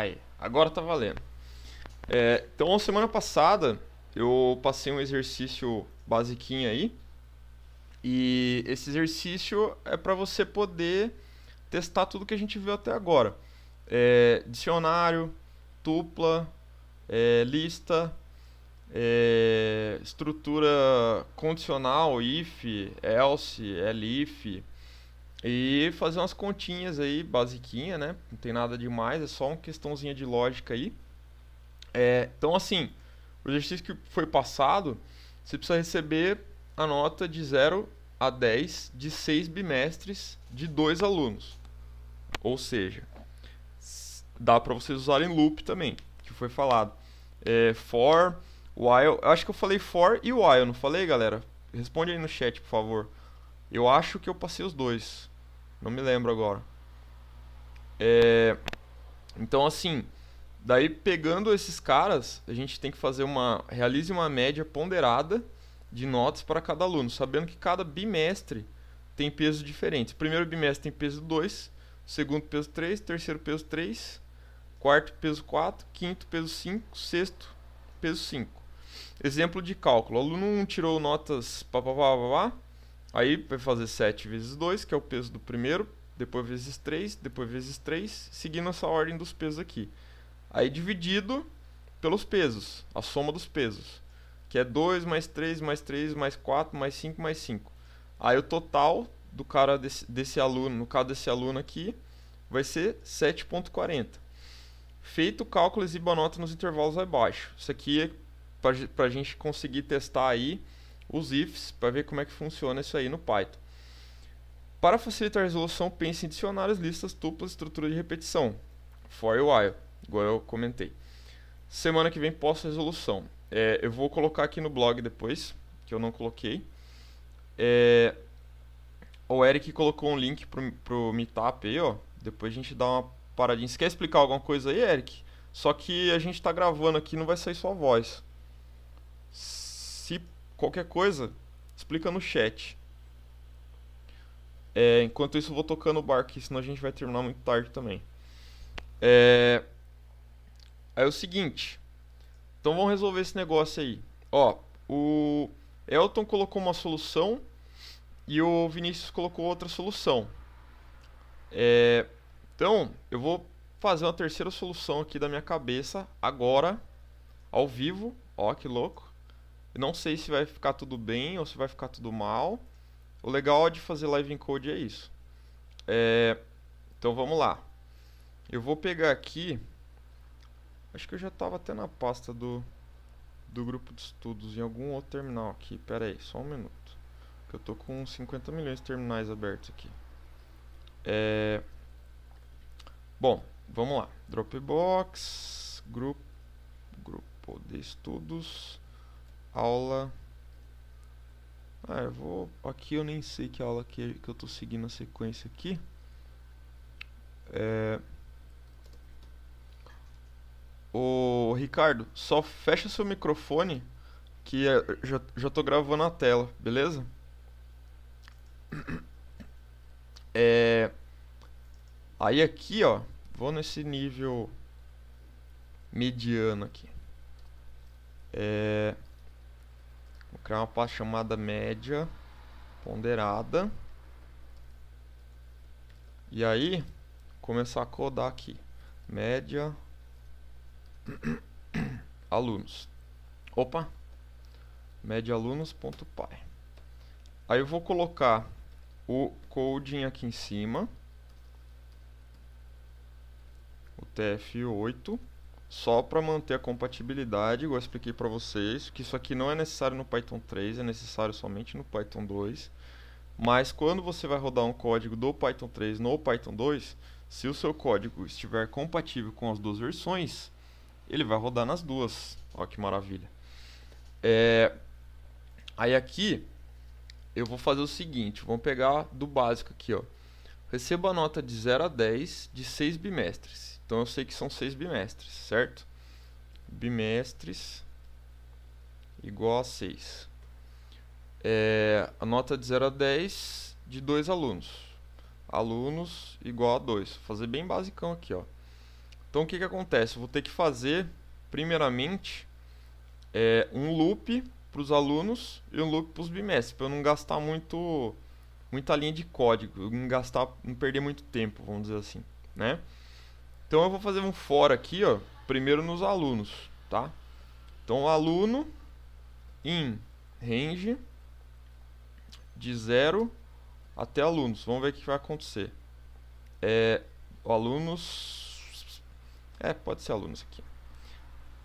Aí, agora tá valendo. É, então, semana passada eu passei um exercício basiquinho aí. E esse exercício é para você poder testar tudo que a gente viu até agora. É, dicionário, tupla, é, lista, é, estrutura condicional, if, else, elif, e fazer umas continhas aí, basiquinha, né? Não tem nada demais, é só uma questãozinha de lógica aí. É, então, assim, o exercício que foi passado, você precisa receber a nota de 0 a 10 de 6 bimestres de dois alunos. Ou seja, dá para vocês usarem loop também, que foi falado. É, for, while, eu acho que eu falei for e while, não falei, galera? Responde aí no chat, por favor. Eu acho que eu passei os dois. Não me lembro agora. É, então, assim, daí pegando esses caras, a gente tem que fazer uma. Realize uma média ponderada de notas para cada aluno, sabendo que cada bimestre tem peso diferente. Primeiro bimestre tem peso 2, segundo peso 3, terceiro peso 3, quarto peso 4, quinto peso 5, sexto peso 5. Exemplo de cálculo: aluno 1 tirou notas pá, pá, pá, pá, pá, Aí vai fazer 7 vezes 2, que é o peso do primeiro, depois vezes 3, depois vezes 3, seguindo essa ordem dos pesos aqui. Aí dividido pelos pesos, a soma dos pesos, que é 2 mais 3 mais 3 mais 4 mais 5 mais 5. Aí o total do cara desse, desse aluno, no caso desse aluno aqui, vai ser 7.40. Feito o cálculo, exiba a nota nos intervalos abaixo. Isso aqui é para a gente conseguir testar aí os ifs para ver como é que funciona isso aí no Python. Para facilitar a resolução, pense em dicionários, listas, tuplas, estrutura de repetição. For e while, igual eu comentei. Semana que vem posto resolução. É, eu vou colocar aqui no blog depois, que eu não coloquei. É, o Eric colocou um link pro, pro Meetup aí, ó. Depois a gente dá uma paradinha. Você quer explicar alguma coisa aí, Eric? Só que a gente está gravando aqui, não vai sair só voz. Se Qualquer coisa, explica no chat. É, enquanto isso, eu vou tocando o barco, senão a gente vai terminar muito tarde também. É... é o seguinte. Então vamos resolver esse negócio aí. Ó, o Elton colocou uma solução e o Vinícius colocou outra solução. É... Então eu vou fazer uma terceira solução aqui da minha cabeça agora, ao vivo. Ó, que louco. Não sei se vai ficar tudo bem ou se vai ficar tudo mal. O legal de fazer live encode é isso. É, então vamos lá. Eu vou pegar aqui. Acho que eu já estava até na pasta do, do grupo de estudos em algum outro terminal aqui. Pera aí, só um minuto. Que eu tô com 50 milhões de terminais abertos aqui. É, bom, vamos lá. Dropbox, grupo, grupo de estudos aula. Ah, eu vou. Aqui eu nem sei que aula que, que eu tô seguindo a sequência aqui. É. Ô, Ricardo, só fecha seu microfone que é, já, já tô gravando a tela, beleza? É. Aí aqui, ó, vou nesse nível mediano aqui. É. Vou criar uma pasta chamada média ponderada. E aí, começar a codar aqui. Média alunos. Opa! mediaalunos.py. Aí eu vou colocar o coding aqui em cima. O TF8 só para manter a compatibilidade, eu expliquei para vocês que isso aqui não é necessário no Python 3, é necessário somente no Python 2. Mas quando você vai rodar um código do Python 3 no Python 2, se o seu código estiver compatível com as duas versões, ele vai rodar nas duas. Olha que maravilha. É... Aí aqui, eu vou fazer o seguinte, vamos pegar do básico aqui. Ó. Receba a nota de 0 a 10 de 6 bimestres. Então eu sei que são seis bimestres, certo? Bimestres igual a 6. É, a nota de 0 a 10 de dois alunos. Alunos igual a 2. Vou fazer bem basicão aqui. Ó. Então o que, que acontece? Eu vou ter que fazer, primeiramente, é, um loop para os alunos e um loop para os bimestres, para eu não gastar muito muita linha de código, não gastar, não perder muito tempo, vamos dizer assim, né? Então eu vou fazer um for aqui, ó, primeiro nos alunos, tá? Então aluno in range de 0 até alunos. Vamos ver o que vai acontecer. É, alunos É, pode ser alunos aqui.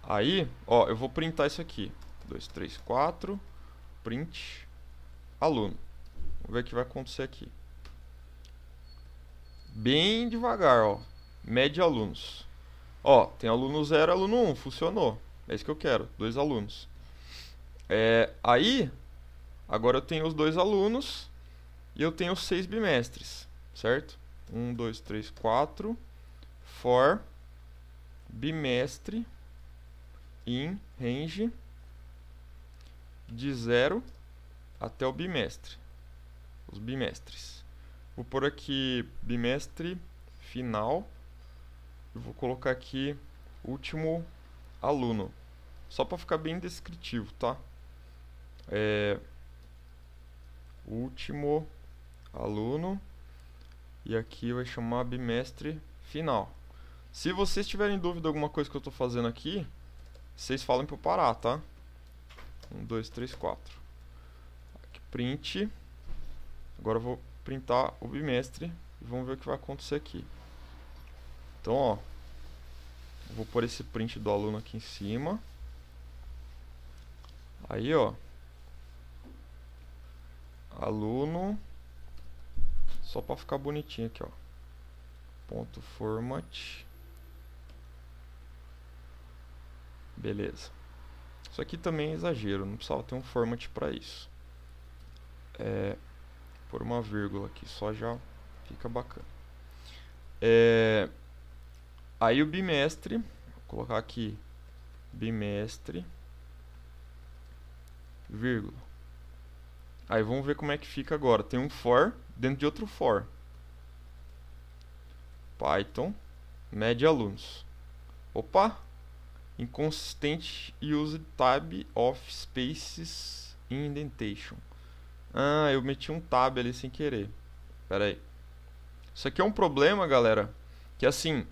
Aí, ó, eu vou printar isso aqui. 2 3 4 print aluno. Vamos ver o que vai acontecer aqui. Bem devagar, ó média alunos. Ó, tem aluno 0 aluno 1, um, funcionou. É isso que eu quero, dois alunos. É, aí, agora eu tenho os dois alunos e eu tenho seis bimestres, certo? Um, dois, três, quatro. For bimestre in range de zero até o bimestre. Os bimestres. Vou por aqui bimestre final eu vou colocar aqui último aluno, só para ficar bem descritivo, tá? É, último aluno e aqui vai chamar bimestre final. Se vocês tiverem dúvida de alguma coisa que eu estou fazendo aqui, vocês falem para eu parar, tá? 1, 2, 3, 4. Aqui, print. Agora eu vou printar o bimestre e vamos ver o que vai acontecer aqui. Então, ó, vou pôr esse print do aluno aqui em cima. Aí, ó, aluno, só para ficar bonitinho aqui, ó, ponto format, beleza. Isso aqui também é exagero, não precisava ter um format para isso. É, por uma vírgula aqui, só já fica bacana. É, Aí o bimestre, vou colocar aqui bimestre, vírgula. Aí vamos ver como é que fica agora. Tem um for dentro de outro for. Python, média alunos. Opa! Inconsistent use tab of spaces in indentation. Ah, eu meti um tab ali sem querer. Pera aí. Isso aqui é um problema, galera. Que assim,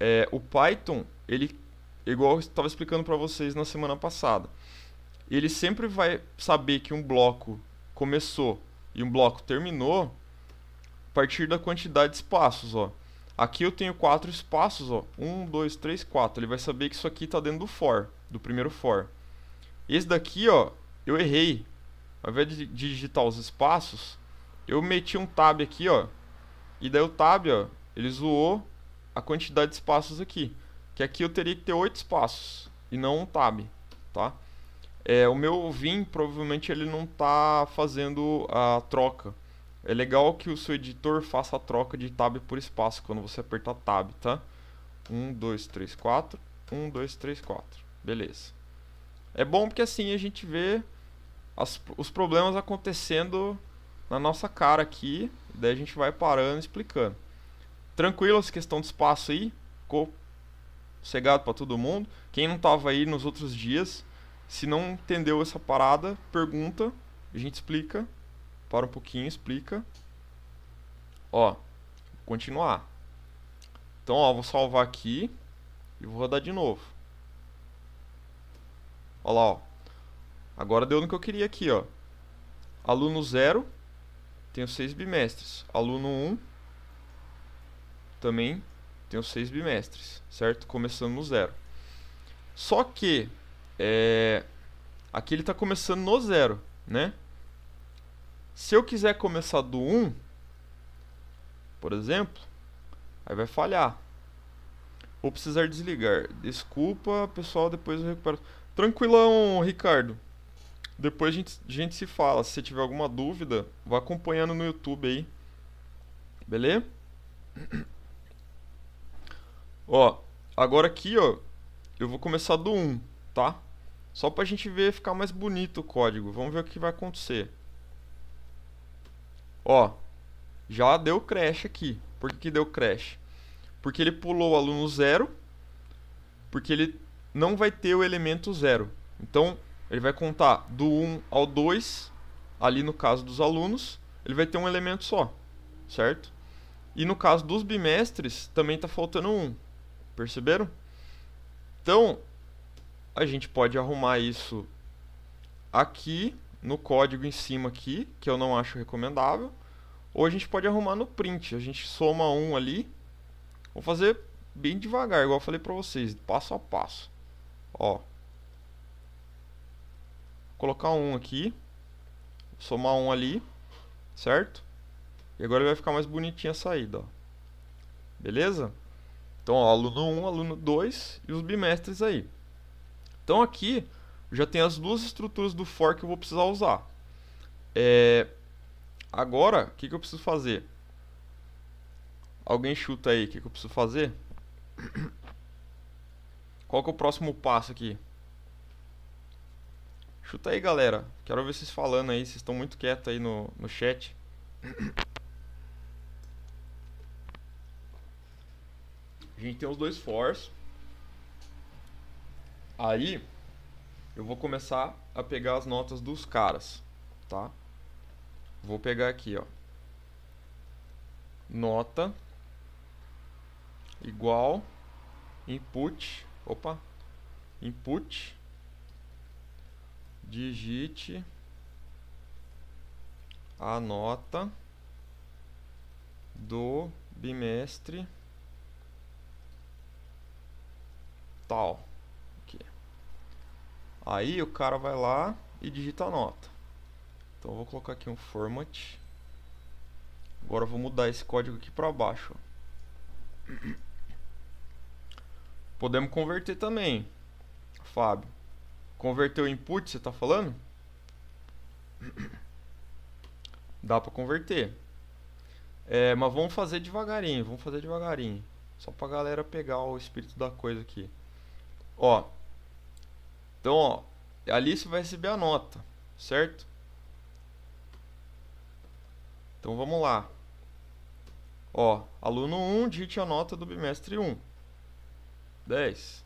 é, o Python, ele, igual eu estava explicando para vocês na semana passada, ele sempre vai saber que um bloco começou e um bloco terminou a partir da quantidade de espaços, ó. Aqui eu tenho quatro espaços, ó. Um, dois, três, quatro. Ele vai saber que isso aqui está dentro do for, do primeiro for. Esse daqui, ó, eu errei. Ao invés de digitar os espaços, eu meti um tab aqui, ó. E daí o tab, ó, ele zoou a quantidade de espaços aqui. Que aqui eu teria que ter 8 espaços e não um tab, tá? É, o meu Vim provavelmente ele não está fazendo a troca. É legal que o seu editor faça a troca de tab por espaço quando você apertar tab, tá? 1, 2, 3, 4. 1, 2, 3, 4. Beleza. É bom porque assim a gente vê as, os problemas acontecendo na nossa cara aqui. Daí a gente vai parando explicando tranquilo essa questão de espaço aí. Ficou cegado para todo mundo. Quem não tava aí nos outros dias, se não entendeu essa parada, pergunta, a gente explica. Para um pouquinho, explica. Ó, continuar. Então, ó, vou salvar aqui e vou rodar de novo. Olha lá, ó. Agora deu no que eu queria aqui, ó. Aluno 0, tenho 6 bimestres. Aluno 1, um, também tenho seis bimestres, certo? Começando no zero. Só que é, aqui ele está começando no zero, né? Se eu quiser começar do 1, um, por exemplo, aí vai falhar. Vou precisar desligar. Desculpa, pessoal, depois eu recupero. Tranquilão, Ricardo. Depois a gente, a gente se fala. Se você tiver alguma dúvida, vá acompanhando no YouTube aí. Beleza? Ó, agora aqui, ó, eu vou começar do 1, tá? Só pra gente ver ficar mais bonito o código. Vamos ver o que vai acontecer. Ó, já deu crash aqui. Por que deu crash? Porque ele pulou o aluno 0, porque ele não vai ter o elemento 0. Então, ele vai contar do 1 ao 2, ali no caso dos alunos, ele vai ter um elemento só, certo? E no caso dos bimestres, também está faltando um. Perceberam? Então, a gente pode arrumar isso aqui no código em cima aqui, que eu não acho recomendável, ou a gente pode arrumar no print. A gente soma um ali. Vou fazer bem devagar, igual eu falei para vocês, passo a passo. Ó. Vou colocar um aqui, somar um ali, certo? E agora vai ficar mais bonitinha a saída, ó. Beleza? Então, ó, aluno 1, aluno 2 e os bimestres aí. Então, aqui já tem as duas estruturas do for que eu vou precisar usar. É... Agora, o que, que eu preciso fazer? Alguém chuta aí o que, que eu preciso fazer? Qual que é o próximo passo aqui? Chuta aí, galera. Quero ver vocês falando aí. Vocês estão muito quietos aí no, no chat. A gente tem os dois force. Aí eu vou começar a pegar as notas dos caras, tá? Vou pegar aqui, ó. Nota igual input, opa, input digite a nota do bimestre tal. Aqui. Aí o cara vai lá e digita a nota. Então eu vou colocar aqui um format. Agora eu vou mudar esse código aqui para baixo. Podemos converter também, Fábio. Converter o input, você está falando? Dá para converter. É, mas vamos fazer devagarinho, vamos fazer devagarinho. Só pra galera pegar o espírito da coisa aqui. Ó. Então, ó, ali você vai receber a nota, certo? Então vamos lá. Ó, aluno 1, digite a nota do bimestre 1. 10.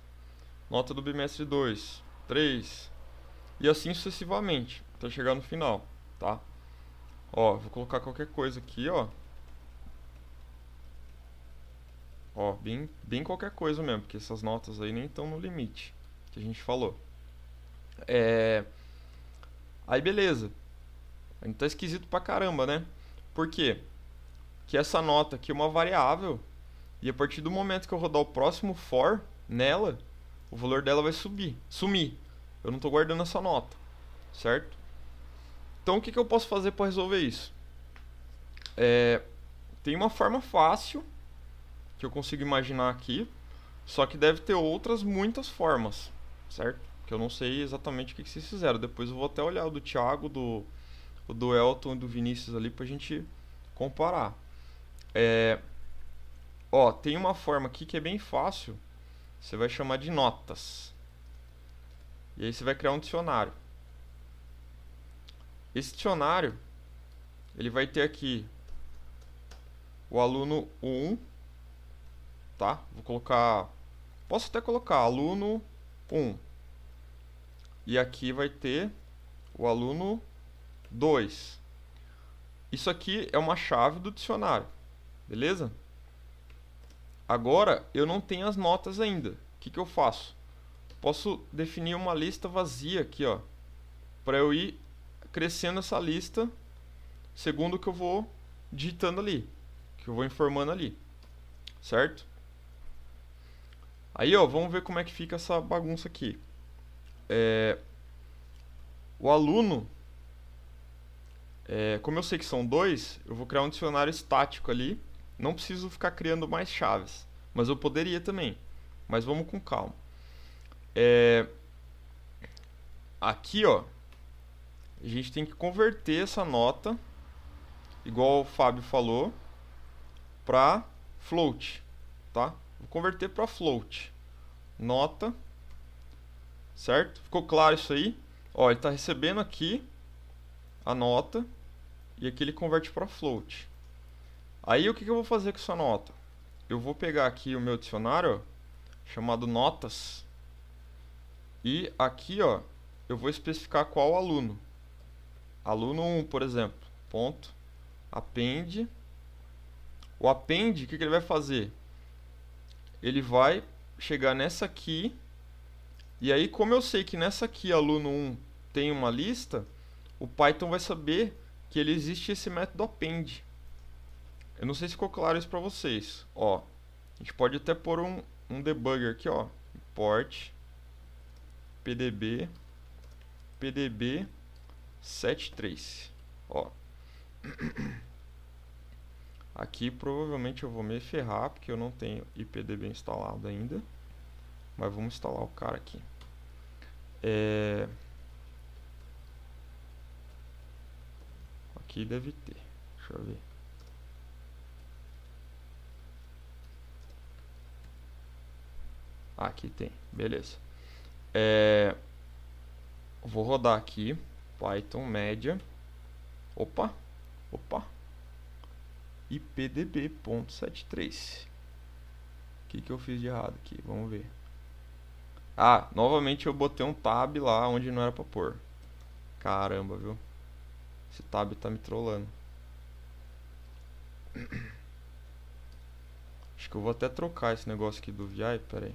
Nota do bimestre 2, 3. E assim sucessivamente, até chegar no final, tá? Ó, vou colocar qualquer coisa aqui, ó. Ó, bem, bem qualquer coisa mesmo, porque essas notas aí nem estão no limite que a gente falou. É... Aí beleza. gente tá esquisito pra caramba, né? Por quê? Que essa nota aqui é uma variável e a partir do momento que eu rodar o próximo for nela, o valor dela vai subir, sumir. Eu não estou guardando essa nota, certo? Então o que, que eu posso fazer para resolver isso? É, tem uma forma fácil que eu consigo imaginar aqui, só que deve ter outras muitas formas, certo? Que eu não sei exatamente o que, que vocês fizeram. Depois eu vou até olhar o do Thiago, do, o do Elton e do Vinícius ali pra gente comparar. É, ó, tem uma forma aqui que é bem fácil. Você vai chamar de notas. E aí você vai criar um dicionário. Esse dicionário, ele vai ter aqui o aluno 1, tá? Vou colocar, posso até colocar aluno 1. E aqui vai ter o aluno 2. Isso aqui é uma chave do dicionário, beleza? Agora, eu não tenho as notas ainda. O que, que eu faço? Posso definir uma lista vazia aqui, ó. Para eu ir crescendo essa lista segundo o que eu vou digitando ali. Que eu vou informando ali. Certo? Aí, ó, vamos ver como é que fica essa bagunça aqui. É, o aluno, é, como eu sei que são dois, eu vou criar um dicionário estático ali. Não preciso ficar criando mais chaves, mas eu poderia também. Mas vamos com calma. É, aqui, ó, a gente tem que converter essa nota, igual o Fábio falou, para float, tá? Vou converter para float. Nota. Certo? Ficou claro isso aí? Ó, ele está recebendo aqui a nota e aqui ele converte para float. Aí o que, que eu vou fazer com essa nota? Eu vou pegar aqui o meu dicionário chamado notas e aqui ó, eu vou especificar qual aluno. Aluno 1, por exemplo, ponto, apende. O apende, o que, que ele vai fazer? ele vai chegar nessa aqui. E aí, como eu sei que nessa aqui, aluno 1, tem uma lista, o Python vai saber que ele existe esse método append. Eu não sei se ficou claro isso para vocês. Ó, a gente pode até pôr um, um debugger aqui, ó. Import pdb pdb 73. Ó. Aqui provavelmente eu vou me ferrar porque eu não tenho IPDB instalado ainda. Mas vamos instalar o cara aqui. É... Aqui deve ter. Deixa eu ver. Aqui tem, beleza. É... Vou rodar aqui. Python média. Opa, opa, IPDB.73. O que, que eu fiz de errado aqui? Vamos ver. Ah, novamente eu botei um tab lá onde não era pra pôr. Caramba, viu? Esse tab tá me trollando. Acho que eu vou até trocar esse negócio aqui do VI, pera aí.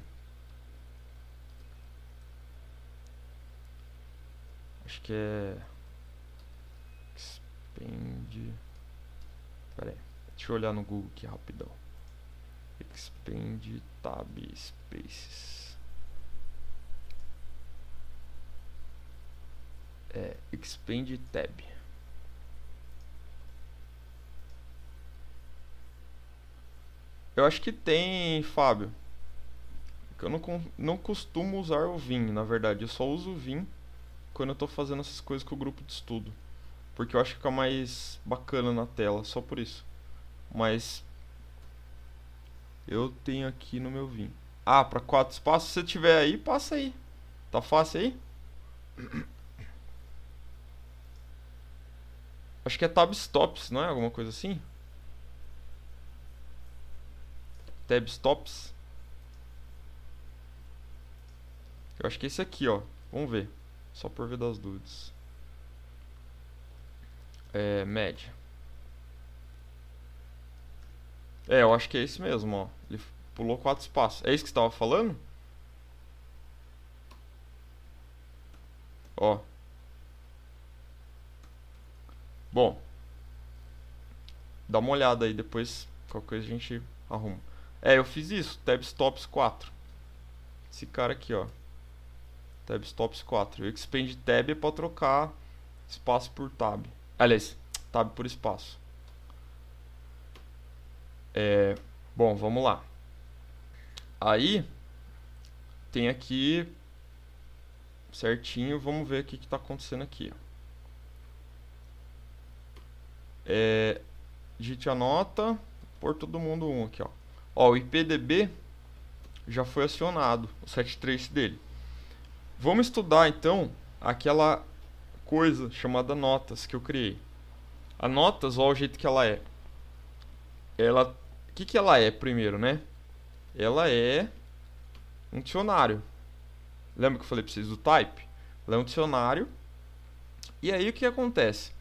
Acho que é... Expand... Pera aí eu olhar no Google aqui rapidão. Expand Tab Spaces. É, expand Tab. Eu acho que tem, Fábio. eu não, não costumo usar o Vim, na verdade. Eu só uso o Vim quando eu estou fazendo essas coisas com o grupo de estudo. Porque eu acho que fica mais bacana na tela, só por isso. Mas eu tenho aqui no meu vinho. Ah, para quatro espaços, se você tiver aí, passa aí. Tá fácil aí? Acho que é tab stops, não é? Alguma coisa assim? Tab stops. Eu acho que é esse aqui, ó. Vamos ver. Só por ver das dúvidas. É, média. É, eu acho que é esse mesmo, ó. Ele pulou quatro espaços. É isso que você tava falando? Ó. Bom. Dá uma olhada aí, depois qualquer coisa a gente arruma. É, eu fiz isso, tab stops 4. Esse cara aqui, ó. Tab stops 4. O expand tab é para trocar espaço por tab. Aliás, tab por espaço. É, bom, vamos lá. Aí tem aqui certinho, vamos ver o que está acontecendo aqui. É, digite a nota, por todo mundo um aqui. Ó. ó, o IPDB já foi acionado, o trace dele. Vamos estudar então aquela coisa chamada notas que eu criei. A notas, olha o jeito que ela é. Ela que, que ela é primeiro, né? Ela é um dicionário. Lembra que eu falei pra vocês do type? Ela é um dicionário. E aí o que acontece?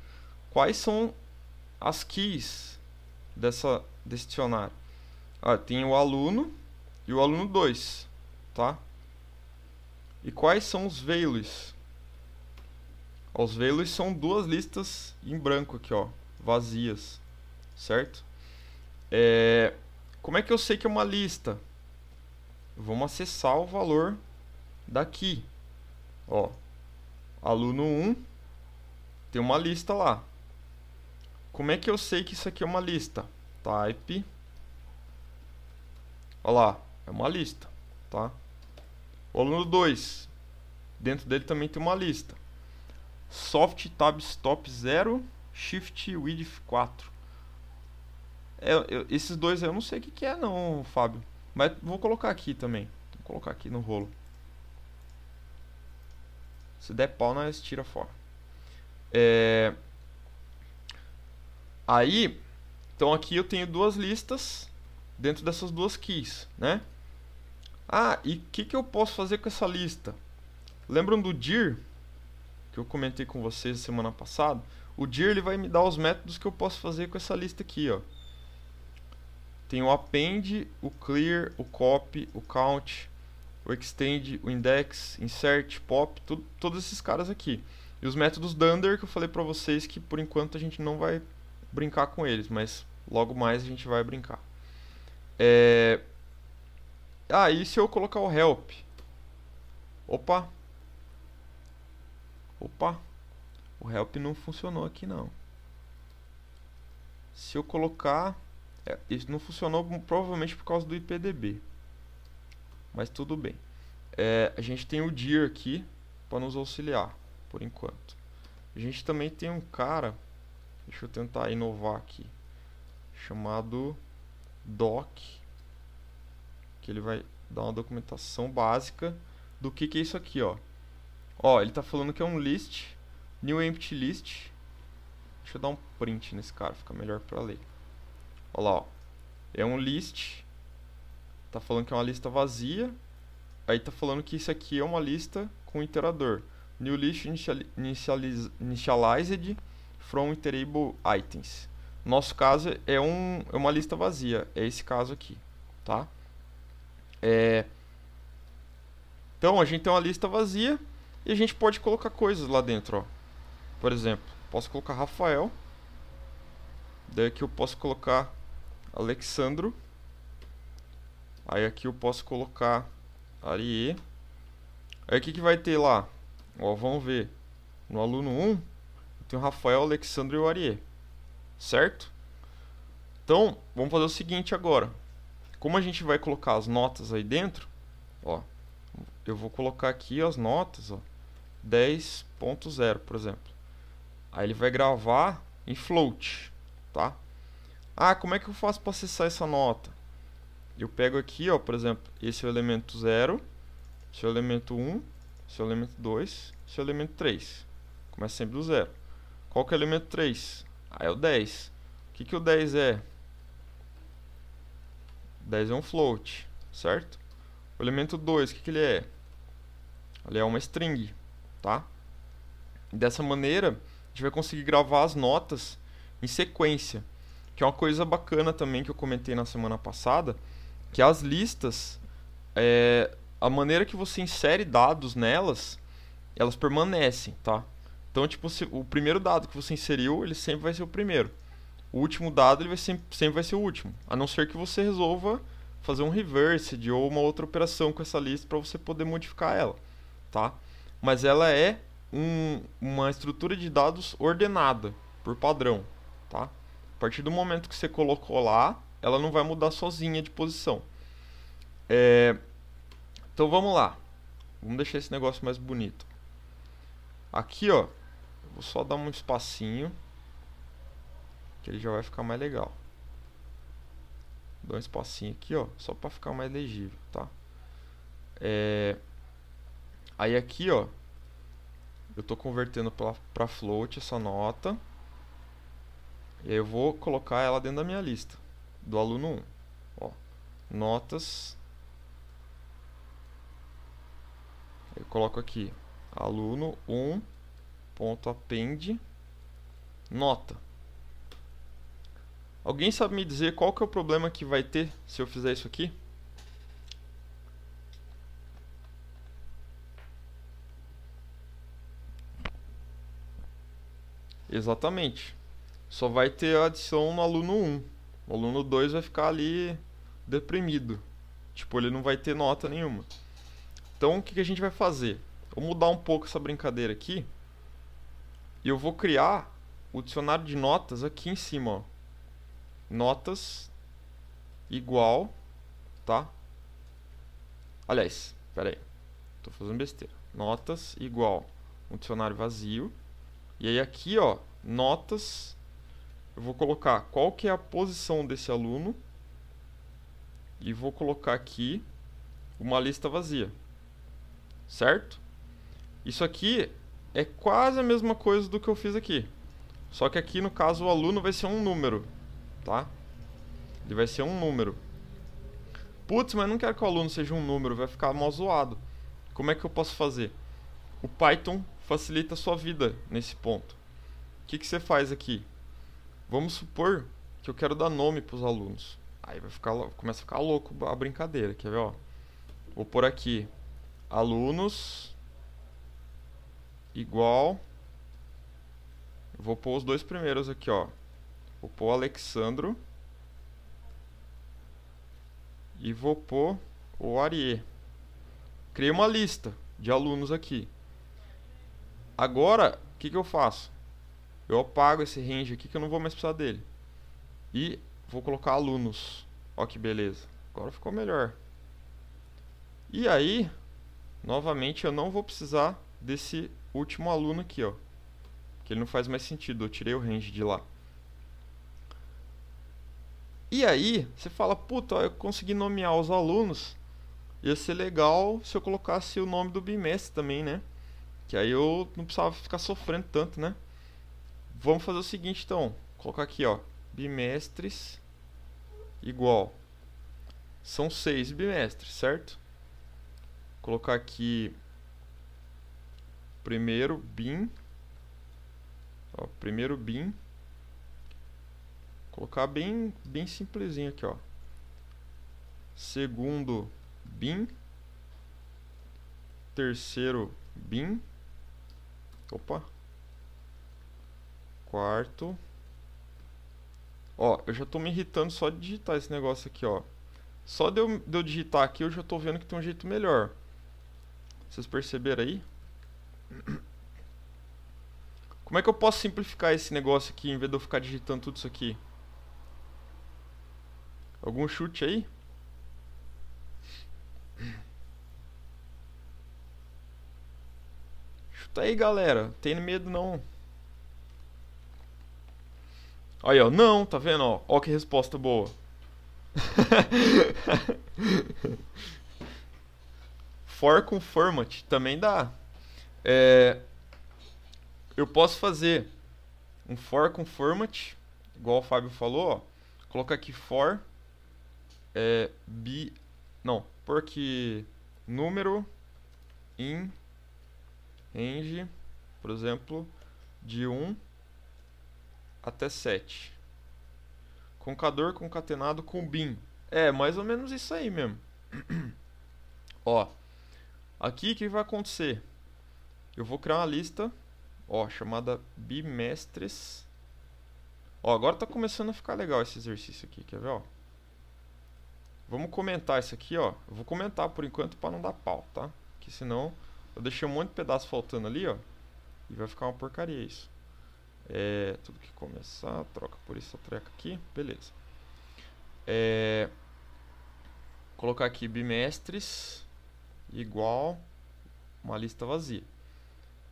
Quais são as keys dessa, desse dicionário? Ah, tem o aluno e o aluno 2, tá? E quais são os values? Os values são duas listas em branco aqui, ó, vazias, certo? É, como é que eu sei que é uma lista? Vamos acessar o valor daqui. Ó, aluno 1 tem uma lista lá. Como é que eu sei que isso aqui é uma lista? Type. Olha lá, é uma lista, tá? O aluno 2, dentro dele também tem uma lista. Soft tab stop 0, shift width 4. É, eu, esses dois eu não sei o que, que é não, Fábio. Mas vou colocar aqui também. Vou colocar aqui no rolo. Se der pau, nós tira fora. É... Aí, então aqui eu tenho duas listas dentro dessas duas keys, né? Ah, e o que, que eu posso fazer com essa lista? Lembram do dir? Que eu comentei com vocês semana passada? O dir ele vai me dar os métodos que eu posso fazer com essa lista aqui, ó tem o append, o clear, o copy, o count, o extend, o index, insert, pop, todos esses caras aqui. E os métodos dunder que eu falei para vocês que por enquanto a gente não vai brincar com eles, mas logo mais a gente vai brincar. É... Ah, e se eu colocar o help? Opa! Opa! O help não funcionou aqui não. Se eu colocar é, isso não funcionou provavelmente por causa do IPDB. Mas tudo bem. É, a gente tem o DIR aqui para nos auxiliar, por enquanto. A gente também tem um cara, deixa eu tentar inovar aqui, chamado doc, que ele vai dar uma documentação básica do que, que é isso aqui, ó. Ó, ele está falando que é um list, new empty list. Deixa eu dar um print nesse cara, fica melhor para ler. Olha lá, ó. É um list. Tá falando que é uma lista vazia. Aí tá falando que isso aqui é uma lista com iterador. New list initialized from iterable items. Nosso caso é, um, é uma lista vazia. É esse caso aqui, tá? É... Então, a gente tem uma lista vazia e a gente pode colocar coisas lá dentro, ó. Por exemplo, posso colocar Rafael. Daí aqui eu posso colocar Alexandro. Aí aqui eu posso colocar Arie. Aí o que, que vai ter lá? Ó, vamos ver. No aluno 1, tem o Rafael, Alexandro Alexandre e o Arie. Certo? Então, vamos fazer o seguinte agora. Como a gente vai colocar as notas aí dentro, ó, eu vou colocar aqui as notas, ó, 10.0, por exemplo. Aí ele vai gravar em float, tá? Ah, como é que eu faço para acessar essa nota? Eu pego aqui, ó, por exemplo, esse é o elemento 0, esse é o elemento 1, um, esse é o elemento 2, esse é o elemento 3. Começa sempre do 0. Qual que é o elemento 3? Ah, é o 10. O que, que o 10 é? 10 é um float, certo? O elemento 2, o que, que ele é? Ele é uma string, tá? Dessa maneira, a gente vai conseguir gravar as notas em sequência que é uma coisa bacana também que eu comentei na semana passada, que as listas, é, a maneira que você insere dados nelas, elas permanecem, tá? Então, tipo, se, o primeiro dado que você inseriu, ele sempre vai ser o primeiro. O último dado, ele vai sempre, sempre vai ser o último. A não ser que você resolva fazer um de ou uma outra operação com essa lista para você poder modificar ela, tá? Mas ela é um, uma estrutura de dados ordenada, por padrão, tá? A partir do momento que você colocou lá, ela não vai mudar sozinha de posição. É... Então vamos lá. Vamos deixar esse negócio mais bonito. Aqui, ó. Vou só dar um espacinho. Que ele já vai ficar mais legal. Dou um espacinho aqui, ó. Só para ficar mais legível, tá? É... Aí aqui, ó. Eu tô convertendo para float essa nota. E aí eu vou colocar ela dentro da minha lista do aluno 1. Ó, notas. Eu coloco aqui aluno 1.append ponto nota. Alguém sabe me dizer qual que é o problema que vai ter se eu fizer isso aqui? Exatamente só vai ter adição no aluno 1. O aluno 2 vai ficar ali deprimido. Tipo, ele não vai ter nota nenhuma. Então, o que, a gente vai fazer? Vou mudar um pouco essa brincadeira aqui. E eu vou criar o dicionário de notas aqui em cima. Ó. Notas igual, tá? Aliás, peraí. Tô fazendo besteira. Notas igual um dicionário vazio. E aí aqui, ó, notas eu vou colocar qual que é a posição desse aluno e vou colocar aqui uma lista vazia, certo? Isso aqui é quase a mesma coisa do que eu fiz aqui, só que aqui no caso o aluno vai ser um número, tá? Ele vai ser um número. Putz, mas não quero que o aluno seja um número, vai ficar mal zoado. Como é que eu posso fazer? O Python facilita a sua vida nesse ponto. O que, que você faz aqui? Vamos supor que eu quero dar nome para os alunos. Aí vai ficar, começa a ficar louco a brincadeira. Quer ver? Ó? Vou por aqui alunos igual. Vou pôr os dois primeiros aqui, ó. Vou pôr Alexandro. E vou pôr o Ariê. Criei uma lista de alunos aqui. Agora, o que, que eu faço? eu apago esse range aqui que eu não vou mais precisar dele. E vou colocar alunos. Ó que beleza. Agora ficou melhor. E aí, novamente, eu não vou precisar desse último aluno aqui, ó. Que ele não faz mais sentido, eu tirei o range de lá. E aí, você fala, puta, eu consegui nomear os alunos. Ia ser legal se eu colocasse o nome do bimestre também, né? Que aí eu não precisava ficar sofrendo tanto, né? Vamos fazer o seguinte, então. Colocar aqui, ó. Bimestres igual. São seis bimestres, certo? Colocar aqui. Primeiro BIM. Ó, primeiro BIM. Colocar bem, bem simplesinho aqui, ó. Segundo BIM. Terceiro BIM. Opa, quarto. Ó, eu já tô me irritando só de digitar esse negócio aqui, ó. Só de eu, de eu digitar aqui, eu já tô vendo que tem um jeito melhor. Vocês perceberam aí? Como é que eu posso simplificar esse negócio aqui em vez de eu ficar digitando tudo isso aqui? Algum chute aí? Chuta aí, galera. Tem medo não. Aí, ó, não, tá vendo? Ó, ó que resposta boa. For com format também dá. É, eu posso fazer um for com format, igual o Fábio falou, ó, colocar aqui for é, bi, não, porque número in range, por exemplo, de 1 até 7. Concador concatenado com bin. É, mais ou menos isso aí mesmo. Ó, aqui o que vai acontecer? Eu vou criar uma lista, ó, chamada bimestres. Ó, agora tá começando a ficar legal esse exercício aqui, quer ver, ó? Vamos comentar isso aqui, ó. Eu vou comentar por enquanto para não dar pau, tá? Que senão eu deixei um monte de pedaço faltando ali, ó. E vai ficar uma porcaria isso. É, tudo que começar, troca por essa treca aqui, beleza. É, colocar aqui bimestres igual uma lista vazia.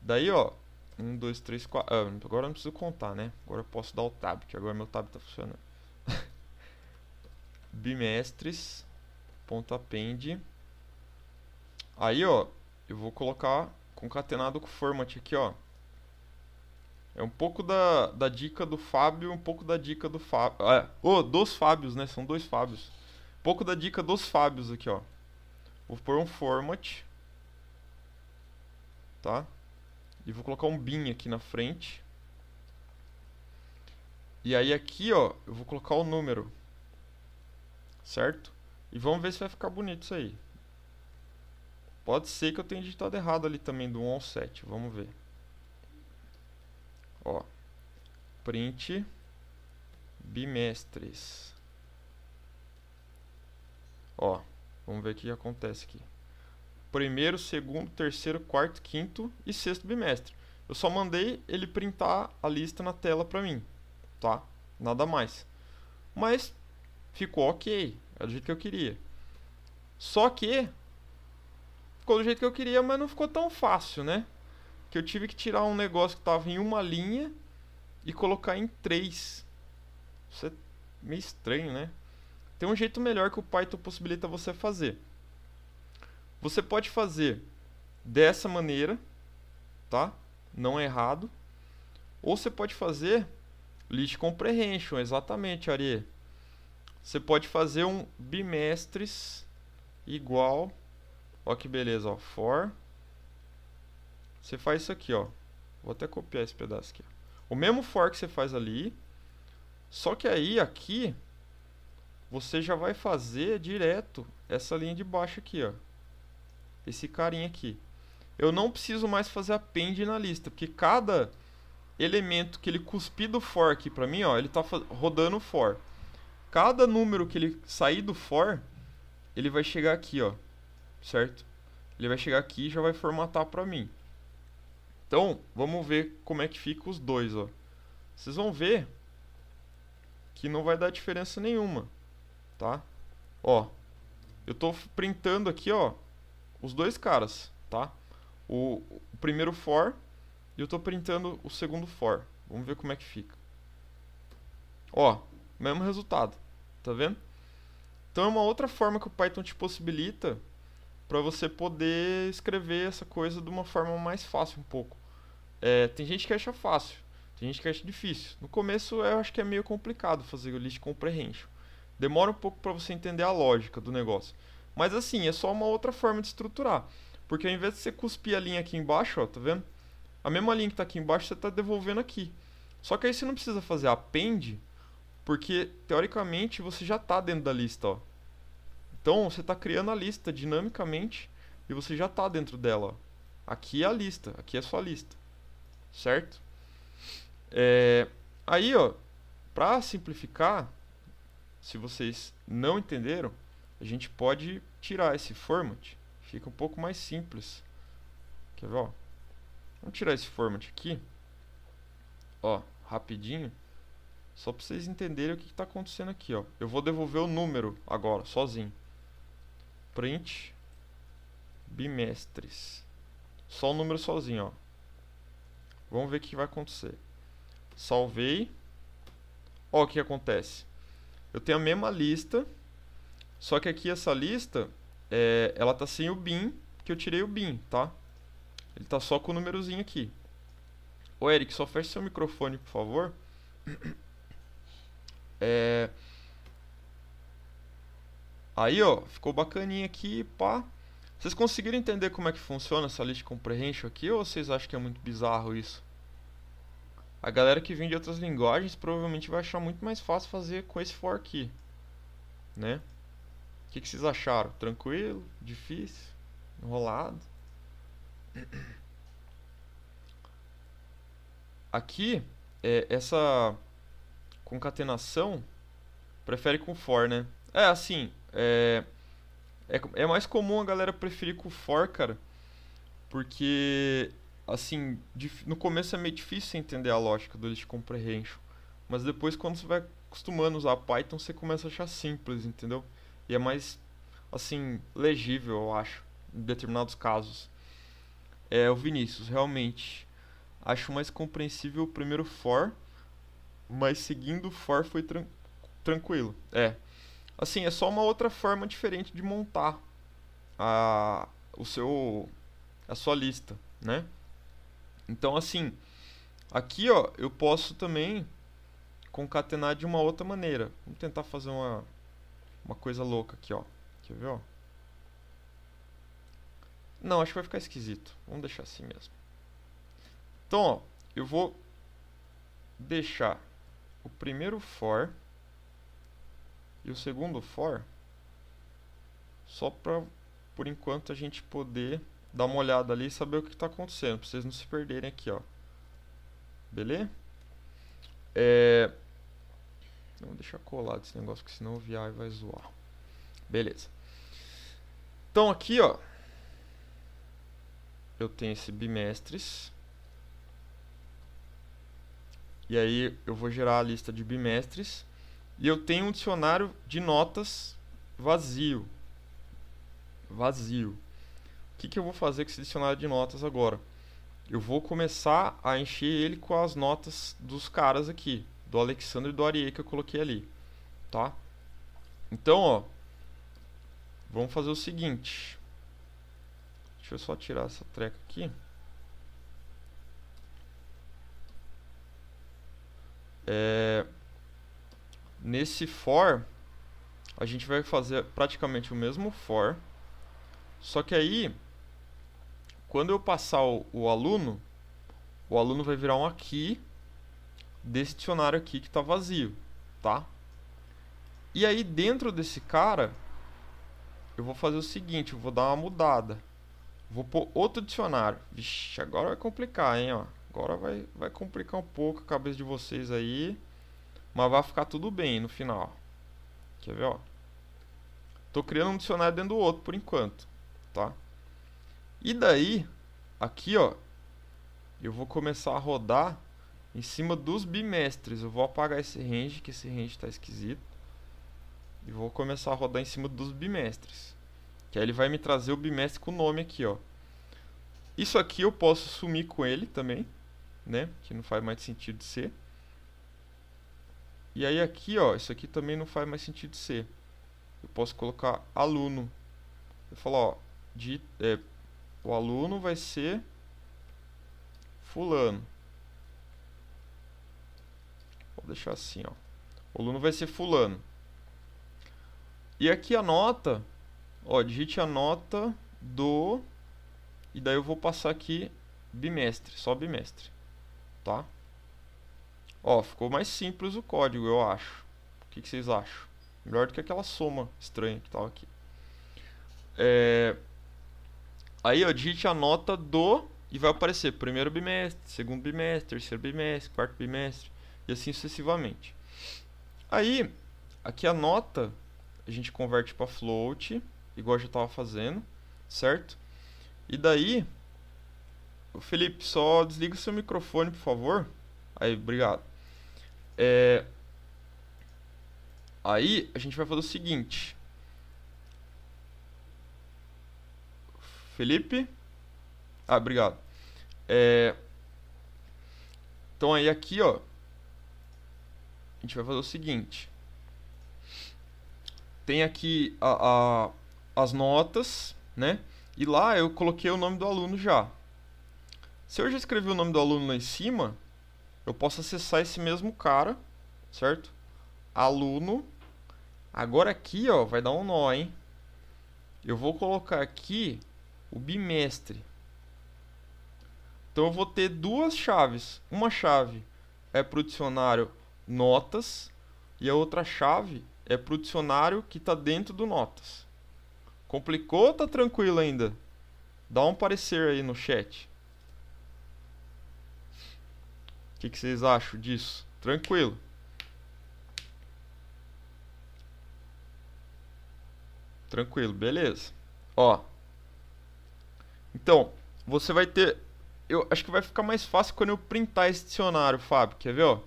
Daí, ó, 1, 2, 3, 4. Agora eu não preciso contar, né? Agora eu posso dar o tab, que agora meu tab tá funcionando. bimestres, ponto Aí, ó, eu vou colocar concatenado com o format aqui, ó. É um pouco da, da dica do Fábio, um pouco da dica do Fábio. Ah, é, oh, dos Fábios, né? São dois Fábios. Um pouco da dica dos Fábios aqui, ó. Vou pôr um format. Tá? E vou colocar um bin aqui na frente. E aí aqui, ó, eu vou colocar o número. Certo? E vamos ver se vai ficar bonito isso aí. Pode ser que eu tenha digitado errado ali também do 1 ao 7. Vamos ver. Ó, print bimestres. Ó, vamos ver o que acontece aqui. Primeiro, segundo, terceiro, quarto, quinto e sexto bimestre. Eu só mandei ele printar a lista na tela para mim, tá? Nada mais. Mas ficou ok, é do jeito que eu queria. Só que ficou do jeito que eu queria, mas não ficou tão fácil, né? que eu tive que tirar um negócio que estava em uma linha e colocar em três. Isso é meio estranho, né? Tem um jeito melhor que o Python possibilita você fazer. Você pode fazer dessa maneira, tá? Não é errado. Ou você pode fazer list comprehension, exatamente, Ari. Você pode fazer um bimestres igual, ó que beleza, ó, for você faz isso aqui, ó. Vou até copiar esse pedaço aqui. O mesmo for que você faz ali, só que aí aqui você já vai fazer direto essa linha de baixo aqui, ó. Esse carinha aqui. Eu não preciso mais fazer append na lista, porque cada elemento que ele cuspir do for aqui para mim, ó, ele tá rodando for. Cada número que ele sair do for, ele vai chegar aqui, ó. Certo? Ele vai chegar aqui e já vai formatar para mim. Então, vamos ver como é que fica os dois, ó. Vocês vão ver que não vai dar diferença nenhuma, tá? Ó, eu tô printando aqui, ó, os dois caras, tá? O, o primeiro for e eu tô printando o segundo for. Vamos ver como é que fica. Ó, mesmo resultado, tá vendo? Então é uma outra forma que o Python te possibilita para você poder escrever essa coisa de uma forma mais fácil um pouco. É, tem gente que acha fácil, tem gente que acha difícil. No começo eu acho que é meio complicado fazer o list comprehension. Demora um pouco para você entender a lógica do negócio. Mas assim, é só uma outra forma de estruturar. Porque ao invés de você cuspir a linha aqui embaixo, ó, tá vendo? A mesma linha que está aqui embaixo você está devolvendo aqui. Só que aí você não precisa fazer append, porque teoricamente você já está dentro da lista, ó. Então você está criando a lista dinamicamente e você já está dentro dela. Aqui é a lista, aqui é a sua lista, certo? É, aí, ó, para simplificar, se vocês não entenderam, a gente pode tirar esse format, fica um pouco mais simples. Quer ver? Ó? Vamos tirar esse format aqui, ó, rapidinho, só para vocês entenderem o que está acontecendo aqui. Ó. Eu vou devolver o número agora, sozinho print bimestres. Só o número sozinho, ó. Vamos ver o que vai acontecer. Salvei. Ó, o que acontece? Eu tenho a mesma lista, só que aqui essa lista, é, ela tá sem o bin, que eu tirei o bin, tá? Ele tá só com o númerozinho aqui. Ô Eric, só fecha seu microfone, por favor. É, Aí, ó, ficou bacaninha aqui, pá. Vocês conseguiram entender como é que funciona essa list comprehension aqui ou vocês acham que é muito bizarro isso? A galera que vem de outras linguagens provavelmente vai achar muito mais fácil fazer com esse for aqui, né? O que, que vocês acharam? Tranquilo? Difícil? Enrolado? Aqui, é, essa concatenação prefere com for, né? É, assim, é, é, é mais comum a galera preferir com o for, cara. Porque, assim, no começo é meio difícil entender a lógica do list comprehension. Mas depois, quando você vai acostumando a usar Python, você começa a achar simples, entendeu? E é mais, assim, legível, eu acho, em determinados casos. É, o Vinícius, realmente, acho mais compreensível o primeiro for, mas seguindo o for foi tran tranquilo. É, Assim, é só uma outra forma diferente de montar a, o seu, a sua lista, né? Então, assim, aqui ó, eu posso também concatenar de uma outra maneira. Vamos tentar fazer uma, uma coisa louca aqui, ó. Quer ver, ó? Não, acho que vai ficar esquisito. Vamos deixar assim mesmo. Então, ó, eu vou deixar o primeiro for e o segundo for só para por enquanto a gente poder dar uma olhada ali e saber o que está acontecendo, para vocês não se perderem aqui, ó. Beleza? É... Não, deixa colado esse negócio, porque senão o VI vai zoar. Beleza. Então aqui, ó. Eu tenho esse bimestres. E aí eu vou gerar a lista de bimestres. E eu tenho um dicionário de notas vazio. Vazio. O que, que eu vou fazer com esse dicionário de notas agora? Eu vou começar a encher ele com as notas dos caras aqui. Do Alexandre e do Ariê que eu coloquei ali. Tá? Então, ó. Vamos fazer o seguinte. Deixa eu só tirar essa treca aqui. É... Nesse for, a gente vai fazer praticamente o mesmo for, só que aí, quando eu passar o, o aluno, o aluno vai virar um aqui desse dicionário aqui que está vazio, tá? E aí dentro desse cara, eu vou fazer o seguinte, eu vou dar uma mudada. Vou pôr outro dicionário. Vixe, agora vai complicar, hein? Ó. Agora vai, vai complicar um pouco a cabeça de vocês aí. Mas vai ficar tudo bem no final. Quer ver, ó? Tô criando um dicionário dentro do outro por enquanto, tá? E daí, aqui, ó, eu vou começar a rodar em cima dos bimestres. Eu vou apagar esse range, que esse range está esquisito. E vou começar a rodar em cima dos bimestres. Que aí ele vai me trazer o bimestre com o nome aqui, ó. Isso aqui eu posso sumir com ele também, né? Que não faz mais sentido de ser. E aí aqui, ó, isso aqui também não faz mais sentido ser. Eu posso colocar aluno. Eu falo, ó, de, é, o aluno vai ser fulano. Vou deixar assim, ó. O aluno vai ser fulano. E aqui a nota, ó, digite a nota do e daí eu vou passar aqui bimestre, só bimestre, tá? Ó, ficou mais simples o código, eu acho. O que, que vocês acham? Melhor do que aquela soma estranha que estava aqui. É... Aí, ó, digite a nota do e vai aparecer primeiro bimestre, segundo bimestre, terceiro bimestre, quarto bimestre e assim sucessivamente. Aí, aqui a nota a gente converte para float, igual eu já estava fazendo, certo? E daí, Felipe, só desliga o seu microfone, por favor. Aí, obrigado. É... Aí a gente vai fazer o seguinte. Felipe. Ah, obrigado. É... Então aí aqui, ó. A gente vai fazer o seguinte. Tem aqui a, a, as notas, né? E lá eu coloquei o nome do aluno já. Se eu já escrevi o nome do aluno lá em cima, eu posso acessar esse mesmo cara, certo? Aluno. Agora aqui, ó, vai dar um nó, hein? Eu vou colocar aqui o bimestre. Então eu vou ter duas chaves. Uma chave é para o dicionário notas e a outra chave é para o dicionário que está dentro do notas. Complicou? Tá tranquilo ainda? Dá um parecer aí no chat. que, que vocês acham disso? Tranquilo. Tranquilo, beleza. Ó. Então, você vai ter... Eu acho que vai ficar mais fácil quando eu printar esse dicionário, Fábio. Quer ver, ó?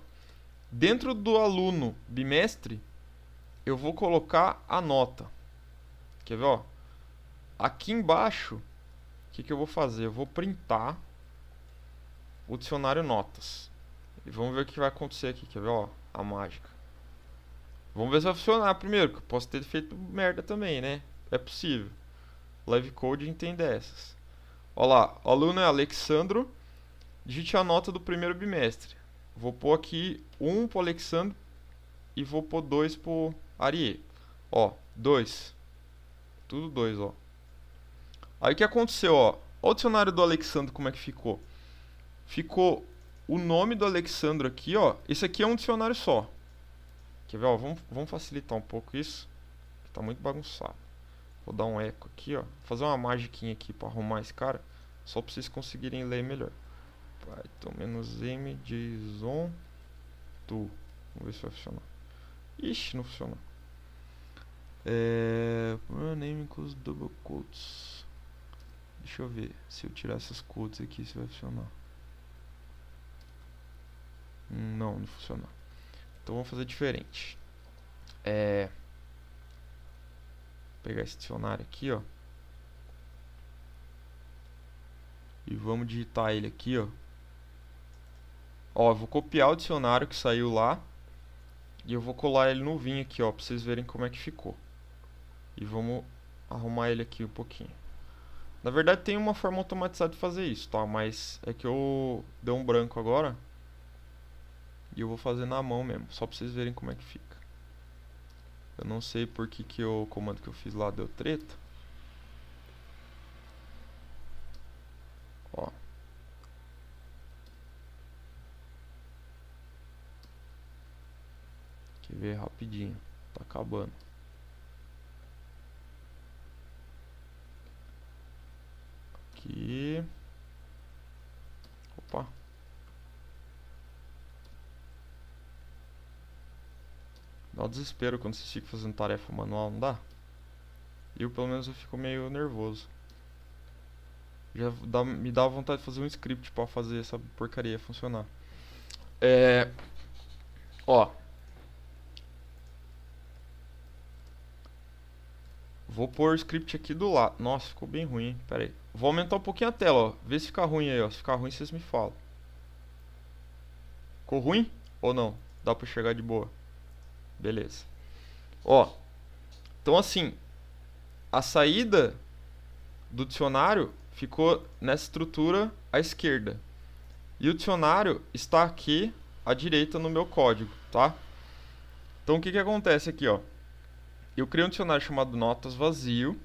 Dentro do aluno bimestre, eu vou colocar a nota. Quer ver, ó? Aqui embaixo, o que, que eu vou fazer? Eu vou printar o dicionário notas. E vamos ver o que vai acontecer aqui, quer ver, ó, a mágica. Vamos ver se vai funcionar primeiro, que eu posso ter feito merda também, né? É possível. Live Coding tem dessas. Ó lá, o aluno é Alexandro. Digite a nota do primeiro bimestre. Vou pôr aqui 1 um pro Alexandro e vou pôr 2 pro Ariê. Ó, 2. Tudo 2, ó. Aí o que aconteceu, ó. Olha o dicionário do Alexandro como é que ficou. Ficou o nome do Alexandro aqui, ó, esse aqui é um dicionário só. Quer ver, ó, vamos, vamos facilitar um pouco isso, Está tá muito bagunçado. Vou dar um eco aqui, ó, fazer uma magiquinha aqui para arrumar esse cara, só para vocês conseguirem ler melhor. Python então, menos m json tu. Vamos ver se vai funcionar. Ixi, não funcionou. É, name equals double quotes. Deixa eu ver se eu tirar essas quotes aqui se vai funcionar. Não, não funcionou. Então vamos fazer diferente. É... Vou pegar esse dicionário aqui, ó. E vamos digitar ele aqui, ó. Ó, eu vou copiar o dicionário que saiu lá. E eu vou colar ele no vinho aqui, ó, pra vocês verem como é que ficou. E vamos arrumar ele aqui um pouquinho. Na verdade tem uma forma automatizada de fazer isso, tá? Mas é que eu dei um branco agora. E eu vou fazer na mão mesmo, só pra vocês verem como é que fica. Eu não sei por que, que o comando que eu fiz lá deu treta. Ó. Quer ver rapidinho. Tá acabando. Aqui. Dá é um desespero quando você fica fazendo tarefa manual, não dá? Eu pelo menos eu fico meio nervoso. Já dá, me dá vontade de fazer um script para fazer essa porcaria funcionar. É. Ó. Vou pôr o script aqui do lado. Nossa, ficou bem ruim, Peraí, Pera aí. Vou aumentar um pouquinho a tela, ó. Vê se fica ruim aí, ó. Se ficar ruim, vocês me falam. Ficou ruim? Ou não? Dá pra chegar de boa? Beleza. Ó, então assim, a saída do dicionário ficou nessa estrutura à esquerda. E o dicionário está aqui à direita no meu código, tá? Então o que, que acontece aqui, ó? Eu criei um dicionário chamado notas vazio.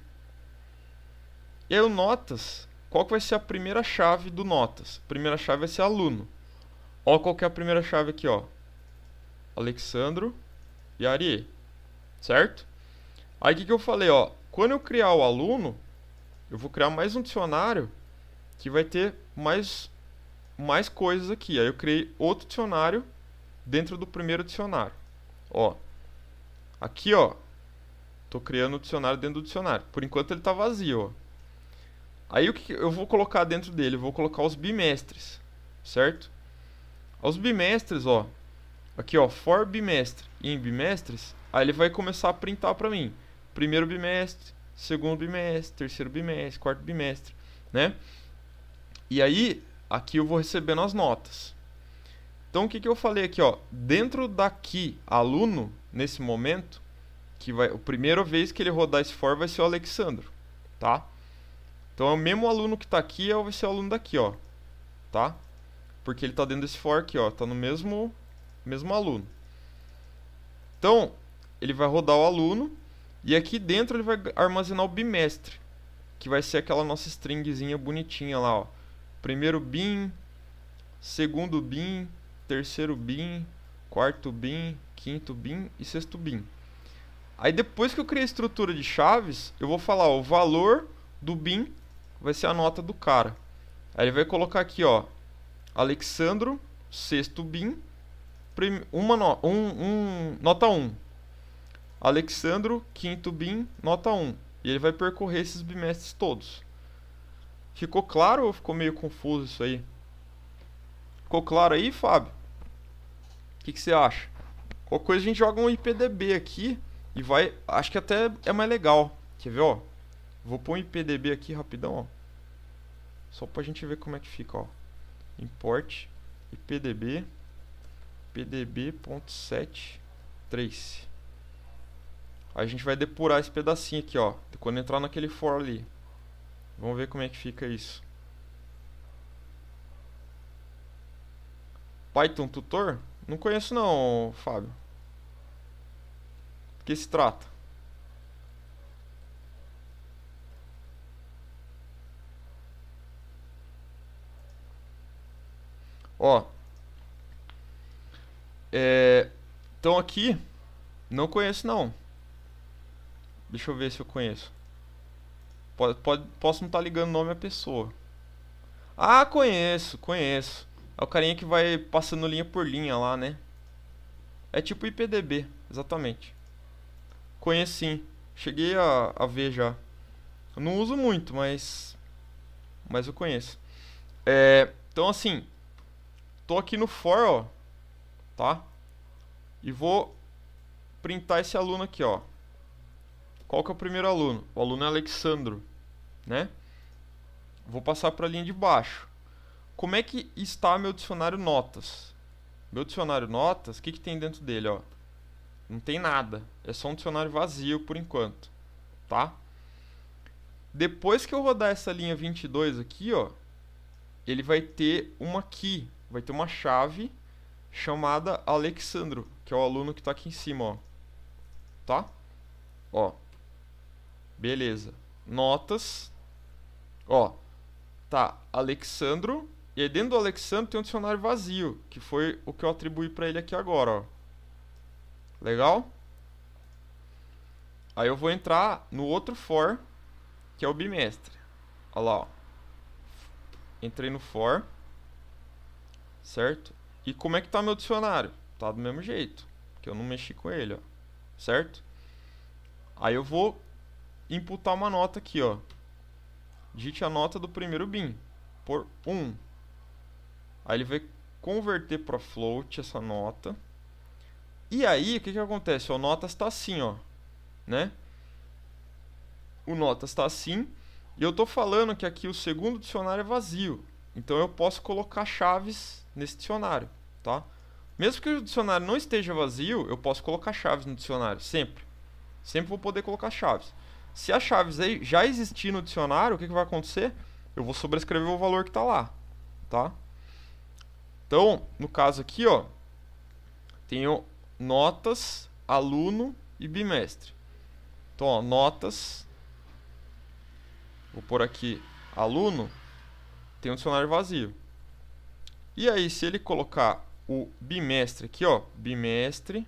E aí o notas, qual que vai ser a primeira chave do notas? A primeira chave vai ser aluno. Ó qual que é a primeira chave aqui, ó. Alexandro Yari, certo? Aí o que, que eu falei, ó, quando eu criar o aluno, eu vou criar mais um dicionário que vai ter mais mais coisas aqui. Aí eu criei outro dicionário dentro do primeiro dicionário. Ó, aqui ó, tô criando o dicionário dentro do dicionário. Por enquanto ele tá vazio, ó. Aí o que eu vou colocar dentro dele? Eu vou colocar os bimestres, certo? Os bimestres, ó. Aqui, ó, for bimestre em bimestres, aí ele vai começar a printar para mim. Primeiro bimestre, segundo bimestre, terceiro bimestre, quarto bimestre, né? E aí, aqui eu vou recebendo as notas. Então, o que, que eu falei aqui, ó? Dentro daqui, aluno, nesse momento, que vai, a primeira vez que ele rodar esse for vai ser o Alexandro, tá? Então, é o mesmo aluno que está aqui, é vai ser o aluno daqui, ó, tá? Porque ele está dentro desse for aqui, ó, tá no mesmo, mesmo aluno. Então, ele vai rodar o aluno e aqui dentro ele vai armazenar o bimestre, que vai ser aquela nossa stringzinha bonitinha lá, ó. Primeiro bin, segundo bin, terceiro bin, quarto bin, quinto bin e sexto bin. Aí depois que eu criei a estrutura de chaves, eu vou falar ó, o valor do bin vai ser a nota do cara. Aí ele vai colocar aqui, ó, Alexandro, sexto bin, uma no, um, um, nota 1. Alexandro, quinto BIM, nota 1. E ele vai percorrer esses bimestres todos. Ficou claro ou ficou meio confuso isso aí? Ficou claro aí, Fábio? O que, que você acha? Qualquer coisa a gente joga um IPDB aqui e vai. Acho que até é mais legal. Quer ver, ó? Vou pôr um IPDB aqui rapidão, ó. Só pra gente ver como é que fica, ó. Import IPDB pdb.73. Aí a gente vai depurar esse pedacinho aqui, ó. Quando entrar naquele for ali. Vamos ver como é que fica isso. Python tutor? Não conheço não, Fábio. Do que se trata? Ó, é, então aqui, não conheço não. Deixa eu ver se eu conheço. Pode, pode, posso não estar tá ligando o nome à pessoa. Ah, conheço, conheço. É o carinha que vai passando linha por linha lá, né? É tipo IPDB, exatamente. Conheço sim. Cheguei a, a ver já. Eu não uso muito, mas. Mas eu conheço. É, então assim. Tô aqui no for, ó tá? E vou printar esse aluno aqui, ó. Qual que é o primeiro aluno? O aluno é Alexandro, né? Vou passar para a linha de baixo. Como é que está meu dicionário notas? Meu dicionário notas, o que, que tem dentro dele, ó? Não tem nada. É só um dicionário vazio por enquanto, tá? Depois que eu rodar essa linha 22 aqui, ó, ele vai ter uma key, vai ter uma chave chamada Alexandro, que é o aluno que está aqui em cima, ó. Tá? Ó. Beleza. Notas. Ó. Tá, Alexandro. E aí dentro do Alexandro tem um dicionário vazio, que foi o que eu atribuí para ele aqui agora, ó. Legal? Aí eu vou entrar no outro for, que é o bimestre. Olha lá, ó. Entrei no for. Certo? E como é que tá meu dicionário? Tá do mesmo jeito, que eu não mexi com ele, ó. Certo? Aí eu vou imputar uma nota aqui, ó. Digite a nota do primeiro bin por 1. Aí ele vai converter para float essa nota. E aí, o que que acontece? O notas está assim, ó, né? O notas está assim, e eu tô falando que aqui o segundo dicionário é vazio. Então eu posso colocar chaves nesse dicionário, tá? Mesmo que o dicionário não esteja vazio, eu posso colocar chaves no dicionário, sempre. Sempre vou poder colocar chaves. Se a chaves já existir no dicionário, o que, que vai acontecer? Eu vou sobrescrever o valor que está lá, tá? Então, no caso aqui, ó, tenho notas, aluno e bimestre. Então, ó, notas, vou por aqui aluno, tem um dicionário vazio. E aí, se ele colocar o bimestre aqui, ó, bimestre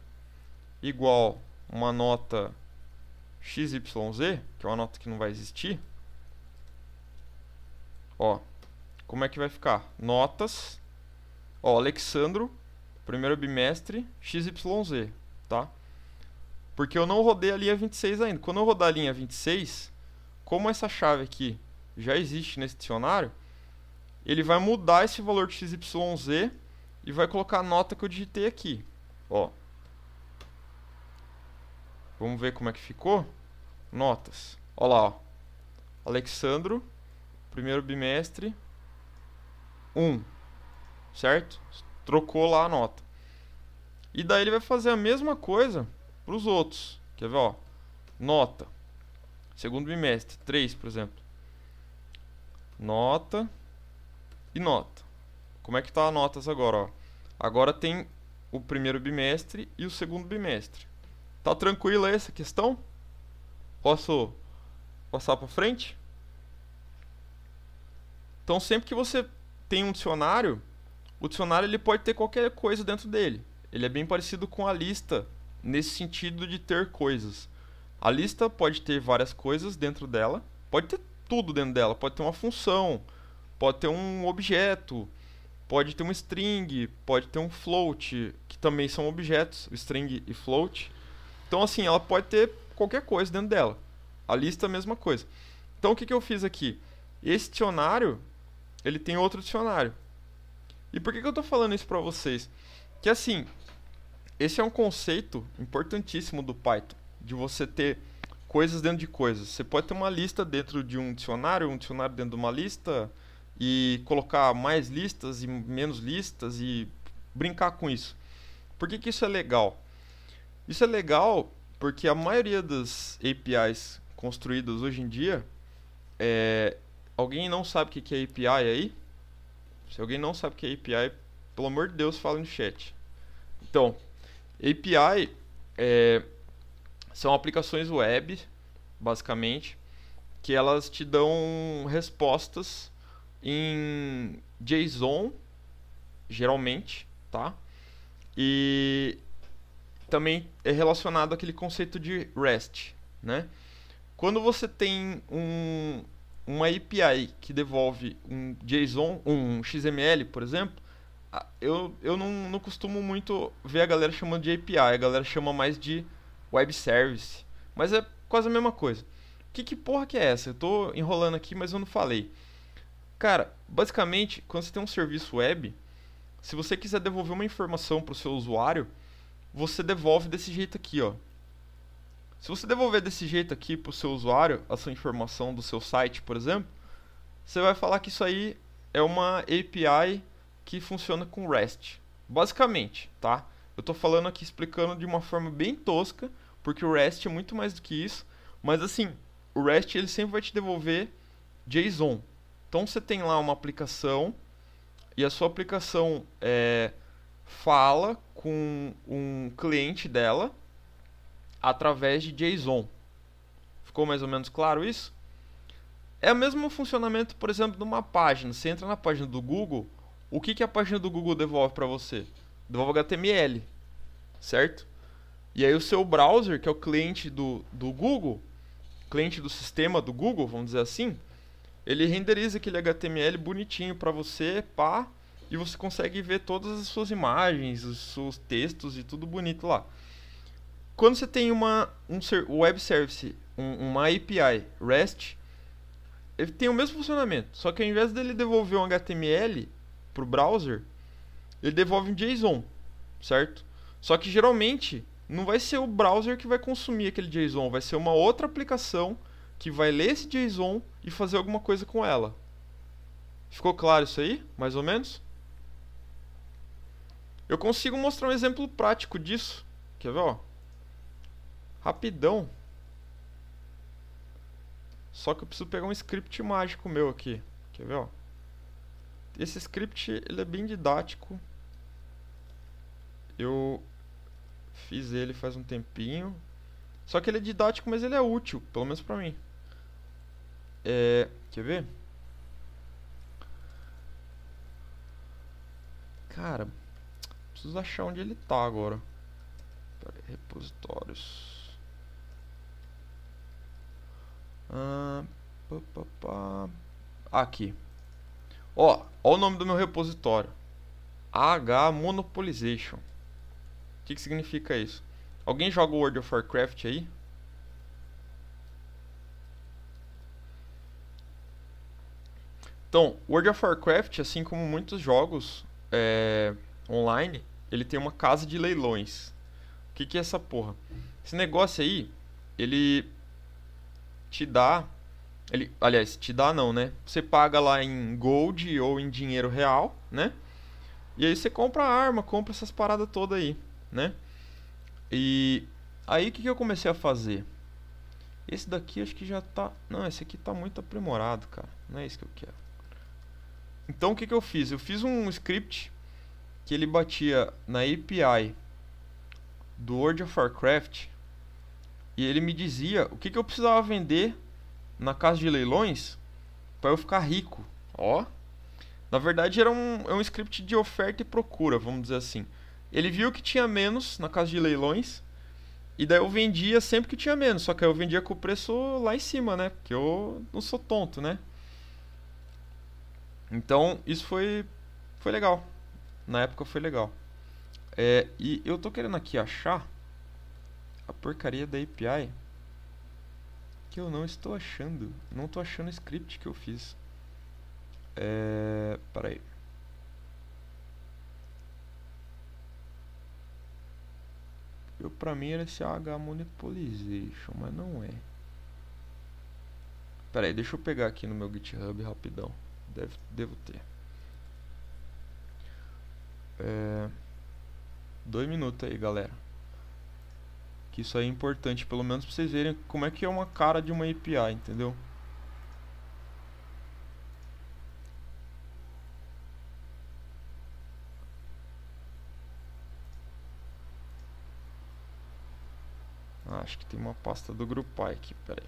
igual uma nota XYZ, que é uma nota que não vai existir, ó, como é que vai ficar? Notas, ó, Alexandro, primeiro bimestre, XYZ, tá? Porque eu não rodei a linha 26 ainda. Quando eu rodar a linha 26, como essa chave aqui já existe nesse dicionário, ele vai mudar esse valor de XYZ e vai colocar a nota que eu digitei aqui. Ó. Vamos ver como é que ficou? Notas. Olha lá, ó. Alexandro, primeiro bimestre, 1. Um, certo? Trocou lá a nota. E daí ele vai fazer a mesma coisa para os outros. Quer ver, ó? Nota. Segundo bimestre, 3, por exemplo. Nota e nota. Como é que tá as notas agora? Ó? Agora tem o primeiro bimestre e o segundo bimestre. Tá tranquila essa questão? Posso passar para frente? Então sempre que você tem um dicionário, o dicionário ele pode ter qualquer coisa dentro dele. Ele é bem parecido com a lista nesse sentido de ter coisas. A lista pode ter várias coisas dentro dela, pode ter tudo dentro dela, pode ter uma função, pode ter um objeto, pode ter um string, pode ter um float, que também são objetos, string e float. Então, assim, ela pode ter qualquer coisa dentro dela. A lista é a mesma coisa. Então, o que, que eu fiz aqui? Esse dicionário, ele tem outro dicionário. E por que, que eu estou falando isso para vocês? Que, assim, esse é um conceito importantíssimo do Python, de você ter coisas dentro de coisas. Você pode ter uma lista dentro de um dicionário, um dicionário dentro de uma lista, e colocar mais listas e menos listas e brincar com isso. Por que, que isso é legal? Isso é legal porque a maioria das APIs construídas hoje em dia, é... alguém não sabe o que, é API aí? Se alguém não sabe o que é API, pelo amor de Deus, fala no chat. Então, API é... são aplicações web, basicamente, que elas te dão respostas em JSON, geralmente, tá? E também é relacionado àquele conceito de REST, né? Quando você tem um, uma API que devolve um JSON, um XML, por exemplo, eu, eu não, não costumo muito ver a galera chamando de API, a galera chama mais de Web Service, mas é quase a mesma coisa. Que, que porra que é essa? Eu tô enrolando aqui, mas eu não falei. Cara, basicamente, quando você tem um serviço web, se você quiser devolver uma informação para o seu usuário, você devolve desse jeito aqui, ó. Se você devolver desse jeito aqui para o seu usuário a sua informação do seu site, por exemplo, você vai falar que isso aí é uma API que funciona com REST. Basicamente, tá? Eu estou falando aqui explicando de uma forma bem tosca, porque o REST é muito mais do que isso, mas assim, o REST ele sempre vai te devolver JSON, então você tem lá uma aplicação e a sua aplicação é, fala com um cliente dela através de JSON. Ficou mais ou menos claro isso? É o mesmo funcionamento, por exemplo, de uma página. Você entra na página do Google, o que, que a página do Google devolve para você? Devolve HTML, certo? E aí o seu browser, que é o cliente do, do Google, cliente do sistema do Google, vamos dizer assim, ele renderiza aquele HTML bonitinho para você, pá, e você consegue ver todas as suas imagens, os seus textos e tudo bonito lá. Quando você tem uma um web service, um, uma API REST, ele tem o mesmo funcionamento, só que ao invés dele devolver um HTML para o browser, ele devolve um JSON, certo? Só que geralmente não vai ser o browser que vai consumir aquele JSON, vai ser uma outra aplicação que vai ler esse JSON e fazer alguma coisa com ela. Ficou claro isso aí? Mais ou menos? Eu consigo mostrar um exemplo prático disso. Quer ver, ó? Rapidão. Só que eu preciso pegar um script mágico meu aqui. Quer ver, ó? Esse script, ele é bem didático. Eu fiz ele faz um tempinho. Só que ele é didático, mas ele é útil, pelo menos pra mim. É, quer ver? Cara, preciso achar onde ele tá agora. Aí, repositórios. Ah, pá, pá, pá. Aqui. Ó, ó o nome do meu repositório. H Monopolization. O que, que significa isso? Alguém joga World of Warcraft aí? Então, World of Warcraft, assim como muitos jogos é, online, ele tem uma casa de leilões. O que, que é essa porra? Esse negócio aí, ele te dá. Ele, aliás, te dá não, né? Você paga lá em gold ou em dinheiro real, né? E aí você compra a arma, compra essas paradas todas aí, né? E aí o que, que eu comecei a fazer? Esse daqui acho que já tá. Não, esse aqui tá muito aprimorado, cara. Não é isso que eu quero. Então o que, que eu fiz? Eu fiz um script que ele batia na API do World of Warcraft e ele me dizia o que, que eu precisava vender na casa de leilões para eu ficar rico. Ó, na verdade era um, é um script de oferta e procura, vamos dizer assim. Ele viu que tinha menos na casa de leilões e daí eu vendia sempre que tinha menos, só que eu vendia com o preço lá em cima, né? Porque eu não sou tonto, né? Então, isso foi, foi legal. Na época foi legal. É, e eu tô querendo aqui achar a porcaria da API que eu não estou achando. Não tô achando o script que eu fiz. É, peraí. Eu, pra mim era esse H Monopolization, mas não é. Peraí, deixa eu pegar aqui no meu GitHub rapidão. Deve, devo ter. É... Dois minutos aí, galera. Que isso aí é importante, pelo menos pra vocês verem como é que é uma cara de uma API, entendeu? Ah, acho que tem uma pasta do Grupy aqui, peraí.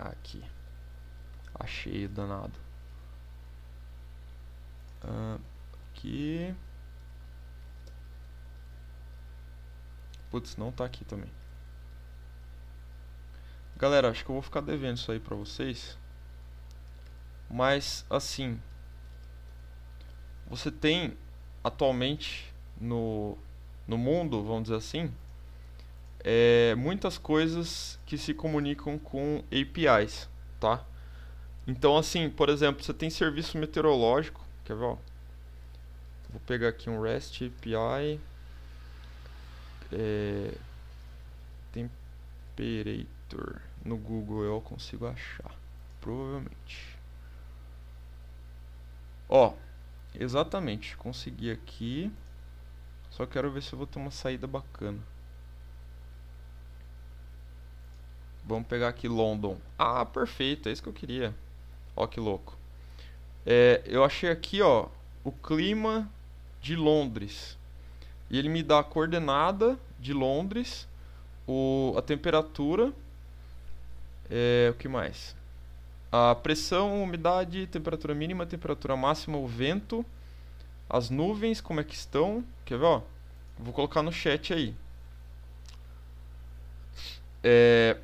Aqui. Achei, danado. Aqui. Putz, não tá aqui também. Galera, acho que eu vou ficar devendo isso aí pra vocês. Mas, assim... Você tem, atualmente, no, no mundo, vamos dizer assim é, muitas coisas que se comunicam com APIs, tá? Então, assim, por exemplo, você tem serviço meteorológico, quer ver, ó? Vou pegar aqui um REST API. É, temperator. No Google eu consigo achar, provavelmente. Ó, exatamente, consegui aqui. Só quero ver se eu vou ter uma saída bacana. Vamos pegar aqui London. Ah, perfeito, é isso que eu queria. Ó que louco. É, eu achei aqui, ó, o clima de Londres. E ele me dá a coordenada de Londres, o, a temperatura, é, o que mais? A pressão, umidade, temperatura mínima, temperatura máxima, o vento, as nuvens, como é que estão. Quer ver, ó? Vou colocar no chat aí. É,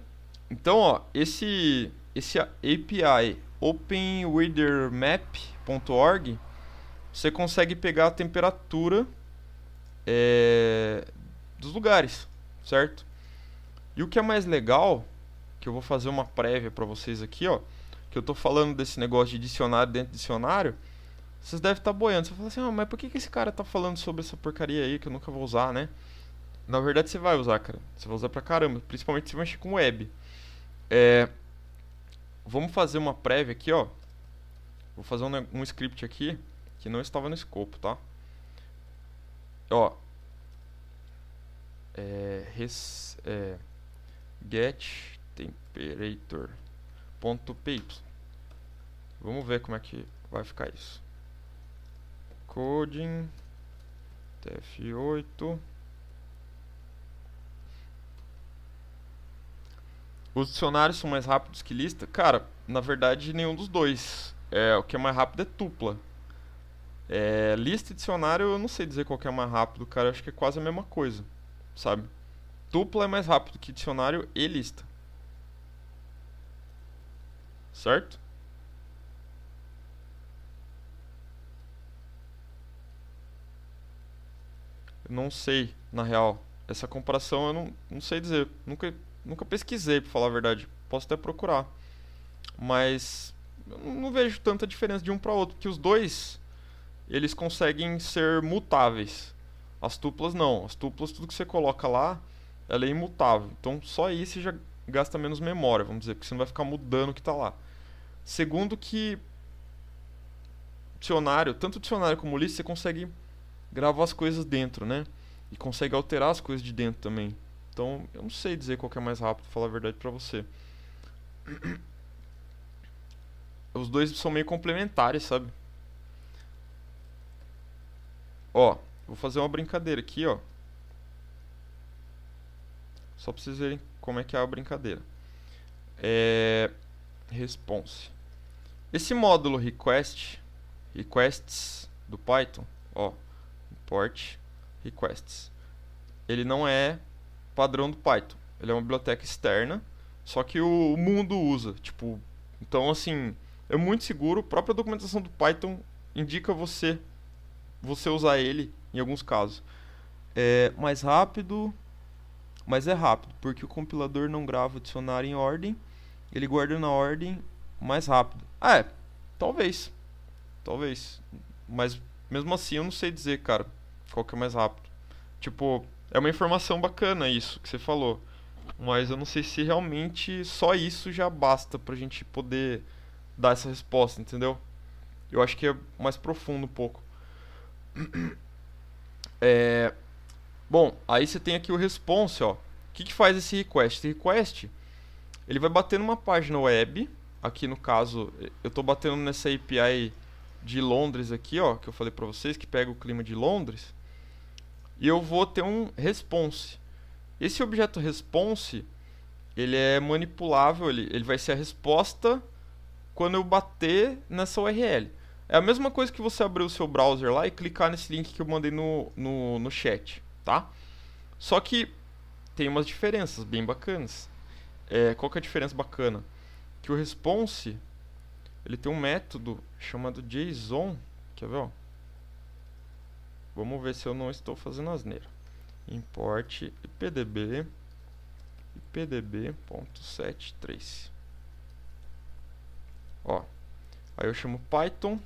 então, ó, esse, esse API openweathermap.org você consegue pegar a temperatura é, dos lugares, certo? E o que é mais legal, que eu vou fazer uma prévia para vocês aqui, ó, que eu tô falando desse negócio de dicionário dentro de dicionário, vocês devem estar tá boiando. Você fala assim, ah, mas por que, que esse cara tá falando sobre essa porcaria aí que eu nunca vou usar, né? Na verdade você vai usar, cara. Você vai usar pra caramba, principalmente se você mexer com web. É, vamos fazer uma prévia aqui, ó. Vou fazer um, um script aqui que não estava no escopo, tá? Ó. É, res, é, get temperature.py. Vamos ver como é que vai ficar isso. Coding tf8 Os dicionários são mais rápidos que lista? Cara, na verdade, nenhum dos dois. É, o que é mais rápido é tupla. É, lista e dicionário, eu não sei dizer qual que é mais rápido, cara. Eu acho que é quase a mesma coisa, sabe? Tupla é mais rápido que dicionário e lista. Certo? Eu não sei, na real. Essa comparação eu não, não sei dizer. Nunca Nunca pesquisei, pra falar a verdade. Posso até procurar. Mas eu não vejo tanta diferença de um para outro, porque os dois eles conseguem ser mutáveis. As tuplas não. As tuplas, tudo que você coloca lá, ela é imutável. Então só aí você já gasta menos memória, vamos dizer, porque você não vai ficar mudando o que está lá. Segundo que dicionário, tanto dicionário como lista, você consegue gravar as coisas dentro, né? E consegue alterar as coisas de dentro também. Então, eu não sei dizer qual é mais rápido, falar a verdade para você. Os dois são meio complementares, sabe? Ó, vou fazer uma brincadeira aqui, ó. Só pra vocês verem como é que é a brincadeira. É... Response. Esse módulo request, requests do Python, ó, import requests. Ele não é padrão do Python. Ele é uma biblioteca externa, só que o, mundo usa. Tipo, então assim, é muito seguro. A própria documentação do Python indica você você usar ele em alguns casos. É mais rápido, mas é rápido, porque o compilador não grava o dicionário em ordem, ele guarda na ordem mais rápido. Ah, é, talvez. Talvez. Mas mesmo assim eu não sei dizer, cara, qual que é mais rápido. Tipo, é uma informação bacana isso que você falou. Mas eu não sei se realmente só isso já basta pra gente poder dar essa resposta, entendeu? Eu acho que é mais profundo um pouco. É... Bom, aí você tem aqui o response, ó. O que, que faz esse request? Esse request, ele vai bater numa página web. Aqui no caso, eu estou batendo nessa API de Londres aqui, ó, que eu falei para vocês, que pega o clima de Londres e eu vou ter um response. Esse objeto response, ele é manipulável, ele, ele vai ser a resposta quando eu bater nessa URL. É a mesma coisa que você abrir o seu browser lá e clicar nesse link que eu mandei no, no, no chat, tá? Só que tem umas diferenças bem bacanas. É, qual que é a diferença bacana? Que o response, ele tem um método chamado JSON, quer ver, ó? Vamos ver se eu não estou fazendo asneira. Import ipdb ipdb.73. Ó. Aí eu chamo python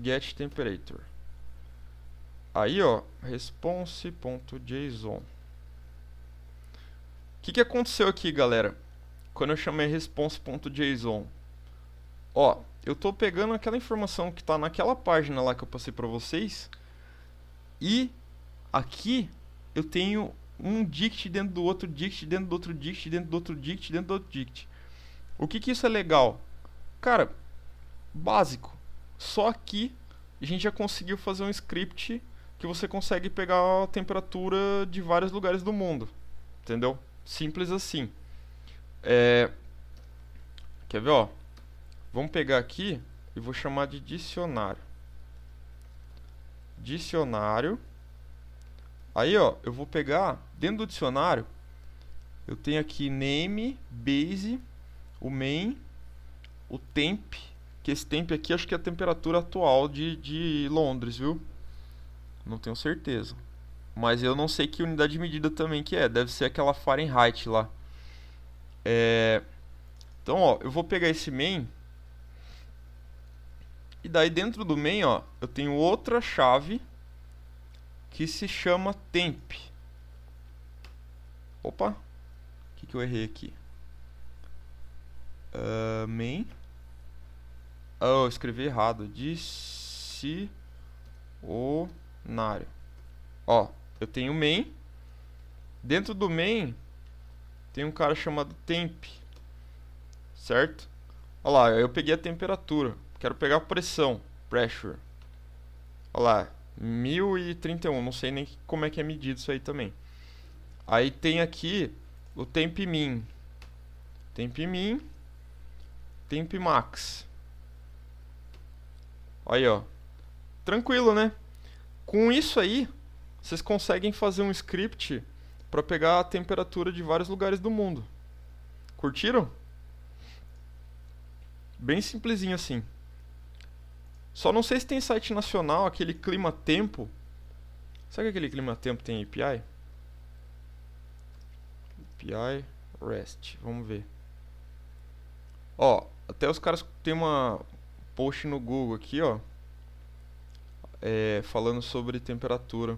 get temperature. Aí, ó, response.json. O que, que aconteceu aqui, galera? Quando eu chamei response.json. Ó, eu tô pegando aquela informação que está naquela página lá que eu passei para vocês e aqui eu tenho um dict dentro do outro dict, dentro do outro dict, dentro do outro dict, dentro do outro dict. O que que isso é legal? Cara, básico. Só que a gente já conseguiu fazer um script que você consegue pegar a temperatura de vários lugares do mundo. Entendeu? Simples assim. É... Quer ver, ó? Vamos pegar aqui e vou chamar de dicionário dicionário. Aí, ó, eu vou pegar dentro do dicionário, eu tenho aqui name, base, o main, o temp, que esse temp aqui acho que é a temperatura atual de, de Londres, viu? Não tenho certeza. Mas eu não sei que unidade de medida também que é. Deve ser aquela Fahrenheit lá. É... Então, ó, eu vou pegar esse main e daí dentro do main, ó, eu tenho outra chave que se chama temp. Opa, o que, que eu errei aqui? Uh, main. Ah, oh, eu escrevi errado. nário Ó, eu tenho main. Dentro do main tem um cara chamado temp. Certo? Olha lá, eu peguei a temperatura. Quero pegar pressão, pressure. Olha lá, 1031, não sei nem como é que é medido isso aí também. Aí tem aqui o temp min. Temp min, temp max. Aí, ó. Tranquilo, né? Com isso aí, vocês conseguem fazer um script para pegar a temperatura de vários lugares do mundo. Curtiram? Bem simplesinho assim. Só não sei se tem site nacional, aquele Clima Tempo. Será que aquele Clima Tempo tem API? API REST, vamos ver. Ó, até os caras tem uma post no Google aqui, ó. É, falando sobre temperatura.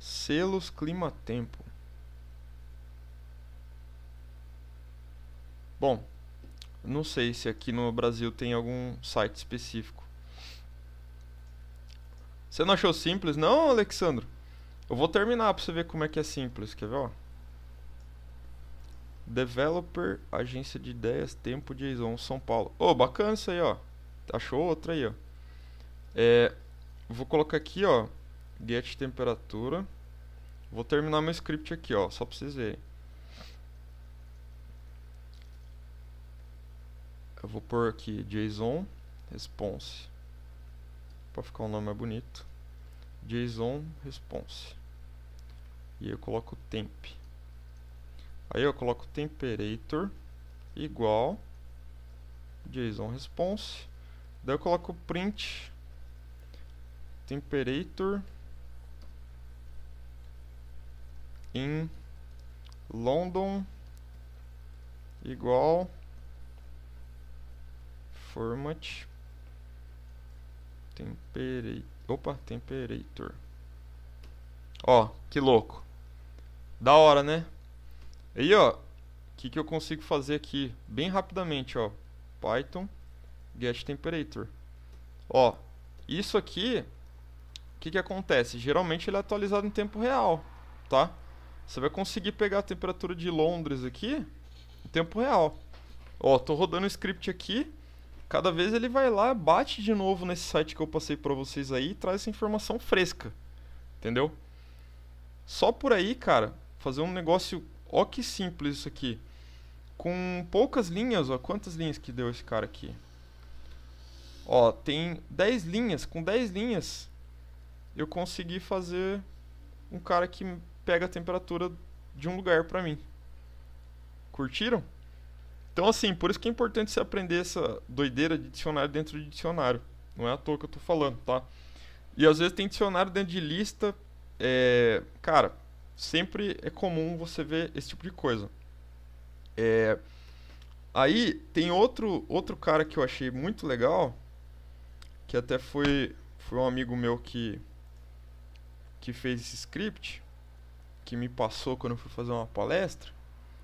Selos clima-tempo. Bom, não sei se aqui no Brasil tem algum site específico. Você não achou simples? Não, Alexandro? Eu vou terminar para você ver como é que é simples. Quer ver, ó? Developer, agência de ideias, tempo de JSON, São Paulo. Ô, oh, bacana isso aí, ó. Achou outra aí, ó. É, vou colocar aqui, ó. Get temperatura. Vou terminar meu script aqui, ó. Só pra vocês verem. Eu vou pôr aqui JSON response. Para ficar um nome mais bonito. JSON response. E eu coloco temp. Aí eu coloco temperature igual JSON response. Daí eu coloco print temperature in London igual format temperate, opa, temperator. Ó, que louco. Da hora, né? Aí, ó, o que, que eu consigo fazer aqui? Bem rapidamente, ó. Python get temperature. Ó, isso aqui, o que, que acontece? Geralmente ele é atualizado em tempo real, tá? Você vai conseguir pegar a temperatura de Londres aqui em tempo real. Ó, tô rodando o script aqui Cada vez ele vai lá, bate de novo nesse site que eu passei para vocês aí e traz essa informação fresca. Entendeu? Só por aí, cara, fazer um negócio ó que simples isso aqui. Com poucas linhas, ó, quantas linhas que deu esse cara aqui? Ó, tem 10 linhas, com 10 linhas eu consegui fazer um cara que pega a temperatura de um lugar para mim. Curtiram? Então, assim, por isso que é importante você aprender essa doideira de dicionário dentro de dicionário. Não é à toa que eu tô falando, tá? E às vezes tem dicionário dentro de lista. É... Cara, sempre é comum você ver esse tipo de coisa. É... Aí tem outro, outro cara que eu achei muito legal, que até foi, foi um amigo meu que, que fez esse script, que me passou quando eu fui fazer uma palestra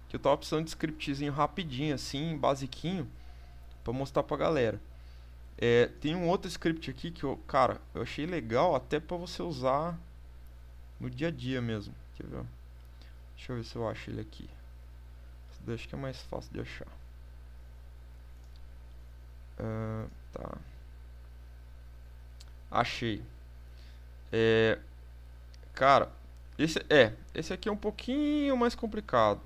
que eu tava precisando de scriptzinho rapidinho, assim, basiquinho, para mostrar pra galera. É, tem um outro script aqui que eu, cara, eu achei legal até para você usar no dia a dia mesmo. Quer ver? Deixa eu ver se eu acho ele aqui. acho que é mais fácil de achar. Uh, tá. Achei. É, cara, esse é, esse aqui é um pouquinho mais complicado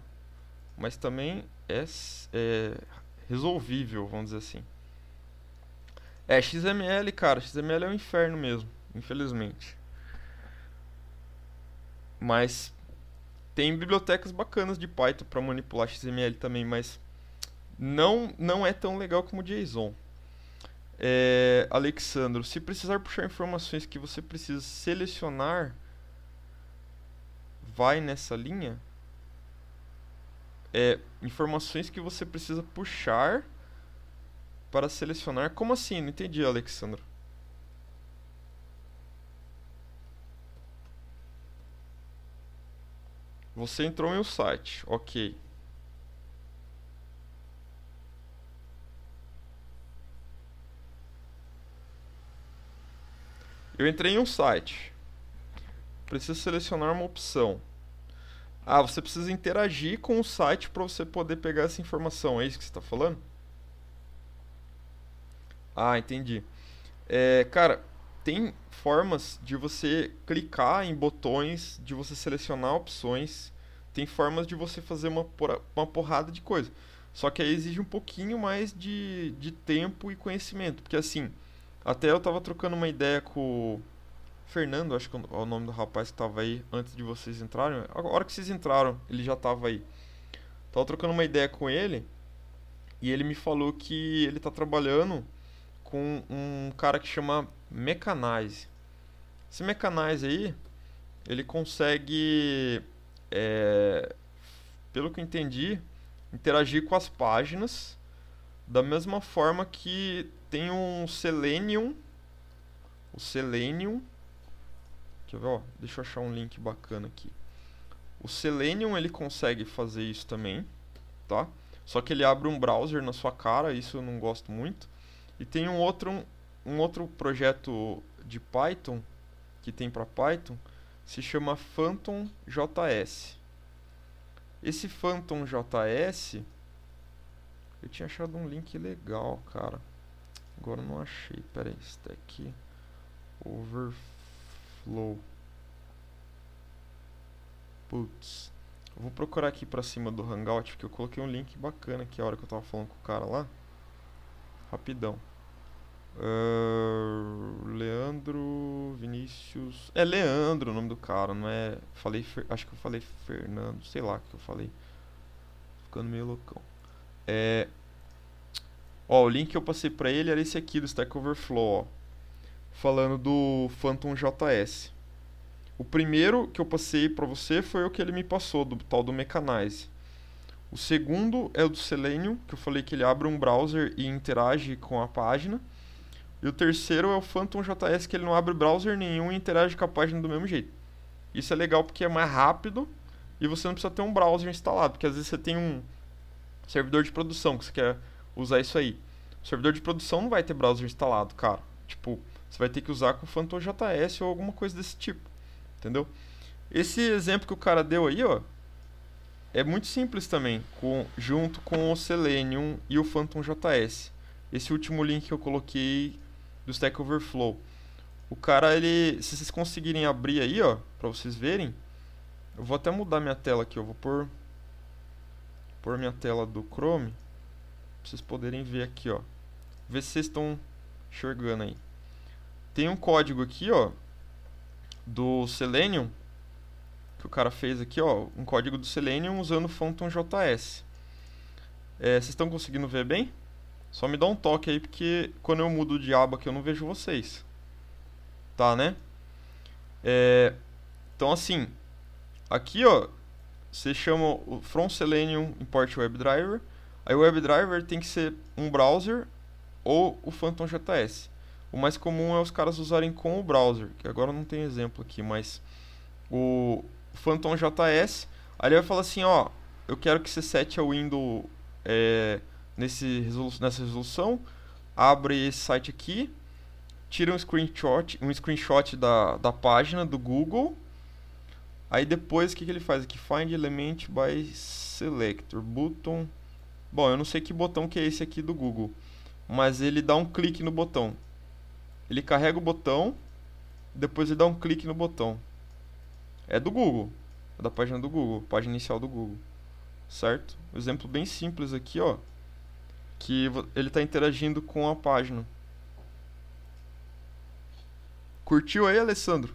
mas também é, é resolvível, vamos dizer assim. É, XML, cara, XML é um inferno mesmo, infelizmente. Mas tem bibliotecas bacanas de Python para manipular XML também, mas não, não é tão legal como o JSON. É, Alexandro, se precisar puxar informações que você precisa selecionar, vai nessa linha? é, informações que você precisa puxar para selecionar. Como assim? Não entendi, Alexandre. Você entrou em um site, ok. Eu entrei em um site. Preciso selecionar uma opção. Ah, você precisa interagir com o site para você poder pegar essa informação. É isso que você está falando? Ah, entendi. É, cara, tem formas de você clicar em botões, de você selecionar opções, tem formas de você fazer uma, porra, uma porrada de coisa. Só que aí exige um pouquinho mais de, de tempo e conhecimento. Porque assim, até eu estava trocando uma ideia com, Fernando, acho que é, é o nome do rapaz que tava aí antes de vocês entrarem. A hora que vocês entraram, ele já tava aí. Tava trocando uma ideia com ele e ele me falou que ele tá trabalhando com um cara que chama Mechanize. Esse Mechanize aí, ele consegue, é, pelo que eu entendi, interagir com as páginas da mesma forma que tem um Selenium, o Selenium Quer ver, ó, deixa eu achar um link bacana aqui. O Selenium ele consegue fazer isso também, tá? Só que ele abre um browser na sua cara, isso eu não gosto muito. E tem um outro, um, um outro projeto de Python, que tem para Python, se chama Phantom JS. Esse Phantom JS, eu tinha achado um link legal, cara. Agora não achei, espera está aqui. Overflow. Flow. Putz. Vou procurar aqui pra cima do Hangout, porque eu coloquei um link bacana aqui a hora que eu tava falando com o cara lá. Rapidão. Uh, Leandro Vinícius. É Leandro o nome do cara, não é. Falei. Acho que eu falei Fernando, sei lá o que eu falei. ficando meio loucão. É. Ó, o link que eu passei pra ele era esse aqui do Stack Overflow, ó falando do Phantom JS. O primeiro que eu passei para você foi o que ele me passou, do tal do Mechanize. O segundo é o do Selenium, que eu falei que ele abre um browser e interage com a página. E o terceiro é o Phantom JS, que ele não abre browser nenhum e interage com a página do mesmo jeito. Isso é legal porque é mais rápido e você não precisa ter um browser instalado, porque às vezes você tem um servidor de produção que você quer usar isso aí. O servidor de produção não vai ter browser instalado, cara. Tipo, você vai ter que usar com o Phantom JS ou alguma coisa desse tipo. Entendeu? Esse exemplo que o cara deu aí, ó, é muito simples também, com, junto com o Selenium e o Phantom JS. Esse último link que eu coloquei do Stack Overflow. O cara, ele, se vocês conseguirem abrir aí, ó, para vocês verem, eu vou até mudar minha tela aqui, eu vou pôr por minha tela do Chrome, pra vocês poderem ver aqui, ó. Ver se vocês estão enxergando aí. Tem um código aqui, ó, do Selenium, que o cara fez aqui, ó, um código do Selenium usando Phantom JS. É, vocês estão conseguindo ver bem? Só me dá um toque aí, porque quando eu mudo de aba aqui eu não vejo vocês. Tá, né? É, então, assim, aqui, ó, você chama o From Selenium Import WebDriver. Aí o WebDriver tem que ser um browser ou o Phantom JS. O mais comum é os caras usarem com o browser, que agora não tem exemplo aqui, mas o Phantom JS, aí ele vai falar assim, ó, eu quero que você sete a window é, nesse resolu nessa resolução, abre esse site aqui, tira um screenshot, um screenshot da, da página do Google, aí depois o que, que ele faz aqui? Find element by selector, button... Bom, eu não sei que botão que é esse aqui do Google, mas ele dá um clique no botão. Ele carrega o botão, depois ele dá um clique no botão. É do Google, é da página do Google, página inicial do Google, certo? Um exemplo bem simples aqui, ó, que ele está interagindo com a página. Curtiu aí, Alessandro?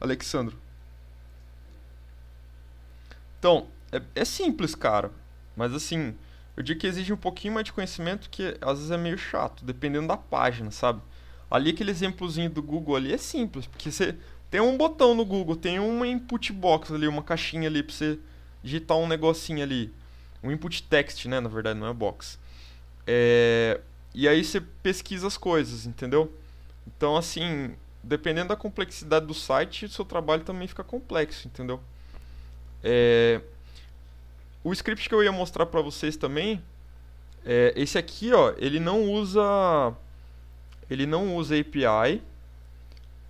Alexandro. Então, é, é simples, cara. Mas assim, eu digo que exige um pouquinho mais de conhecimento, que às vezes é meio chato, dependendo da página, sabe? Ali aquele exemplozinho do Google ali é simples, porque você tem um botão no Google, tem uma input box ali, uma caixinha ali para você digitar um negocinho ali, um input text, né, na verdade não é box. É... e aí você pesquisa as coisas, entendeu? Então assim, dependendo da complexidade do site, o seu trabalho também fica complexo, entendeu? É... o script que eu ia mostrar para vocês também, é... esse aqui, ó, ele não usa ele não usa API.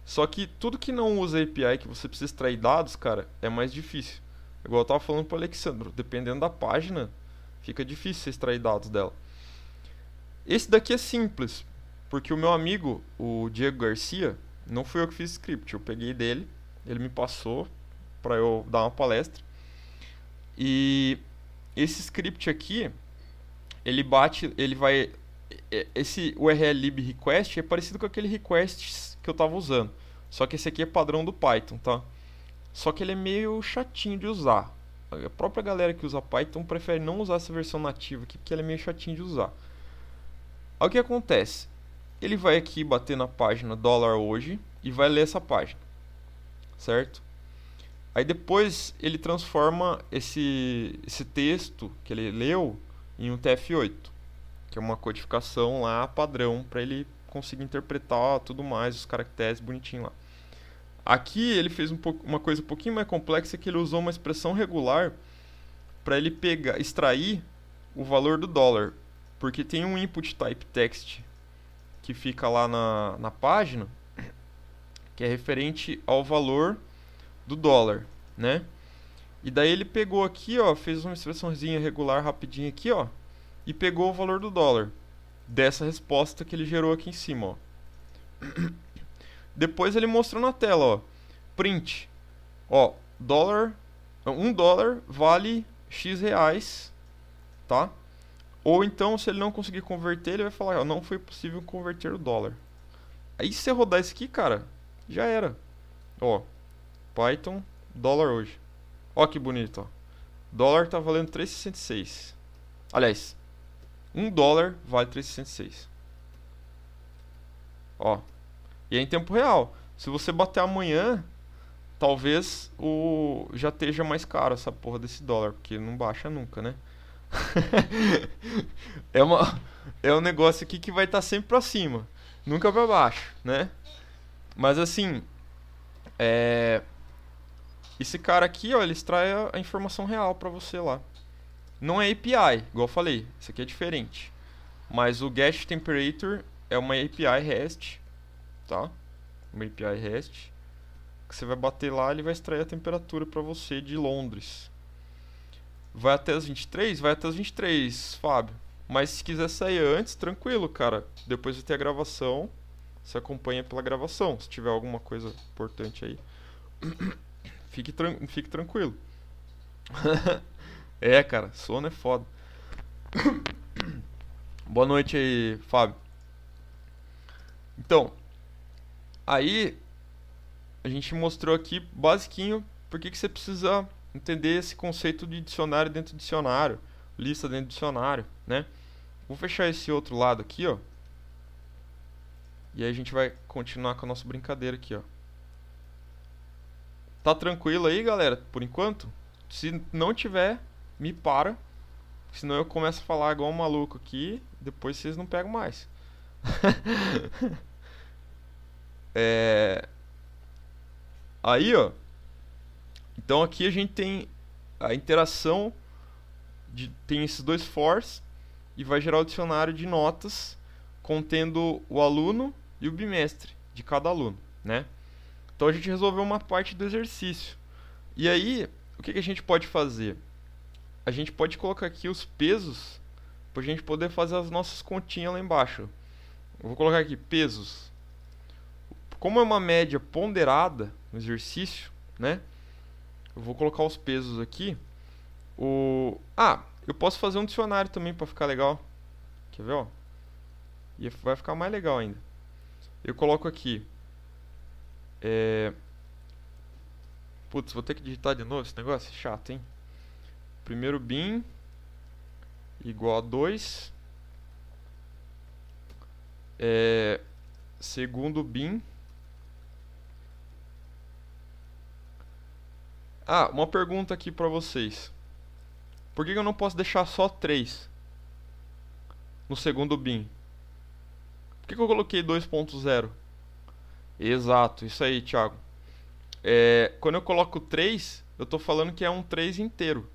Só que tudo que não usa API, que você precisa extrair dados, cara, é mais difícil. Igual eu tava falando pro Alexandro, dependendo da página, fica difícil você extrair dados dela. Esse daqui é simples, porque o meu amigo, o Diego Garcia, não fui eu que fiz script, eu peguei dele, ele me passou para eu dar uma palestra. E esse script aqui, ele bate, ele vai é, esse URL lib request é parecido com aquele requests que eu estava usando. Só que esse aqui é padrão do Python, tá? Só que ele é meio chatinho de usar. A própria galera que usa Python prefere não usar essa versão nativa aqui, porque ele é meio chatinho de usar. Aí o que acontece? Ele vai aqui bater na página dólar hoje e vai ler essa página, certo? Aí depois ele transforma esse, esse texto que ele leu em um TF8 que é uma codificação lá padrão para ele conseguir interpretar tudo mais, os caracteres bonitinho lá. Aqui ele fez um uma coisa um pouquinho mais complexa que ele usou uma expressão regular para ele pegar, extrair o valor do dólar, porque tem um input type text que fica lá na, na página que é referente ao valor do dólar, né? E daí ele pegou aqui, ó, fez uma expressãozinha regular rapidinho aqui, ó, e pegou o valor do dólar dessa resposta que ele gerou aqui em cima, ó. Depois ele mostrou na tela, ó, print, ó, dólar, um dólar vale x reais, tá? Ou então, se ele não conseguir converter, ele vai falar, ó, não foi possível converter o dólar. Aí se você rodar isso aqui, cara, já era. Ó, Python, dólar hoje. Ó que bonito, ó. Dólar tá valendo 3,66. Aliás, 1 dólar vale 306. Ó. E é em tempo real. Se você bater amanhã, talvez o já esteja mais caro essa porra desse dólar, porque não baixa nunca, né? é uma é um negócio aqui que vai estar tá sempre para cima, nunca para baixo, né? Mas assim, é esse cara aqui, ó, ele extrai a informação real para você lá. Não é API, igual eu falei, isso aqui é diferente. Mas o get temperature é uma API REST, tá? Uma API REST que você vai bater lá, ele vai extrair a temperatura para você de Londres. Vai até as 23? Vai até as 23, Fábio. Mas se quiser sair antes, tranquilo, cara. Depois de ter a gravação, você acompanha pela gravação. Se tiver alguma coisa importante aí, fique, tran fique tranquilo. É, cara, sono é foda. Boa noite aí, Fábio. Então, aí a gente mostrou aqui basiquinho por que, que você precisa entender esse conceito de dicionário dentro do dicionário, lista dentro do dicionário, né? Vou fechar esse outro lado aqui, ó. E aí a gente vai continuar com a nossa brincadeira aqui, ó. Tá tranquilo aí, galera, por enquanto? Se não tiver, me para, senão eu começo a falar igual um maluco aqui, depois vocês não pegam mais. é... Aí, ó. Então aqui a gente tem a interação, de, tem esses dois fors, e vai gerar o dicionário de notas contendo o aluno e o bimestre de cada aluno, né? Então a gente resolveu uma parte do exercício. E aí, o que, que a gente pode fazer? a gente pode colocar aqui os pesos para a gente poder fazer as nossas continhas lá embaixo. Eu vou colocar aqui pesos. Como é uma média ponderada no exercício, né? Eu vou colocar os pesos aqui. O ah, eu posso fazer um dicionário também para ficar legal. Quer ver, ó? E é, vai ficar mais legal ainda. Eu coloco aqui é Putz, vou ter que digitar de novo esse negócio? Chato, hein? primeiro bin igual a 2. É, segundo bin. Ah, uma pergunta aqui para vocês. Por que eu não posso deixar só 3 no segundo bin? Por que eu coloquei 2.0? Exato, isso aí, Thiago. É, quando eu coloco 3, eu estou falando que é um 3 inteiro.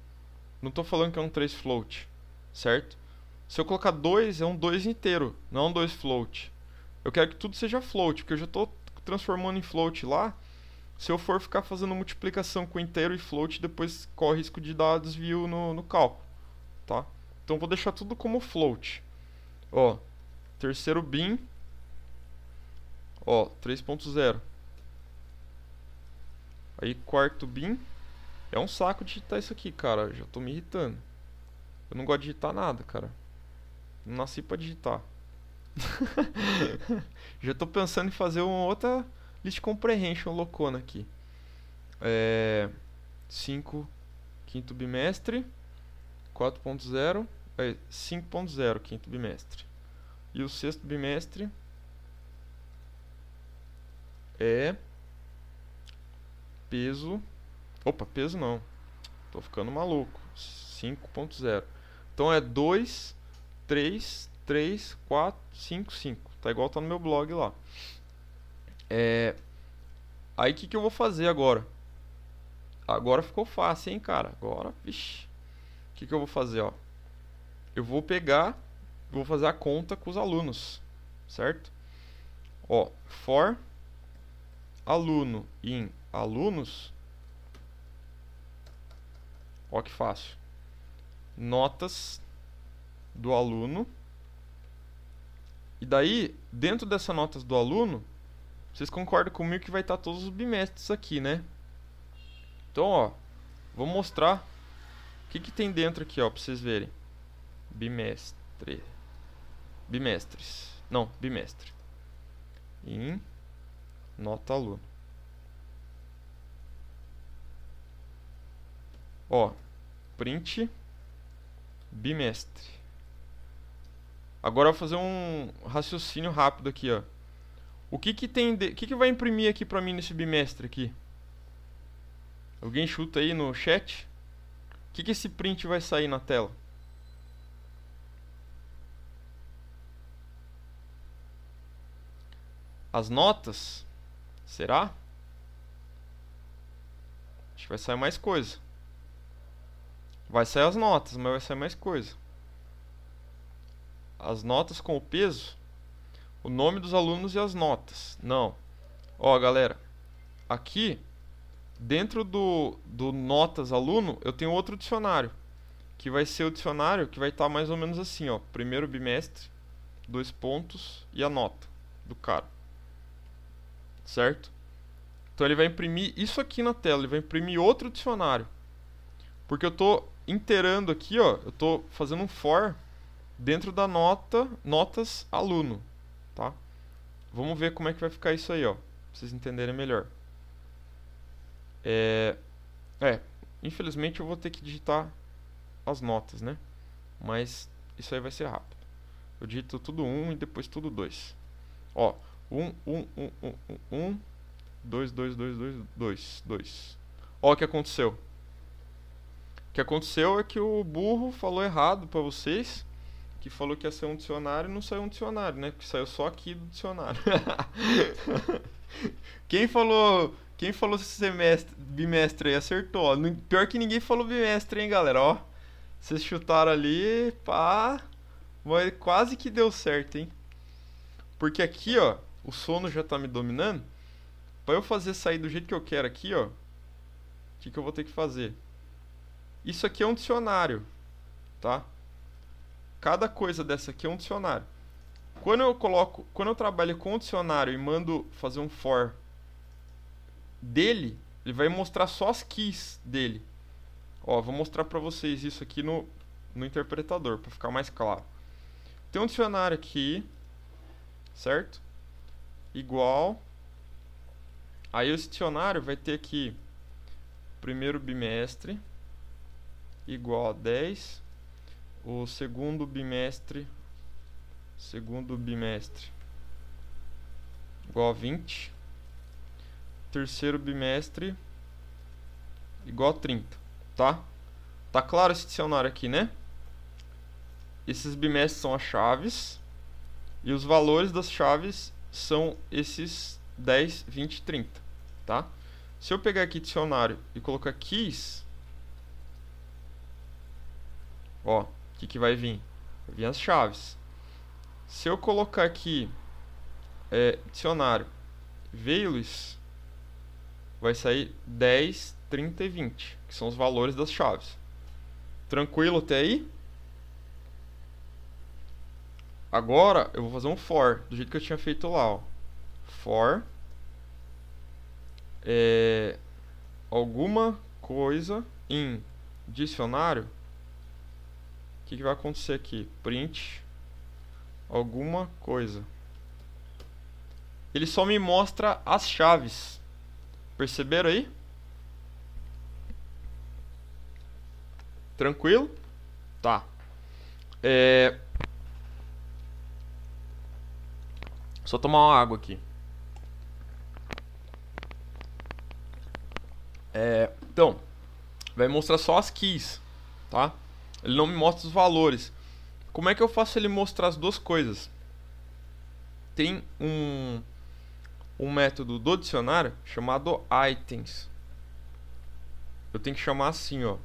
Não estou falando que é um 3 float, certo? Se eu colocar 2, é um 2 inteiro, não é um 2 float. Eu quero que tudo seja float, porque eu já estou transformando em float lá. Se eu for ficar fazendo multiplicação com inteiro e float, depois corre risco de dar desvio no, no cálculo, tá? Então vou deixar tudo como float. Ó, terceiro bin, ó, 3.0. Aí quarto bin, é um saco digitar isso aqui, cara. Já tô me irritando. Eu não gosto de digitar nada, cara. Não nasci pra digitar. já tô pensando em fazer uma outra list comprehension loucona aqui. É. 5. Quinto bimestre. 4.0. É, 5.0, quinto bimestre. E o sexto bimestre é peso Opa, peso não. Tô ficando maluco. 5.0. Então é 2, 3, 3, 4, 5, 5. Tá igual tá no meu blog lá. É... Aí o que, que eu vou fazer agora? Agora ficou fácil, hein, cara? Agora, vixi. O que, que eu vou fazer, ó? Eu vou pegar, vou fazer a conta com os alunos, certo? Ó, for aluno em alunos, Ó que fácil. Notas do aluno. E daí, dentro dessas notas do aluno, vocês concordam comigo que vai estar todos os bimestres aqui, né? Então, ó, vou mostrar o que, que tem dentro aqui, ó, pra vocês verem. Bimestre. Bimestres. Não, bimestre. Em nota aluno. Ó, print bimestre. Agora eu vou fazer um raciocínio rápido aqui, ó. O que que tem, de... o que que vai imprimir aqui para mim nesse bimestre aqui? Alguém chuta aí no chat? O que que esse print vai sair na tela? As notas? Será? Acho que vai sair mais coisa. Vai sair as notas, mas vai sair mais coisa. As notas com o peso, o nome dos alunos e as notas. Não. Ó, galera, aqui dentro do, do notas aluno, eu tenho outro dicionário, que vai ser o dicionário que vai estar tá mais ou menos assim, ó, primeiro bimestre, dois pontos e a nota do cara. Certo? Então ele vai imprimir isso aqui na tela, ele vai imprimir outro dicionário. Porque eu tô inteirando aqui, ó, eu estou fazendo um for dentro da nota notas aluno, tá? Vamos ver como é que vai ficar isso aí, ó, pra vocês entenderem melhor. É, é, infelizmente eu vou ter que digitar as notas, né? Mas isso aí vai ser rápido. Eu digito tudo 1 um, e depois tudo 2. Ó, 1, 1, 1, 1, 1, 2, 2, 2, 2, 2, 2. Ó o que aconteceu. O que aconteceu é que o burro falou errado para vocês, que falou que ia ser um dicionário e não saiu um dicionário, né? Porque saiu só aqui do dicionário. quem falou, quem falou semestre, bimestre aí acertou. Pior que ninguém falou bimestre, hein, galera, ó. Vocês chutaram ali, pá. Mas quase que deu certo, hein? Porque aqui, ó, o sono já tá me dominando. Para eu fazer sair do jeito que eu quero aqui, ó, o que, que eu vou ter que fazer? Isso aqui é um dicionário, tá? Cada coisa dessa aqui é um dicionário. Quando eu coloco, quando eu trabalho com o dicionário e mando fazer um for dele, ele vai mostrar só as keys dele. Ó, vou mostrar para vocês isso aqui no, no interpretador para ficar mais claro. Tem um dicionário aqui, certo? Igual. Aí esse dicionário vai ter aqui primeiro bimestre igual a 10. O segundo bimestre segundo bimestre igual a 20. Terceiro bimestre igual a 30, tá? Tá claro esse dicionário aqui, né? Esses bimestres são as chaves e os valores das chaves são esses 10, 20 30, tá? Se eu pegar aqui dicionário e colocar keys, Ó, o que, que vai vir? Vai vir as chaves. Se eu colocar aqui é, dicionário Veilus, vai sair 10, 30 e 20, que são os valores das chaves. Tranquilo até aí? Agora eu vou fazer um for, do jeito que eu tinha feito lá. Ó. For é, alguma coisa em dicionário que, que vai acontecer aqui? Print alguma coisa. Ele só me mostra as chaves. Perceberam aí? Tranquilo? Tá. É... Só tomar uma água aqui. É... Então, vai mostrar só as keys, tá? Ele não me mostra os valores. Como é que eu faço ele mostrar as duas coisas? Tem um, um método do dicionário chamado items. Eu tenho que chamar assim, ó.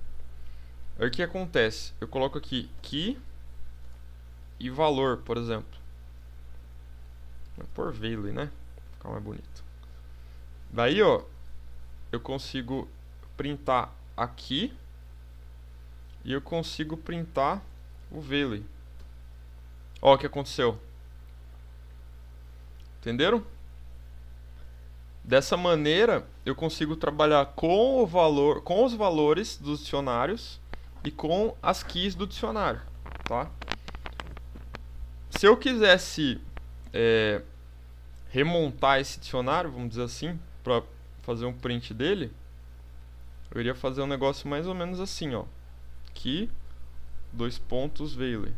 Aí o que acontece? Eu coloco aqui key e valor, por exemplo. Vou pôr value, né? Ficar mais bonito. Daí, ó, eu consigo printar aqui e eu consigo printar o Vele. Ó o que aconteceu. Entenderam? Dessa maneira, eu consigo trabalhar com o valor, com os valores dos dicionários e com as keys do dicionário, tá? Se eu quisesse é, remontar esse dicionário, vamos dizer assim, para fazer um print dele, eu iria fazer um negócio mais ou menos assim, ó aqui, dois pontos, Veile.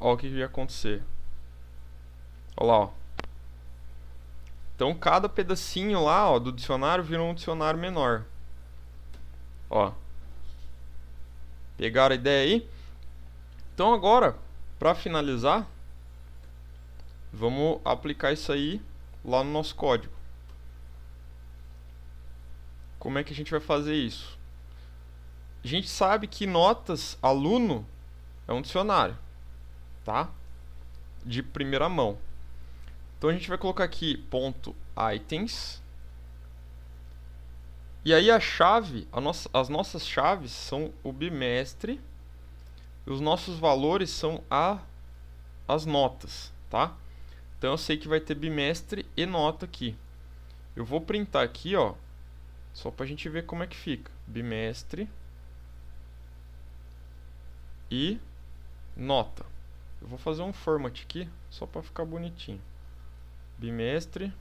Olha o que ia acontecer. Olha lá, ó. Então cada pedacinho lá, ó, do dicionário virou um dicionário menor. Ó. Pegaram a ideia aí? Então agora, para finalizar, vamos aplicar isso aí lá no nosso código. Como é que a gente vai fazer isso? a gente sabe que notas aluno é um dicionário, tá? De primeira mão. Então a gente vai colocar aqui ponto items. E aí a chave, a nossa, as nossas chaves são o bimestre. E os nossos valores são a, as notas, tá? Então eu sei que vai ter bimestre e nota aqui. Eu vou printar aqui, ó, só para a gente ver como é que fica. Bimestre e nota. Eu vou fazer um format aqui só para ficar bonitinho. Bimestre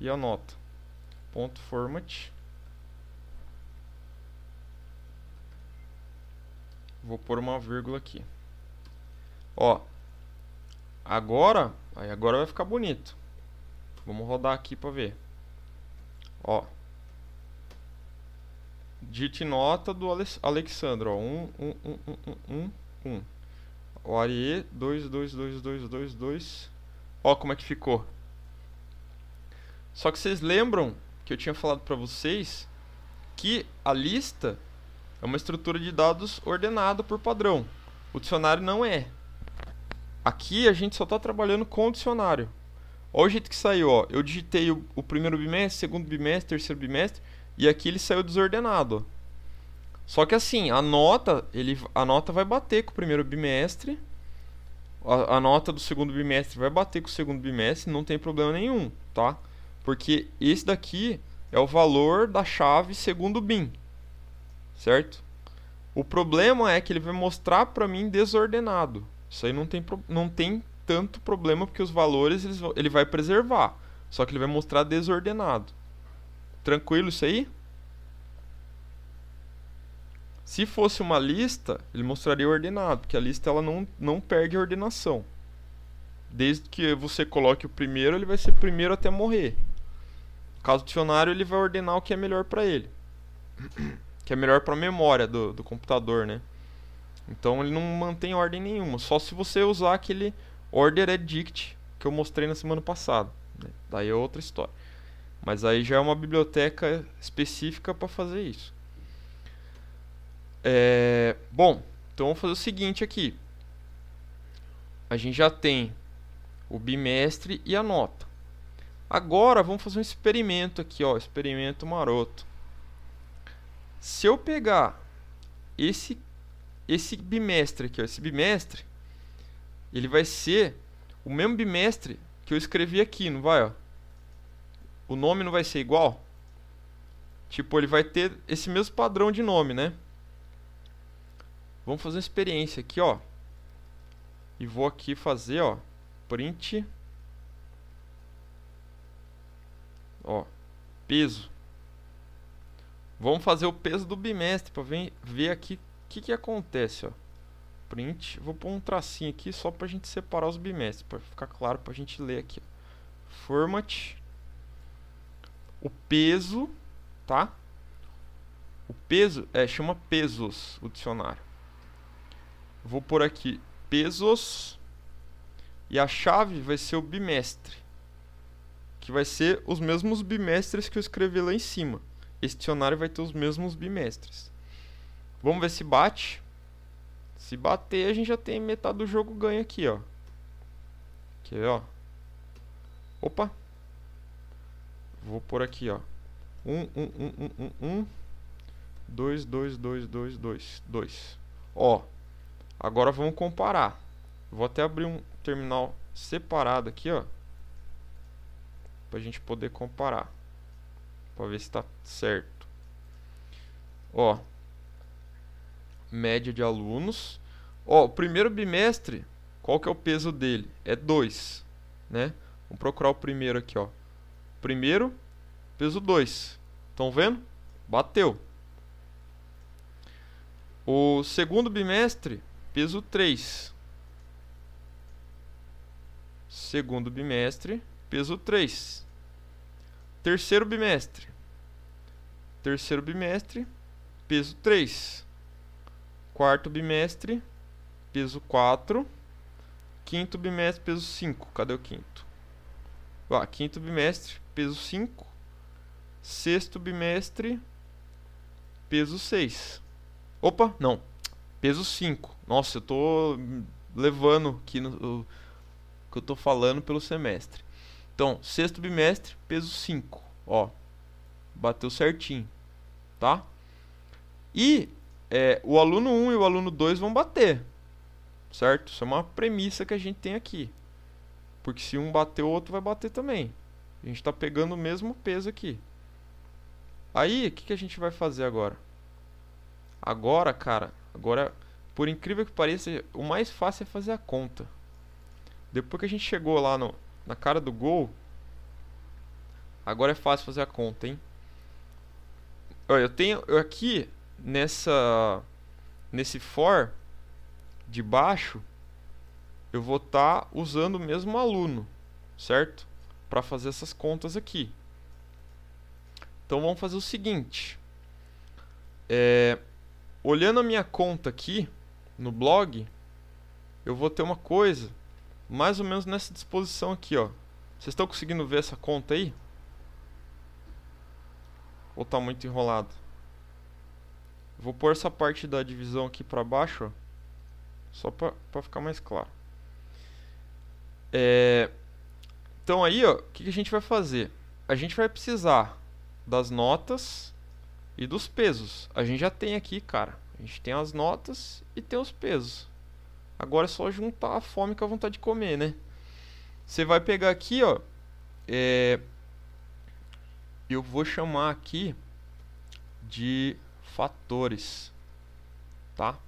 e a nota. Ponto format. Vou pôr uma vírgula aqui. Ó. Agora, aí agora vai ficar bonito. Vamos rodar aqui para ver. Ó. Dite nota do Alexandre, ó. 1, 1, 1, 1, 1, 1. O Arie, 2, 2, 2, 2, 2, 2. Ó como é que ficou. Só que vocês lembram que eu tinha falado para vocês que a lista é uma estrutura de dados ordenada por padrão. O dicionário não é. Aqui a gente só está trabalhando com o dicionário. Olha o jeito que saiu, ó. Eu digitei o, o primeiro bimestre, segundo bimestre, terceiro bimestre e aqui ele saiu desordenado. Só que assim, a nota, ele, a nota vai bater com o primeiro bimestre. A, a nota do segundo bimestre vai bater com o segundo bimestre, não tem problema nenhum, tá? Porque esse daqui é o valor da chave segundo BIM, certo? O problema é que ele vai mostrar para mim desordenado. Isso aí não tem, não tem tanto problema porque os valores ele vai preservar, só que ele vai mostrar desordenado. Tranquilo isso aí? Se fosse uma lista, ele mostraria ordenado, porque a lista ela não, não perde ordenação. Desde que você coloque o primeiro, ele vai ser primeiro até morrer. Caso dicionário, ele vai ordenar o que é melhor para ele. Que é melhor para a memória do, do computador, né? Então ele não mantém ordem nenhuma. Só se você usar aquele order addict que eu mostrei na semana passada. Né? Daí é outra história. Mas aí já é uma biblioteca específica para fazer isso. É, bom, então vamos fazer o seguinte aqui. A gente já tem o bimestre e a nota. Agora vamos fazer um experimento aqui, ó, experimento maroto. Se eu pegar esse esse bimestre aqui, ó, esse bimestre, ele vai ser o mesmo bimestre que eu escrevi aqui, não vai, ó? o nome não vai ser igual? Tipo, ele vai ter esse mesmo padrão de nome, né? Vamos fazer uma experiência aqui, ó. E vou aqui fazer, ó, print ó, peso. Vamos fazer o peso do bimestre para ver, ver aqui o que, que acontece, ó. Print, vou pôr um tracinho aqui só para a gente separar os bimestres, para ficar claro para a gente ler aqui. Format, o peso, tá? O peso é chama pesos o dicionário. Vou por aqui pesos e a chave vai ser o bimestre, que vai ser os mesmos bimestres que eu escrevi lá em cima. Esse dicionário vai ter os mesmos bimestres. Vamos ver se bate. Se bater, a gente já tem metade do jogo ganho aqui, ó. Quer ó? Opa! Vou por aqui, ó. 1, 1, 1, 1, 1, 1. 2, 2, 2, 2, 2, 2. Ó, agora vamos comparar. Vou até abrir um terminal separado aqui, ó. Pra gente poder comparar. Pra ver se tá certo. Ó. Média de alunos. Ó, o primeiro bimestre, qual que é o peso dele? É 2, né? Vamos procurar o primeiro aqui, ó primeiro, peso 2. Estão vendo? Bateu. O segundo bimestre, peso 3. Segundo bimestre, peso 3. Terceiro bimestre. Terceiro bimestre, peso 3. Quarto bimestre, peso 4. Quinto bimestre, peso 5. Cadê o quinto? Ó, quinto bimestre, peso 5. Sexto bimestre, peso 6. Opa, não. Peso 5. Nossa, eu tô levando aqui no, o que eu tô falando pelo semestre. Então, sexto bimestre, peso 5. Ó, bateu certinho, tá? E é, o aluno 1 um e o aluno 2 vão bater, certo? Isso é uma premissa que a gente tem aqui. Porque se um bater, o outro vai bater também. A gente está pegando o mesmo peso aqui. Aí, o que, que a gente vai fazer agora? Agora, cara, agora, por incrível que pareça, o mais fácil é fazer a conta. Depois que a gente chegou lá no, na cara do gol, agora é fácil fazer a conta, hein? eu tenho eu aqui nessa nesse for de baixo, eu vou estar tá usando o mesmo aluno, certo? Para fazer essas contas aqui. Então vamos fazer o seguinte. É, olhando a minha conta aqui no blog, eu vou ter uma coisa mais ou menos nessa disposição aqui, ó. Vocês estão conseguindo ver essa conta aí? Ou está muito enrolado? Vou pôr essa parte da divisão aqui para baixo, ó, só para ficar mais claro. É, então aí, o que, que a gente vai fazer? A gente vai precisar das notas e dos pesos. A gente já tem aqui, cara. A gente tem as notas e tem os pesos. Agora é só juntar a fome com a vontade de comer, né? Você vai pegar aqui, ó. É... Eu vou chamar aqui de fatores, tá?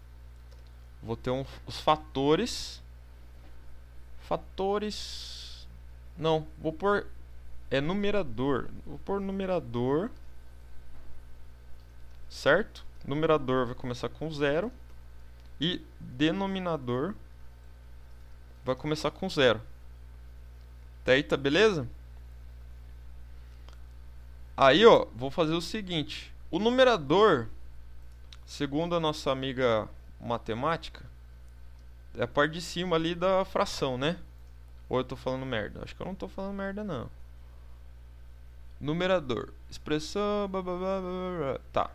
Vou ter um, os fatores Fatores. Não, vou pôr. É numerador. Vou pôr numerador. Certo? Numerador vai começar com zero. E denominador vai começar com zero. Até aí, tá beleza? Aí, ó, vou fazer o seguinte. O numerador, segundo a nossa amiga matemática, é a parte de cima ali da fração, né? Ou eu tô falando merda? Acho que eu não tô falando merda, não. Numerador. Expressão. Blá, blá, blá, blá, Tá.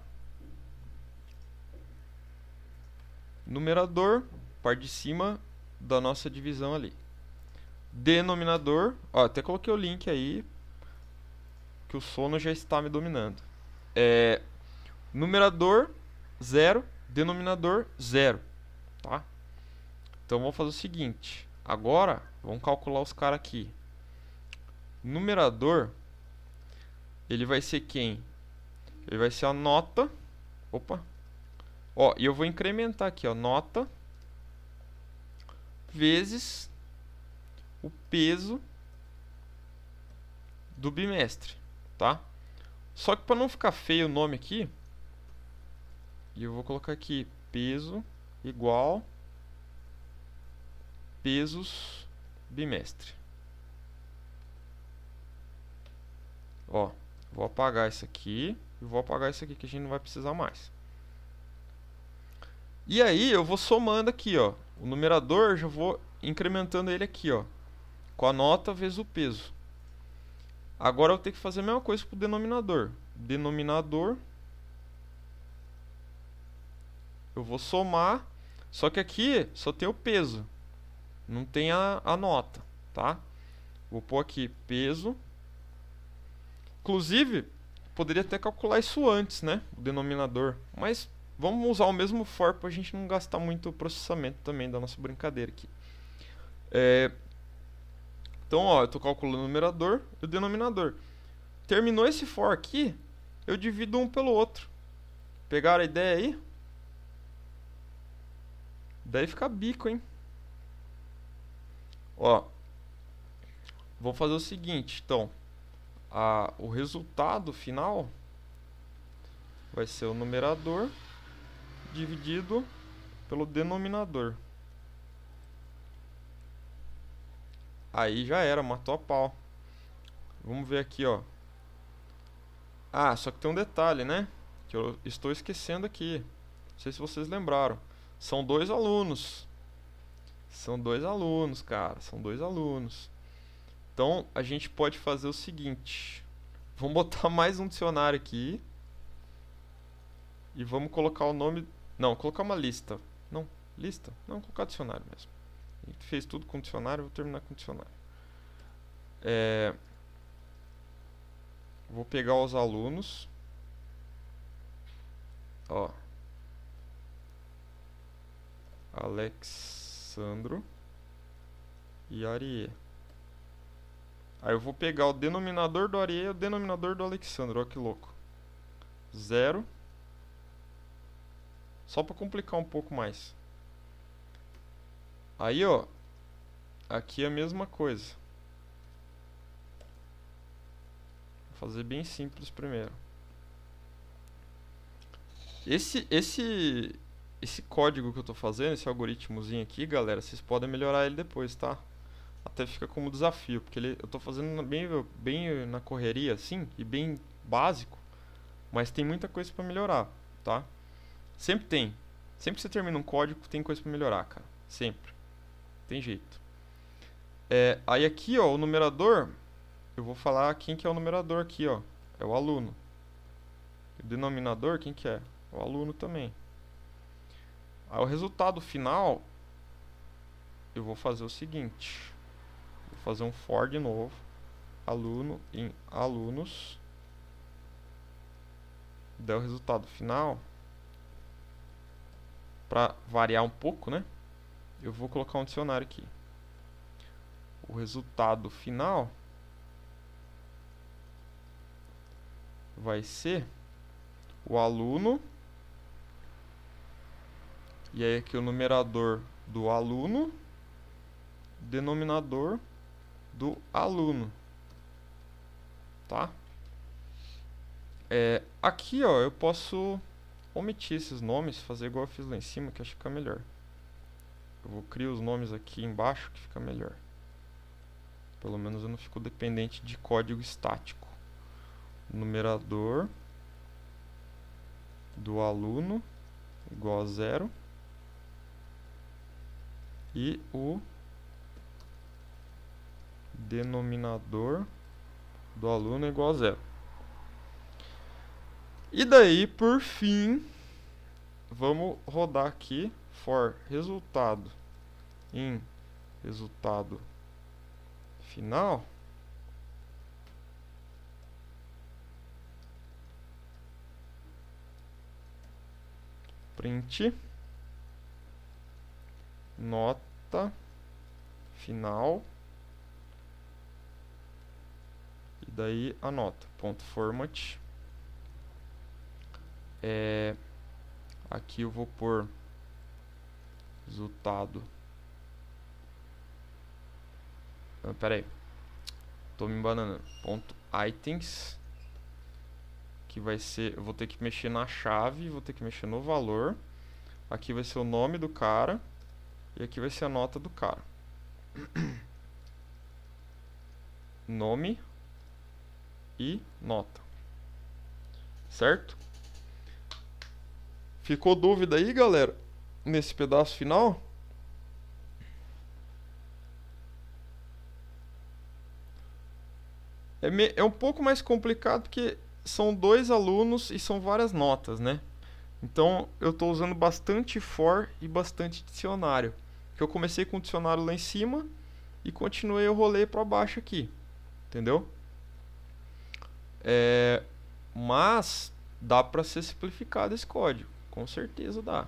Numerador, parte de cima da nossa divisão ali. Denominador. Ó, até coloquei o link aí. Que o sono já está me dominando. É. Numerador, zero. Denominador, zero. Tá? Então vamos fazer o seguinte. Agora, vamos calcular os caras aqui. Numerador, ele vai ser quem? Ele vai ser a nota. Opa. Ó, e eu vou incrementar aqui, ó, nota vezes o peso do bimestre, tá? Só que para não ficar feio o nome aqui, eu vou colocar aqui peso igual pesos bimestre. Ó, vou apagar isso aqui e vou apagar isso aqui que a gente não vai precisar mais. E aí eu vou somando aqui, ó. O numerador já vou incrementando ele aqui, ó. Com a nota vezes o peso. Agora eu tenho que fazer a mesma coisa com o denominador. Denominador. Eu vou somar. Só que aqui só tem o peso não tem a, a nota, tá? Vou pôr aqui peso. Inclusive, poderia até calcular isso antes, né? O denominador. Mas vamos usar o mesmo for para a gente não gastar muito o processamento também da nossa brincadeira aqui. É... Então, ó, eu estou calculando o numerador e o denominador. Terminou esse for aqui, eu divido um pelo outro. Pegaram a ideia aí? Daí fica bico, hein? Ó, vou fazer o seguinte, então, a, o resultado final vai ser o numerador dividido pelo denominador. Aí já era, matou a pau. Vamos ver aqui, ó. Ah, só que tem um detalhe, né? Que eu estou esquecendo aqui. Não sei se vocês lembraram. São dois alunos. São dois alunos, cara, são dois alunos. Então, a gente pode fazer o seguinte. Vamos botar mais um dicionário aqui. E vamos colocar o nome... Não, colocar uma lista. Não, lista? Não, colocar dicionário mesmo. A gente fez tudo com dicionário, vou terminar com dicionário. É... Vou pegar os alunos. Ó. Alex Sandro e Arie. Aí eu vou pegar o denominador do Arie e o denominador do Alexandro. Olha que louco. Zero. Só para complicar um pouco mais. Aí, ó. Aqui é a mesma coisa. Vou fazer bem simples primeiro. Esse, esse, esse código que eu estou fazendo, esse algoritmozinho aqui, galera, vocês podem melhorar ele depois, tá? Até fica como desafio, porque ele, eu estou fazendo bem, bem na correria, assim, e bem básico, mas tem muita coisa para melhorar, tá? Sempre tem. Sempre que você termina um código, tem coisa para melhorar, cara. Sempre. Tem jeito. É, aí aqui, ó, o numerador, eu vou falar quem que é o numerador aqui, ó. É o aluno. O denominador, quem que é? é o aluno também. Aí o resultado final, eu vou fazer o seguinte. Vou fazer um for de novo. Aluno em alunos. Daí o resultado final, para variar um pouco, né? Eu vou colocar um dicionário aqui. O resultado final vai ser o aluno e aí aqui o numerador do aluno, denominador do aluno, tá? É, aqui, ó, eu posso omitir esses nomes, fazer igual eu fiz lá em cima, que acho que fica melhor. Eu vou criar os nomes aqui embaixo, que fica melhor. Pelo menos eu não fico dependente de código estático. Numerador do aluno igual a zero e o denominador do aluno é igual a zero. E daí, por fim, vamos rodar aqui for resultado em resultado final. Print nota final e daí a nota ponto format é, aqui eu vou pôr resultado ah, tô me embanando ponto items que vai ser eu vou ter que mexer na chave vou ter que mexer no valor aqui vai ser o nome do cara e aqui vai ser a nota do cara. Nome e nota. Certo? Ficou dúvida aí, galera? Nesse pedaço final? É, me... é um pouco mais complicado porque são dois alunos e são várias notas, né? Então eu estou usando bastante for e bastante dicionário que eu comecei com o dicionário lá em cima e continuei o rolê para baixo aqui, entendeu? É, mas dá para ser simplificado esse código, com certeza dá.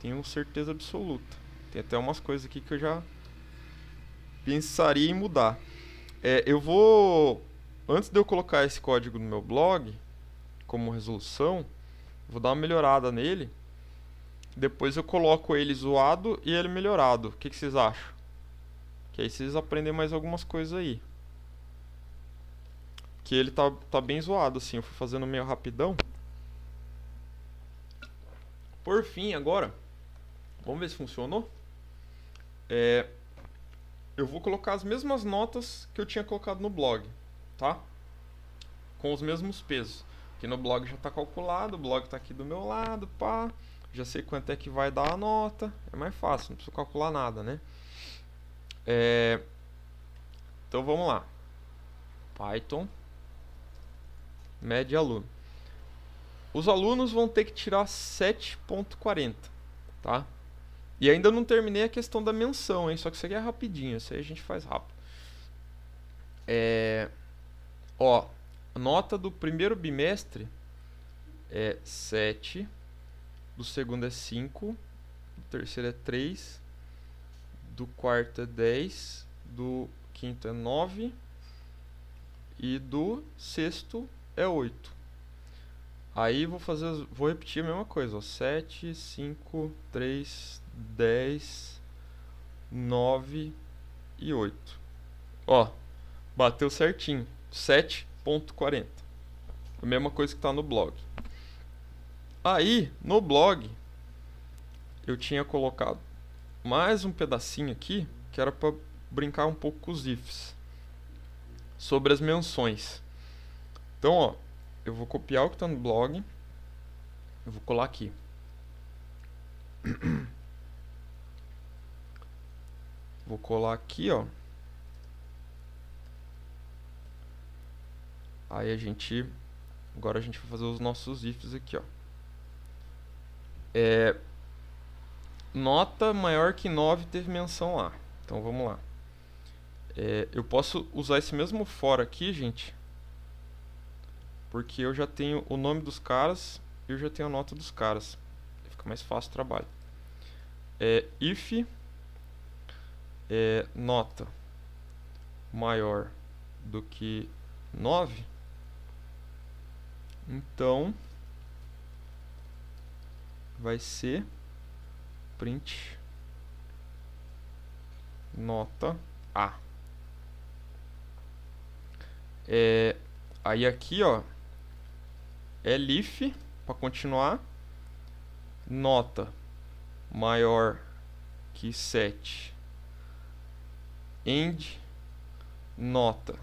Tenho certeza absoluta. Tem até umas coisas aqui que eu já pensaria em mudar. É, eu vou, antes de eu colocar esse código no meu blog como resolução, vou dar uma melhorada nele depois eu coloco ele zoado e ele melhorado. O que, que vocês acham? Que aí vocês aprendem mais algumas coisas aí. Que ele tá, tá bem zoado, assim. Eu fui fazendo meio rapidão. Por fim, agora. Vamos ver se funcionou. É, eu vou colocar as mesmas notas que eu tinha colocado no blog, tá? Com os mesmos pesos. Que no blog já está calculado, o blog está aqui do meu lado, pá já sei quanto é que vai dar a nota, é mais fácil, não preciso calcular nada, né? É... Então vamos lá. Python, média aluno. Os alunos vão ter que tirar 7.40, tá? E ainda não terminei a questão da menção, hein? Só que isso aqui é rapidinho, isso aí a gente faz rápido. É... Ó, nota do primeiro bimestre é sete do segundo é 5, do terceiro é 3, do quarto é 10, do quinto é 9 e do sexto é 8. Aí vou fazer, vou repetir a mesma coisa, 7, 5, 3, 10, 9 e 8. Ó, bateu certinho, 7.40. A mesma coisa que está no blog. Aí, no blog, eu tinha colocado mais um pedacinho aqui, que era para brincar um pouco com os ifs, sobre as menções. Então, ó, eu vou copiar o que está no blog, eu vou colar aqui. Vou colar aqui, ó. Aí a gente agora a gente vai fazer os nossos ifs aqui, ó. É, nota maior que 9 teve menção lá. Então vamos lá. É, eu posso usar esse mesmo fora aqui, gente. Porque eu já tenho o nome dos caras e eu já tenho a nota dos caras. Fica mais fácil o trabalho. É, if é, nota maior do que 9, então vai ser print nota A. É, aí aqui, ó, é lif para continuar nota maior que 7 end nota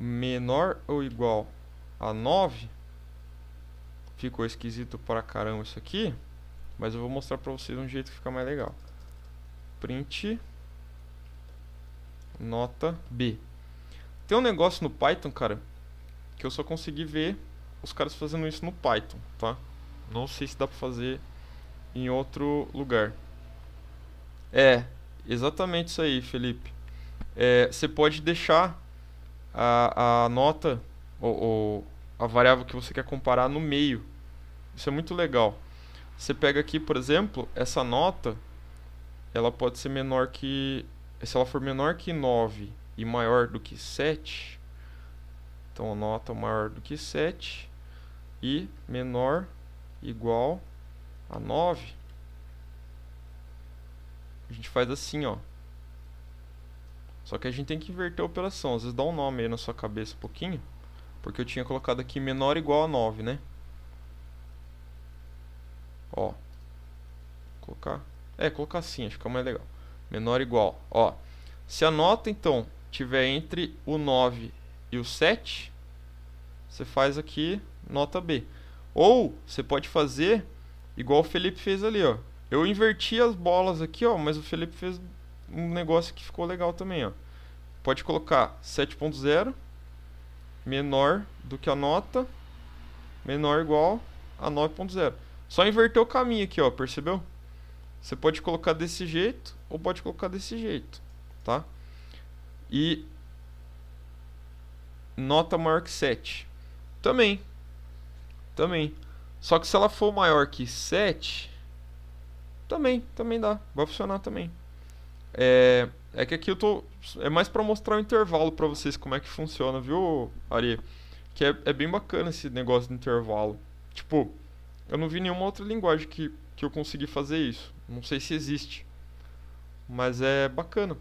menor ou igual a 9 ficou esquisito pra caramba isso aqui, mas eu vou mostrar pra vocês um jeito que fica mais legal. Print nota B. Tem um negócio no Python, cara, que eu só consegui ver os caras fazendo isso no Python, tá? Não sei se dá pra fazer em outro lugar. É, exatamente isso aí, Felipe. É, você pode deixar a, a nota ou, ou a variável que você quer comparar no meio. Isso é muito legal. Você pega aqui, por exemplo, essa nota, ela pode ser menor que se ela for menor que 9 e maior do que 7, então a nota maior do que 7 e menor igual a 9. A gente faz assim, ó. Só que a gente tem que inverter a operação, às vezes dá um nome aí na sua cabeça um pouquinho. Porque eu tinha colocado aqui menor ou igual a 9, né? Ó. Vou colocar. É, colocar assim, acho que é mais legal. Menor ou igual. Ó. Se a nota, então, tiver entre o 9 e o 7, você faz aqui nota B. Ou você pode fazer igual o Felipe fez ali, ó. Eu inverti as bolas aqui, ó, mas o Felipe fez um negócio que ficou legal também, ó. Pode colocar 7.0 menor do que a nota, menor igual a 9.0. Só inverter o caminho aqui, ó, percebeu? Você pode colocar desse jeito ou pode colocar desse jeito, tá? E nota maior que 7. Também. Também. Só que se ela for maior que 7, também, também dá. Vai funcionar também. É, é que aqui eu tô. É mais para mostrar o intervalo para vocês como é que funciona, viu, Ari? Que é, é bem bacana esse negócio de intervalo. Tipo, eu não vi nenhuma outra linguagem que, que eu consegui fazer isso. Não sei se existe. Mas é bacana.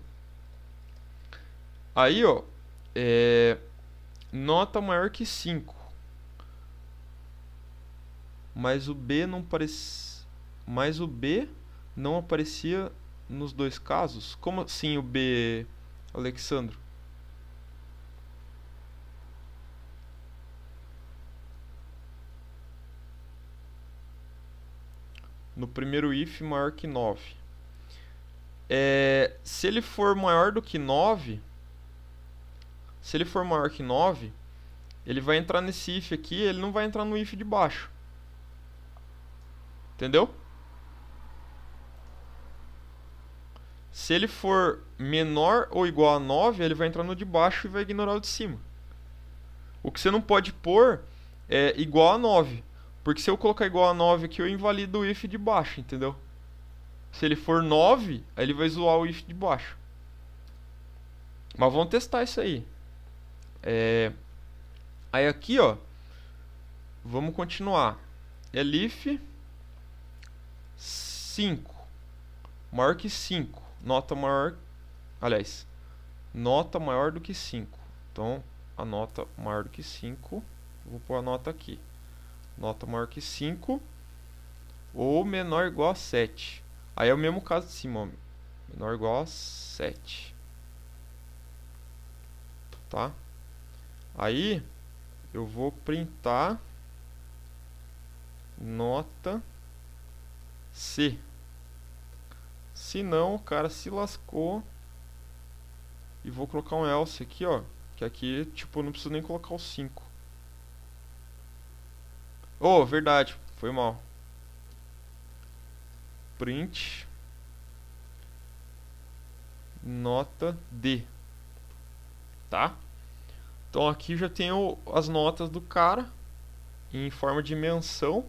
Aí, ó. É... Nota maior que 5. Mas o B não parece. Mas o B não aparecia nos dois casos? Como assim o B, Alexandro? No primeiro if maior que 9. É, se ele for maior do que 9, se ele for maior que 9, ele vai entrar nesse if aqui, ele não vai entrar no if de baixo. Entendeu? Se ele for menor ou igual a 9, ele vai entrar no de baixo e vai ignorar o de cima. O que você não pode pôr é igual a 9. Porque se eu colocar igual a 9 aqui, eu invalido o if de baixo, entendeu? Se ele for 9, aí ele vai zoar o if de baixo. Mas vamos testar isso aí. É... Aí aqui, ó. Vamos continuar. Elif 5. Maior que 5 nota maior, aliás, nota maior do que 5. Então, a nota maior do que 5, vou pôr a nota aqui. Nota maior que 5 ou menor ou igual a 7. Aí é o mesmo caso de cima, ó. menor ou igual a 7. Tá? Aí eu vou printar nota C. Se não, o cara se lascou. E vou colocar um else aqui, ó. Que aqui, tipo, não preciso nem colocar o 5. Oh, verdade. Foi mal. Print. Nota D. Tá? Então aqui já tenho as notas do cara em forma de menção,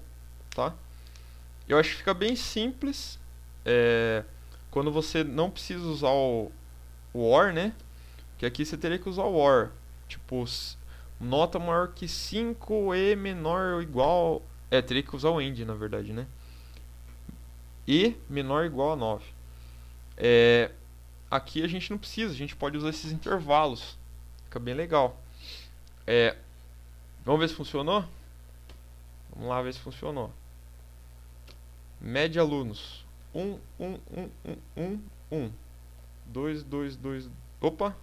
tá? Eu acho que fica bem simples. É, quando você não precisa usar o, OR, né? Que aqui você teria que usar o OR. Tipo, nota maior que 5 e menor ou igual. É, teria que usar o AND na verdade, né? E menor ou igual a 9. É, aqui a gente não precisa, a gente pode usar esses intervalos. Fica bem legal. É, vamos ver se funcionou? Vamos lá ver se funcionou. Média alunos. 1, 1, 1, 1, 1, 1. 2, 2, 2. Opa!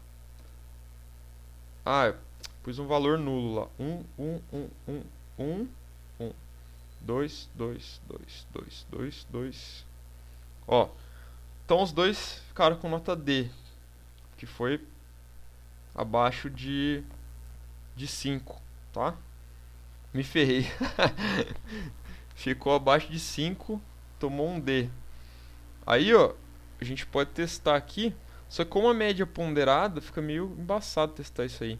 Ah, é. pus um valor nulo lá. 1, 1, 1, 1, 1, 1. 2, 2, 2, 2, 2, 2. Ó. Então os dois ficaram com nota D, que foi abaixo de de 5, tá? Me ferrei. Ficou abaixo de 5, tomou um D. Aí, ó, a gente pode testar aqui. Só que com a média ponderada, fica meio embaçado testar isso aí.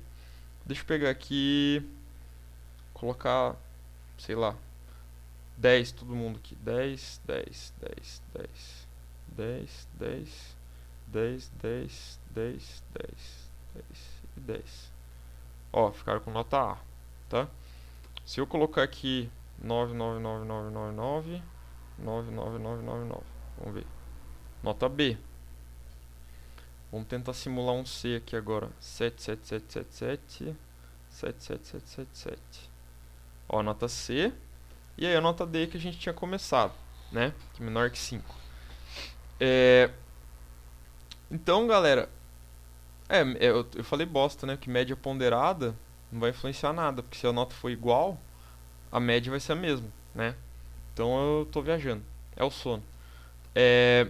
Deixa eu pegar aqui. Colocar, sei lá, 10 todo mundo aqui. 10, 10, 10, 10. 10, 10, 10, 10, 10, 10, 10 e 10. Ó, ficaram com nota A, tá? Se eu colocar aqui 9, 9, vamos ver. Nota B. Vamos tentar simular um C aqui agora. 7, 7. Ó, nota C. E aí a nota D que a gente tinha começado, né? Que é menor que 5. É... Então, galera, é, é, eu, eu falei bosta, né? Que média ponderada não vai influenciar nada, porque se a nota for igual, a média vai ser a mesma, né? Então eu tô viajando. É o sono. É...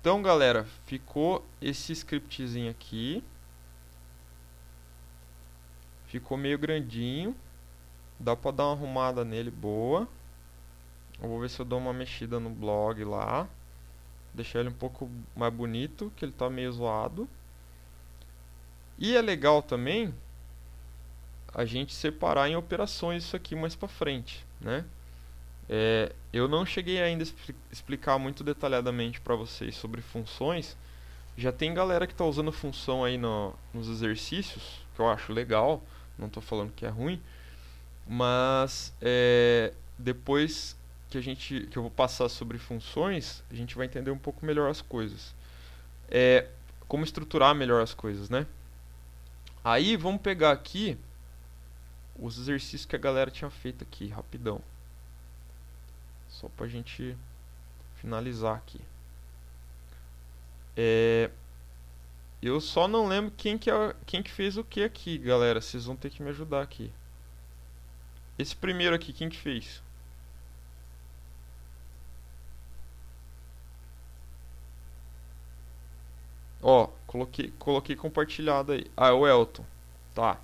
Então, galera, ficou esse scriptzinho aqui. Ficou meio grandinho. Dá pra dar uma arrumada nele boa. Eu vou ver se eu dou uma mexida no blog lá. Deixar ele um pouco mais bonito, que ele tá meio zoado. E é legal também a gente separar em operações isso aqui mais pra frente, né? É, eu não cheguei ainda a explicar muito detalhadamente para vocês sobre funções. Já tem galera que está usando função aí no, nos exercícios, que eu acho legal, não estou falando que é ruim, mas é, depois que a gente que eu vou passar sobre funções, a gente vai entender um pouco melhor as coisas. É, como estruturar melhor as coisas, né? Aí vamos pegar aqui os exercícios que a galera tinha feito aqui, rapidão. Só para a gente finalizar aqui. É... Eu só não lembro quem que, é, quem que fez o que aqui, galera. Vocês vão ter que me ajudar aqui. Esse primeiro aqui, quem que fez? Ó, coloquei, coloquei compartilhado aí. Ah, é o Elton. Tá.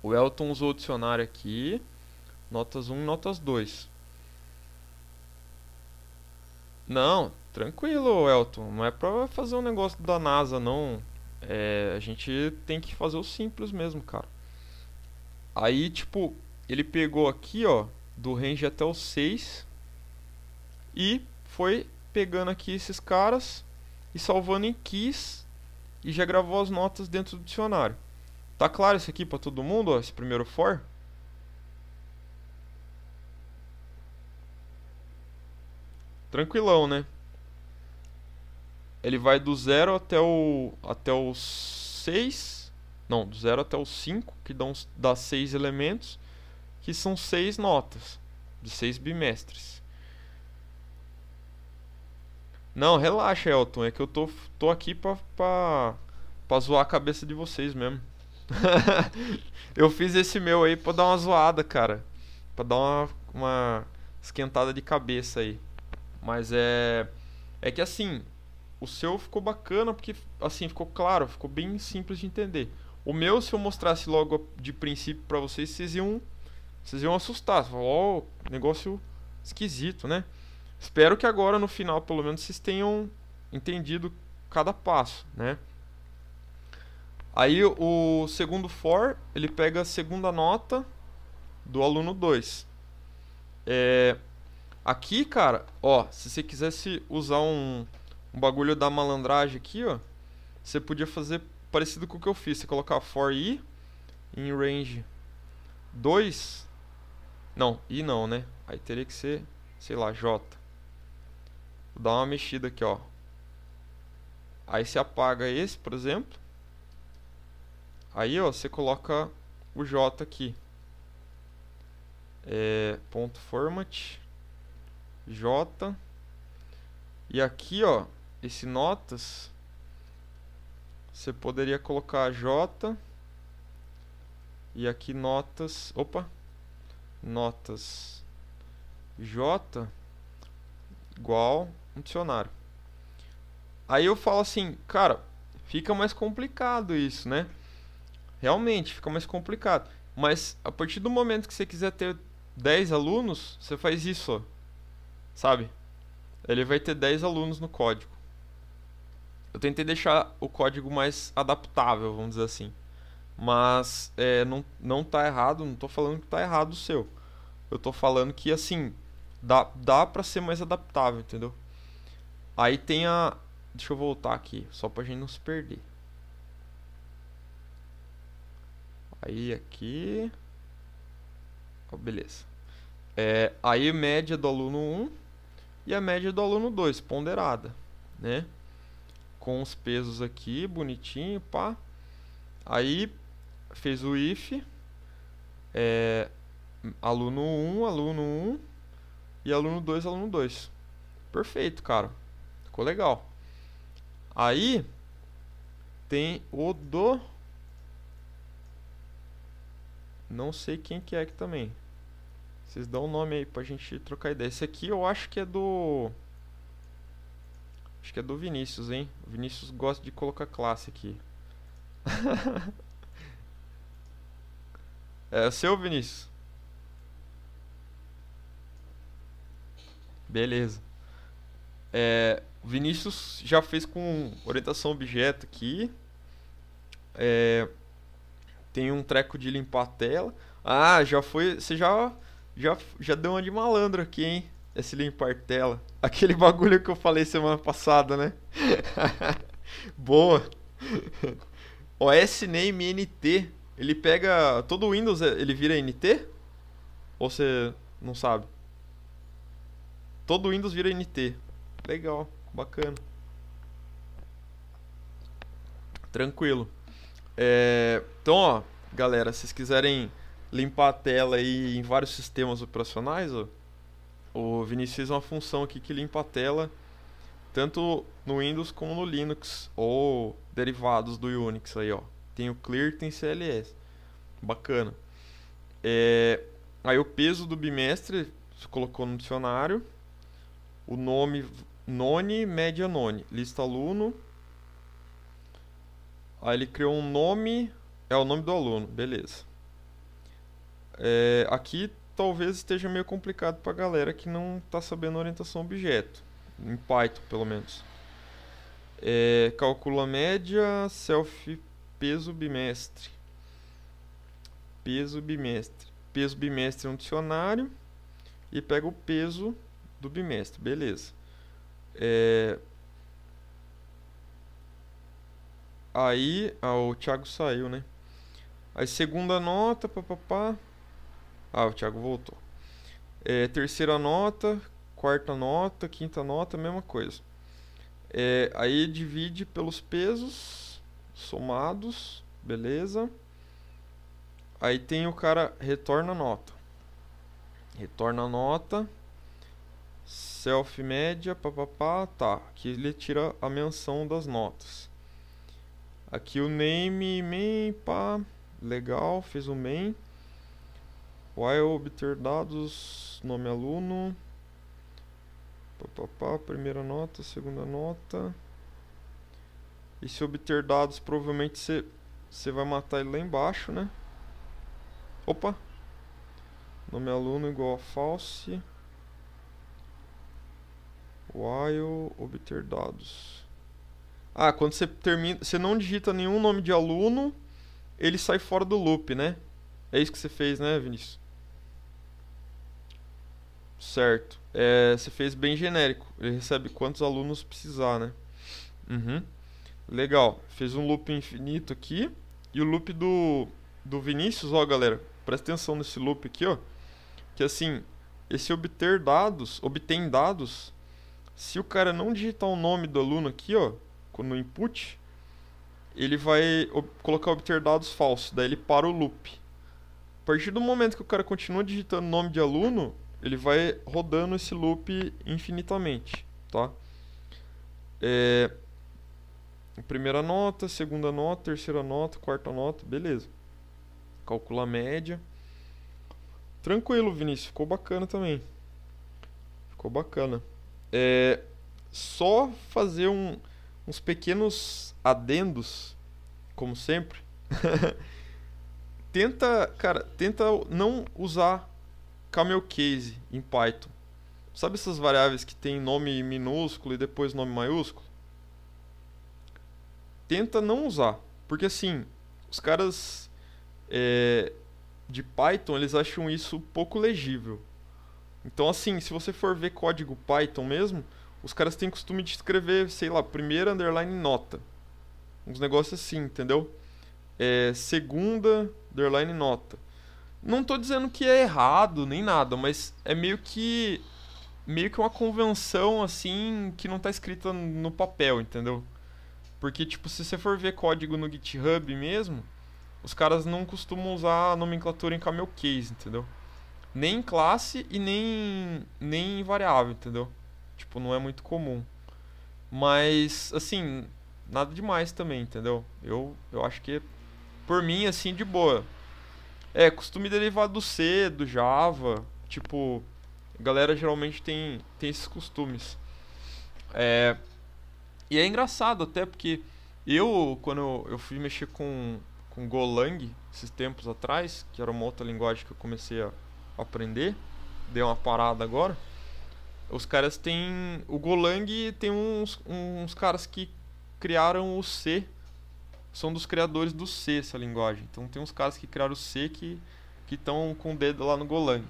O Elton usou o dicionário aqui. Notas 1 notas 2. Não, tranquilo, Elton. Não é pra fazer um negócio da NASA, não. É, a gente tem que fazer o simples mesmo, cara. Aí, tipo, ele pegou aqui, ó, do range até o 6 e foi pegando aqui esses caras e salvando em keys e já gravou as notas dentro do dicionário. Tá claro isso aqui para todo mundo, ó, esse primeiro for? tranquilão, né? Ele vai do 0 até o até o 6. Não, do 0 até o 5, que dão, dá 6 elementos, que são 6 notas de 6 bimestres. Não, relaxa, Elton, é que eu tô, tô aqui pra, pra, pra zoar a cabeça de vocês mesmo. eu fiz esse meu aí pra dar uma zoada, cara. Pra dar uma, uma esquentada de cabeça aí. Mas é. É que assim, o seu ficou bacana porque, assim, ficou claro, ficou bem simples de entender. O meu, se eu mostrasse logo de princípio para vocês, vocês iam, vocês iam assustar. Vocês oh, negócio esquisito, né? Espero que agora no final, pelo menos, vocês tenham entendido cada passo, né? Aí o segundo for, ele pega a segunda nota do aluno 2. É, Aqui, cara, ó, se você quisesse usar um, um bagulho da malandragem aqui, ó, você podia fazer parecido com o que eu fiz. Você colocar for i em range 2. Não, i não, né? Aí teria que ser, sei lá, j. Vou dar uma mexida aqui, ó. Aí você apaga esse, por exemplo. Aí, ó, você coloca o j aqui. É, ponto format J. E aqui, ó, esse notas, você poderia colocar J. E aqui notas, opa, notas J igual um dicionário. Aí eu falo assim, cara, fica mais complicado isso, né? Realmente, fica mais complicado. Mas a partir do momento que você quiser ter 10 alunos, você faz isso, ó sabe? Ele vai ter 10 alunos no código. Eu tentei deixar o código mais adaptável, vamos dizer assim. Mas é, não, não tá errado, não estou falando que está errado o seu. Eu estou falando que, assim, dá, dá para ser mais adaptável, entendeu? Aí tem a... Deixa eu voltar aqui, só para a gente não se perder. Aí aqui... Oh, beleza. É, aí média do aluno 1, e a média do aluno 2, ponderada, né? Com os pesos aqui, bonitinho, pá. Aí fez o if, é, aluno 1, um, aluno 1 um, e aluno 2, aluno 2. Perfeito, cara. Ficou legal. Aí tem o do não sei quem que é que também. Vocês dão um nome aí pra gente trocar ideia. Esse aqui eu acho que é do... Acho que é do Vinícius, hein? O Vinícius gosta de colocar classe aqui. é o seu, Vinícius? Beleza. É, o Vinícius já fez com orientação objeto aqui. É, tem um treco de limpar a tela. Ah, já foi. Você já já, já deu uma de malandro aqui, hein? Esse é limpar tela. Aquele bagulho que eu falei semana passada, né? Boa! OS Name NT. Ele pega. Todo o Windows é, ele vira NT? Ou você não sabe? Todo Windows vira NT. Legal, bacana. Tranquilo. É, então, ó, galera, se vocês quiserem limpar a tela aí em vários sistemas operacionais, ó, o Vinicius é uma função aqui que limpa a tela tanto no Windows como no Linux ou derivados do Unix aí, ó. Tem o clear, tem CLS. Bacana. É, aí o peso do bimestre você colocou no dicionário. O nome none, média none, lista aluno. Aí ele criou um nome, é o nome do aluno, beleza. É, aqui talvez esteja meio complicado para a galera que não está sabendo orientação objeto, em Python pelo menos. É, calcula média, self peso bimestre. Peso bimestre. Peso bimestre é um dicionário e pega o peso do bimestre, beleza. É... Aí, ah, o Thiago saiu, né? Aí segunda nota, papapá. Ah, o Thiago voltou. É, terceira nota, quarta nota, quinta nota, mesma coisa. É, aí divide pelos pesos somados, beleza? Aí tem o cara retorna a nota. Retorna a nota. Self média, papapá, tá. Aqui ele tira a menção das notas. Aqui o name, main, pá, legal, fez o main. While obter dados, nome aluno, pá, pá, pá, primeira nota, segunda nota. E se obter dados, provavelmente você, você vai matar ele lá embaixo, né? Opa! Nome aluno igual a false. While obter dados. Ah, quando você termina, você não digita nenhum nome de aluno, ele sai fora do loop, né? É isso que você fez, né, Vinícius? Certo. É, você fez bem genérico. Ele recebe quantos alunos precisar, né? Uhum. Legal. Fez um loop infinito aqui. E o loop do, do Vinícius, ó, galera. Presta atenção nesse loop aqui, ó. Que assim, esse obter dados, obtém dados. Se o cara não digitar o nome do aluno aqui, ó, no input, ele vai colocar obter dados falso. Daí ele para o loop. A partir do momento que o cara continua digitando nome de aluno, ele vai rodando esse loop infinitamente, tá? É, primeira nota, segunda nota, terceira nota, quarta nota, beleza. Calcula a média. Tranquilo, Vinícius, ficou bacana também. Ficou bacana. É, só fazer um, uns pequenos adendos, como sempre. tenta, cara, tenta não usar camel case em Python. Sabe essas variáveis que tem nome minúsculo e depois nome maiúsculo? Tenta não usar, porque assim, os caras é, de Python eles acham isso pouco legível. Então assim, se você for ver código Python mesmo, os caras têm costume de escrever, sei lá, primeira underline nota. Uns negócios assim, entendeu? É, segunda underline nota. Não tô dizendo que é errado nem nada, mas é meio que. meio que uma convenção, assim, que não tá escrita no papel, entendeu? Porque, tipo, se você for ver código no GitHub mesmo, os caras não costumam usar a nomenclatura em camel case, entendeu? Nem em classe e nem, nem em variável, entendeu? Tipo, não é muito comum. Mas, assim, nada demais também, entendeu? Eu, eu acho que, por mim, assim, de boa. É, costume derivado do C, do Java. Tipo, galera geralmente tem, tem esses costumes. É, e é engraçado até porque eu, quando eu, eu fui mexer com, com Golang esses tempos atrás, que era uma outra linguagem que eu comecei a aprender, dei uma parada agora. Os caras têm. O Golang tem uns, uns caras que criaram o C são dos criadores do C, essa linguagem. Então tem uns caras que criaram o C que estão com o dedo lá no Golang.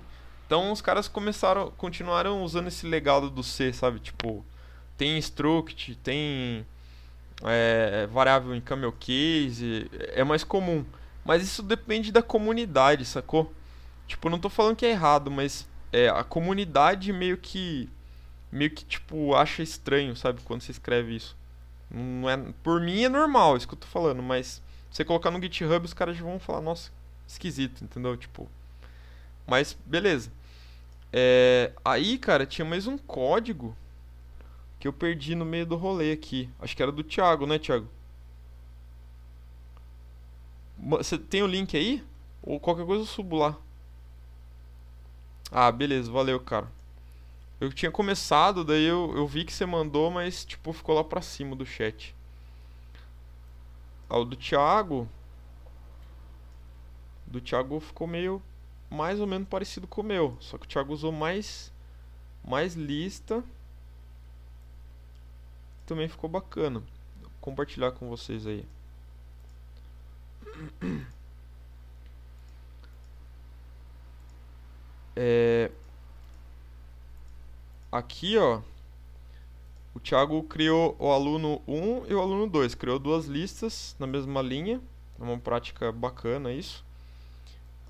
Então os caras começaram, continuaram usando esse legado do C, sabe? Tipo, tem struct, tem é, variável em camel case, é, é mais comum. Mas isso depende da comunidade, sacou? Tipo, não tô falando que é errado, mas é, a comunidade meio que meio que tipo acha estranho, sabe, quando você escreve isso. Não é, por mim é normal é isso que eu tô falando, mas você colocar no GitHub, os caras já vão falar, nossa, esquisito, entendeu? Tipo. Mas beleza. É, aí, cara, tinha mais um código que eu perdi no meio do rolê aqui. Acho que era do Thiago, né, Thiago? Você tem o link aí? Ou qualquer coisa eu subo lá. Ah, beleza, valeu, cara. Eu tinha começado, daí eu, eu vi que você mandou, mas tipo, ficou lá pra cima do chat. Ah, o do Thiago. Do Thiago ficou meio mais ou menos parecido com o meu. Só que o Thiago usou mais, mais lista. Também ficou bacana. Vou compartilhar com vocês aí. É, aqui, ó, o Thiago criou o aluno 1 e o aluno 2, criou duas listas na mesma linha, é uma prática bacana isso.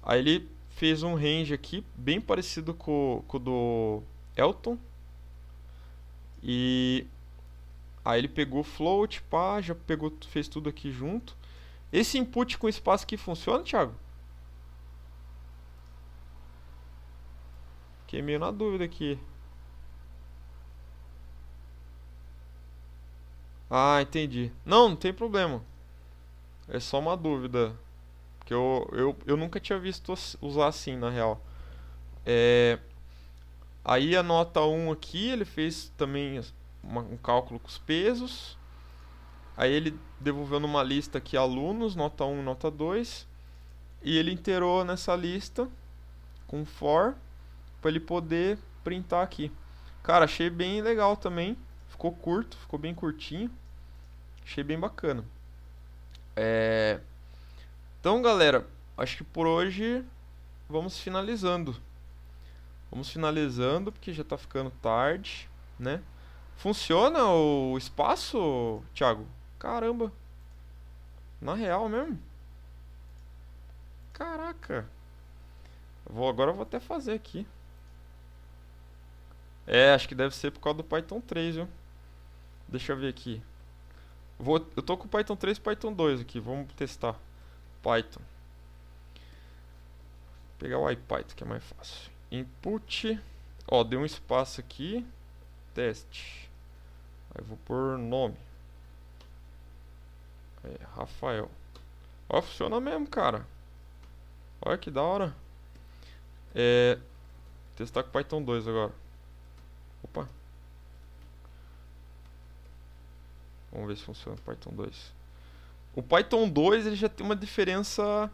Aí ele fez um range aqui bem parecido com, com o do Elton. E aí ele pegou float, pá, já pegou, fez tudo aqui junto. Esse input com espaço aqui funciona, Thiago? Fiquei meio na dúvida aqui. Ah, entendi. Não, não tem problema. É só uma dúvida. Porque eu, eu, eu nunca tinha visto usar assim, na real. É... Aí a nota 1 aqui, ele fez também uma, um cálculo com os pesos. Aí ele devolveu numa lista aqui alunos, nota 1 nota 2. E ele inteirou nessa lista com for para ele poder printar aqui. Cara, achei bem legal também. Ficou curto, ficou bem curtinho. Achei bem bacana. É... Então, galera, acho que por hoje vamos finalizando. Vamos finalizando, porque já tá ficando tarde, né? Funciona o espaço, Thiago? Caramba. Na real mesmo? Caraca. Vou, agora vou até fazer aqui. É, acho que deve ser por causa do Python 3, viu? Deixa eu ver aqui. Vou, eu tô com Python 3 e Python 2 aqui, vamos testar. Python. Vou pegar o IPython que é mais fácil. Input. Ó, deu um espaço aqui. Teste. Aí vou por nome. É, Rafael. Ó, funciona mesmo, cara. Olha que da hora. É, testar com Python 2 agora. Opa. Vamos ver se funciona o Python 2. O Python 2 ele já tem uma diferença.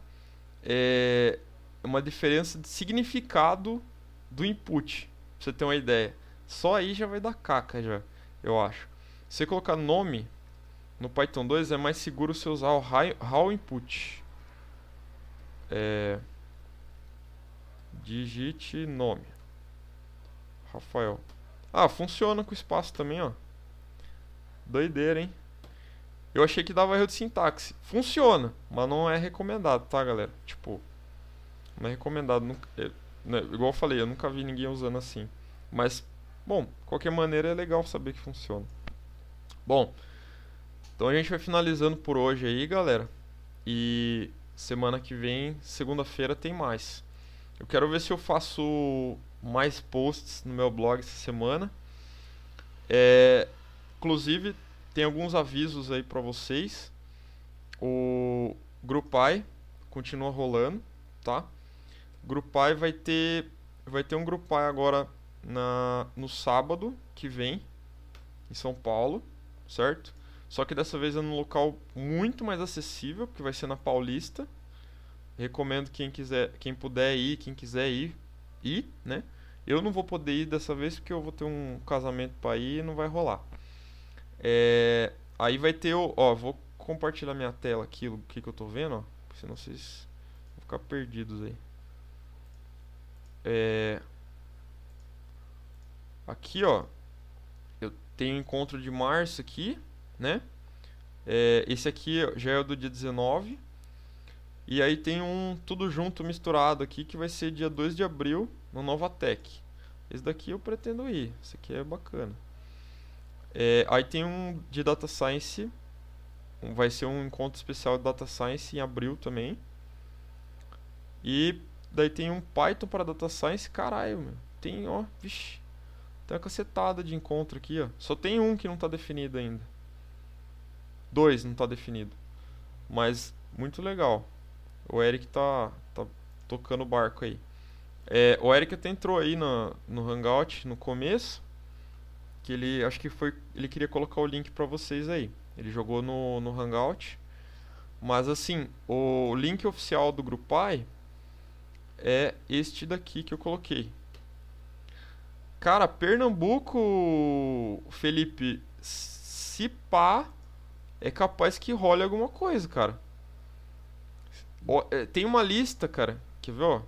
É, uma diferença de significado do input. Pra você ter uma ideia. Só aí já vai dar caca, já, eu acho. Se você colocar nome no Python 2, é mais seguro você usar o raw input. É, digite nome. Rafael. Ah, funciona com espaço também, ó. Doideira, hein? Eu achei que dava erro de sintaxe. Funciona, mas não é recomendado, tá, galera? Tipo, não é recomendado. Nunca, é, né, igual eu falei, eu nunca vi ninguém usando assim. Mas, bom, qualquer maneira é legal saber que funciona. Bom, então a gente vai finalizando por hoje aí, galera. E semana que vem, segunda-feira, tem mais. Eu quero ver se eu faço mais posts no meu blog essa semana. É, Inclusive, tem alguns avisos aí para vocês. O Grupai continua rolando, tá? Grupai vai ter vai ter um Grupai agora na no sábado que vem em São Paulo, certo? Só que dessa vez é num local muito mais acessível, porque vai ser na Paulista. Recomendo quem quiser, quem puder ir, quem quiser ir, ir, né? Eu não vou poder ir dessa vez porque eu vou ter um casamento para ir e não vai rolar. É, aí vai ter o. Ó, vou compartilhar minha tela aqui, o que, que eu tô vendo, ó. Senão vocês vão ficar perdidos aí. É, aqui, ó. Eu tenho encontro de março aqui, né? É, esse aqui já é o do dia 19. E aí tem um tudo junto misturado aqui que vai ser dia 2 de abril no Nova Tech. Esse daqui eu pretendo ir. Esse aqui é bacana. É, aí tem um de Data Science. Vai ser um encontro especial de Data Science em abril também. E daí tem um Python para Data Science. Caralho, meu. Tem, ó, vixi. Tem uma cacetada de encontro aqui, ó. Só tem um que não está definido ainda. Dois não está definido. Mas muito legal. O Eric tá, tá tocando o barco aí. É, o Eric até entrou aí no, no Hangout no começo que ele acho que foi ele queria colocar o link para vocês aí. Ele jogou no, no Hangout, mas assim o link oficial do Grupai é este daqui que eu coloquei. Cara, Pernambuco, Felipe, se pá, é capaz que role alguma coisa, cara. É, tem uma lista, cara. Quer ver, ó?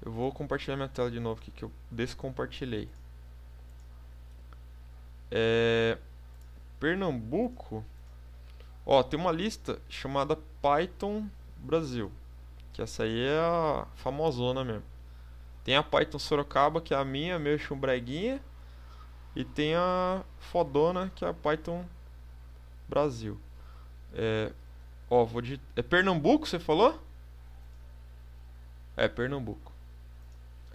Eu vou compartilhar minha tela de novo aqui que eu descompartilhei. É, Pernambuco. Ó, tem uma lista chamada Python Brasil. Que essa aí é a famosona mesmo. Tem a Python Sorocaba, que é a minha, meio chumbreguinha. E tem a fodona, que é a Python Brasil. É, ó, vou digitar. É Pernambuco, você falou? É, Pernambuco.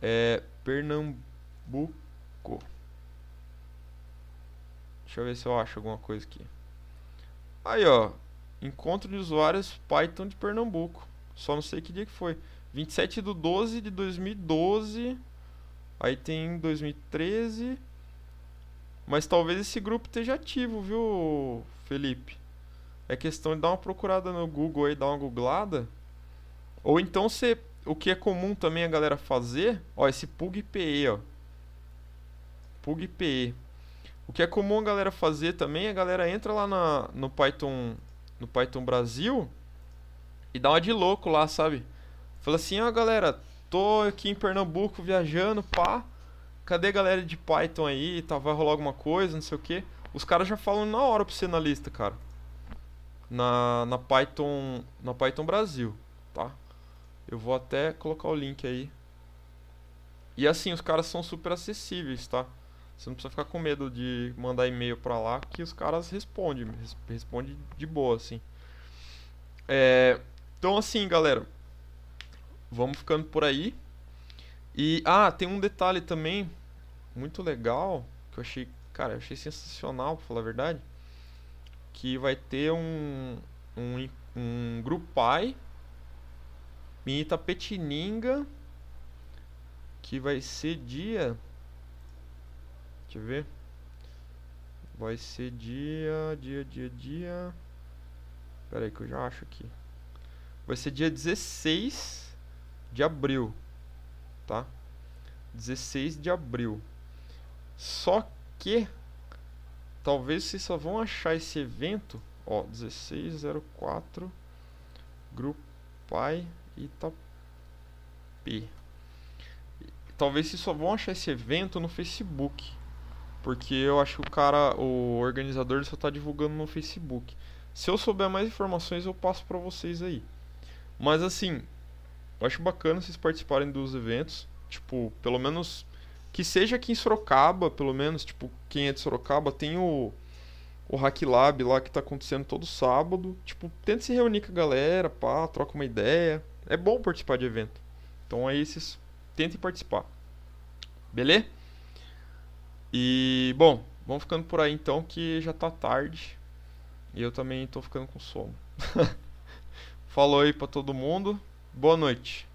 É, Pernambuco. Deixa eu ver se eu acho alguma coisa aqui. Aí, ó. Encontro de usuários Python de Pernambuco. Só não sei que dia que foi. 27 de 12 de 2012. Aí tem 2013. Mas talvez esse grupo esteja ativo, viu, Felipe? É questão de dar uma procurada no Google aí, dar uma googlada. Ou então você. O que é comum também a galera fazer. Ó, esse PUGPE, ó. PUGPE. O que é comum a galera fazer também, a galera entra lá na, no Python no Python Brasil e dá uma de louco lá, sabe? Fala assim, ó oh, galera, tô aqui em Pernambuco viajando, pá. Cadê a galera de Python aí? Tá, vai rolar alguma coisa, não sei o que. Os caras já falam na hora pra você na lista, cara. Na, na Python. Na Python Brasil, tá? Eu vou até colocar o link aí. E assim, os caras são super acessíveis, tá? Você não precisa ficar com medo de mandar e-mail para lá que os caras respondem, responde de boa, assim. É, então assim, galera, vamos ficando por aí. E ah, tem um detalhe também muito legal que eu achei, cara, eu achei sensacional, pra falar a verdade, que vai ter um um, um grupo pai em Itapetininga que vai ser dia Deixa eu ver. Vai ser dia, dia, dia, dia. Pera aí que eu já acho aqui. Vai ser dia 16 de abril, tá? 16 de abril. Só que talvez vocês só vão achar esse evento, ó, 1604 Grupo Pai Itapê. Talvez vocês só vão achar esse evento no Facebook porque eu acho que o cara, o organizador, só está divulgando no Facebook. Se eu souber mais informações, eu passo para vocês aí. Mas assim, eu acho bacana vocês participarem dos eventos. Tipo, pelo menos que seja aqui em Sorocaba, pelo menos, tipo, quem é de Sorocaba, tem o, o Hack Lab lá que tá acontecendo todo sábado. Tipo, tenta se reunir com a galera, pá, troca uma ideia. É bom participar de evento. Então aí é vocês tentem participar. Beleza? E, bom, vamos ficando por aí então, que já tá tarde. E eu também tô ficando com sono. Falou aí pra todo mundo. Boa noite.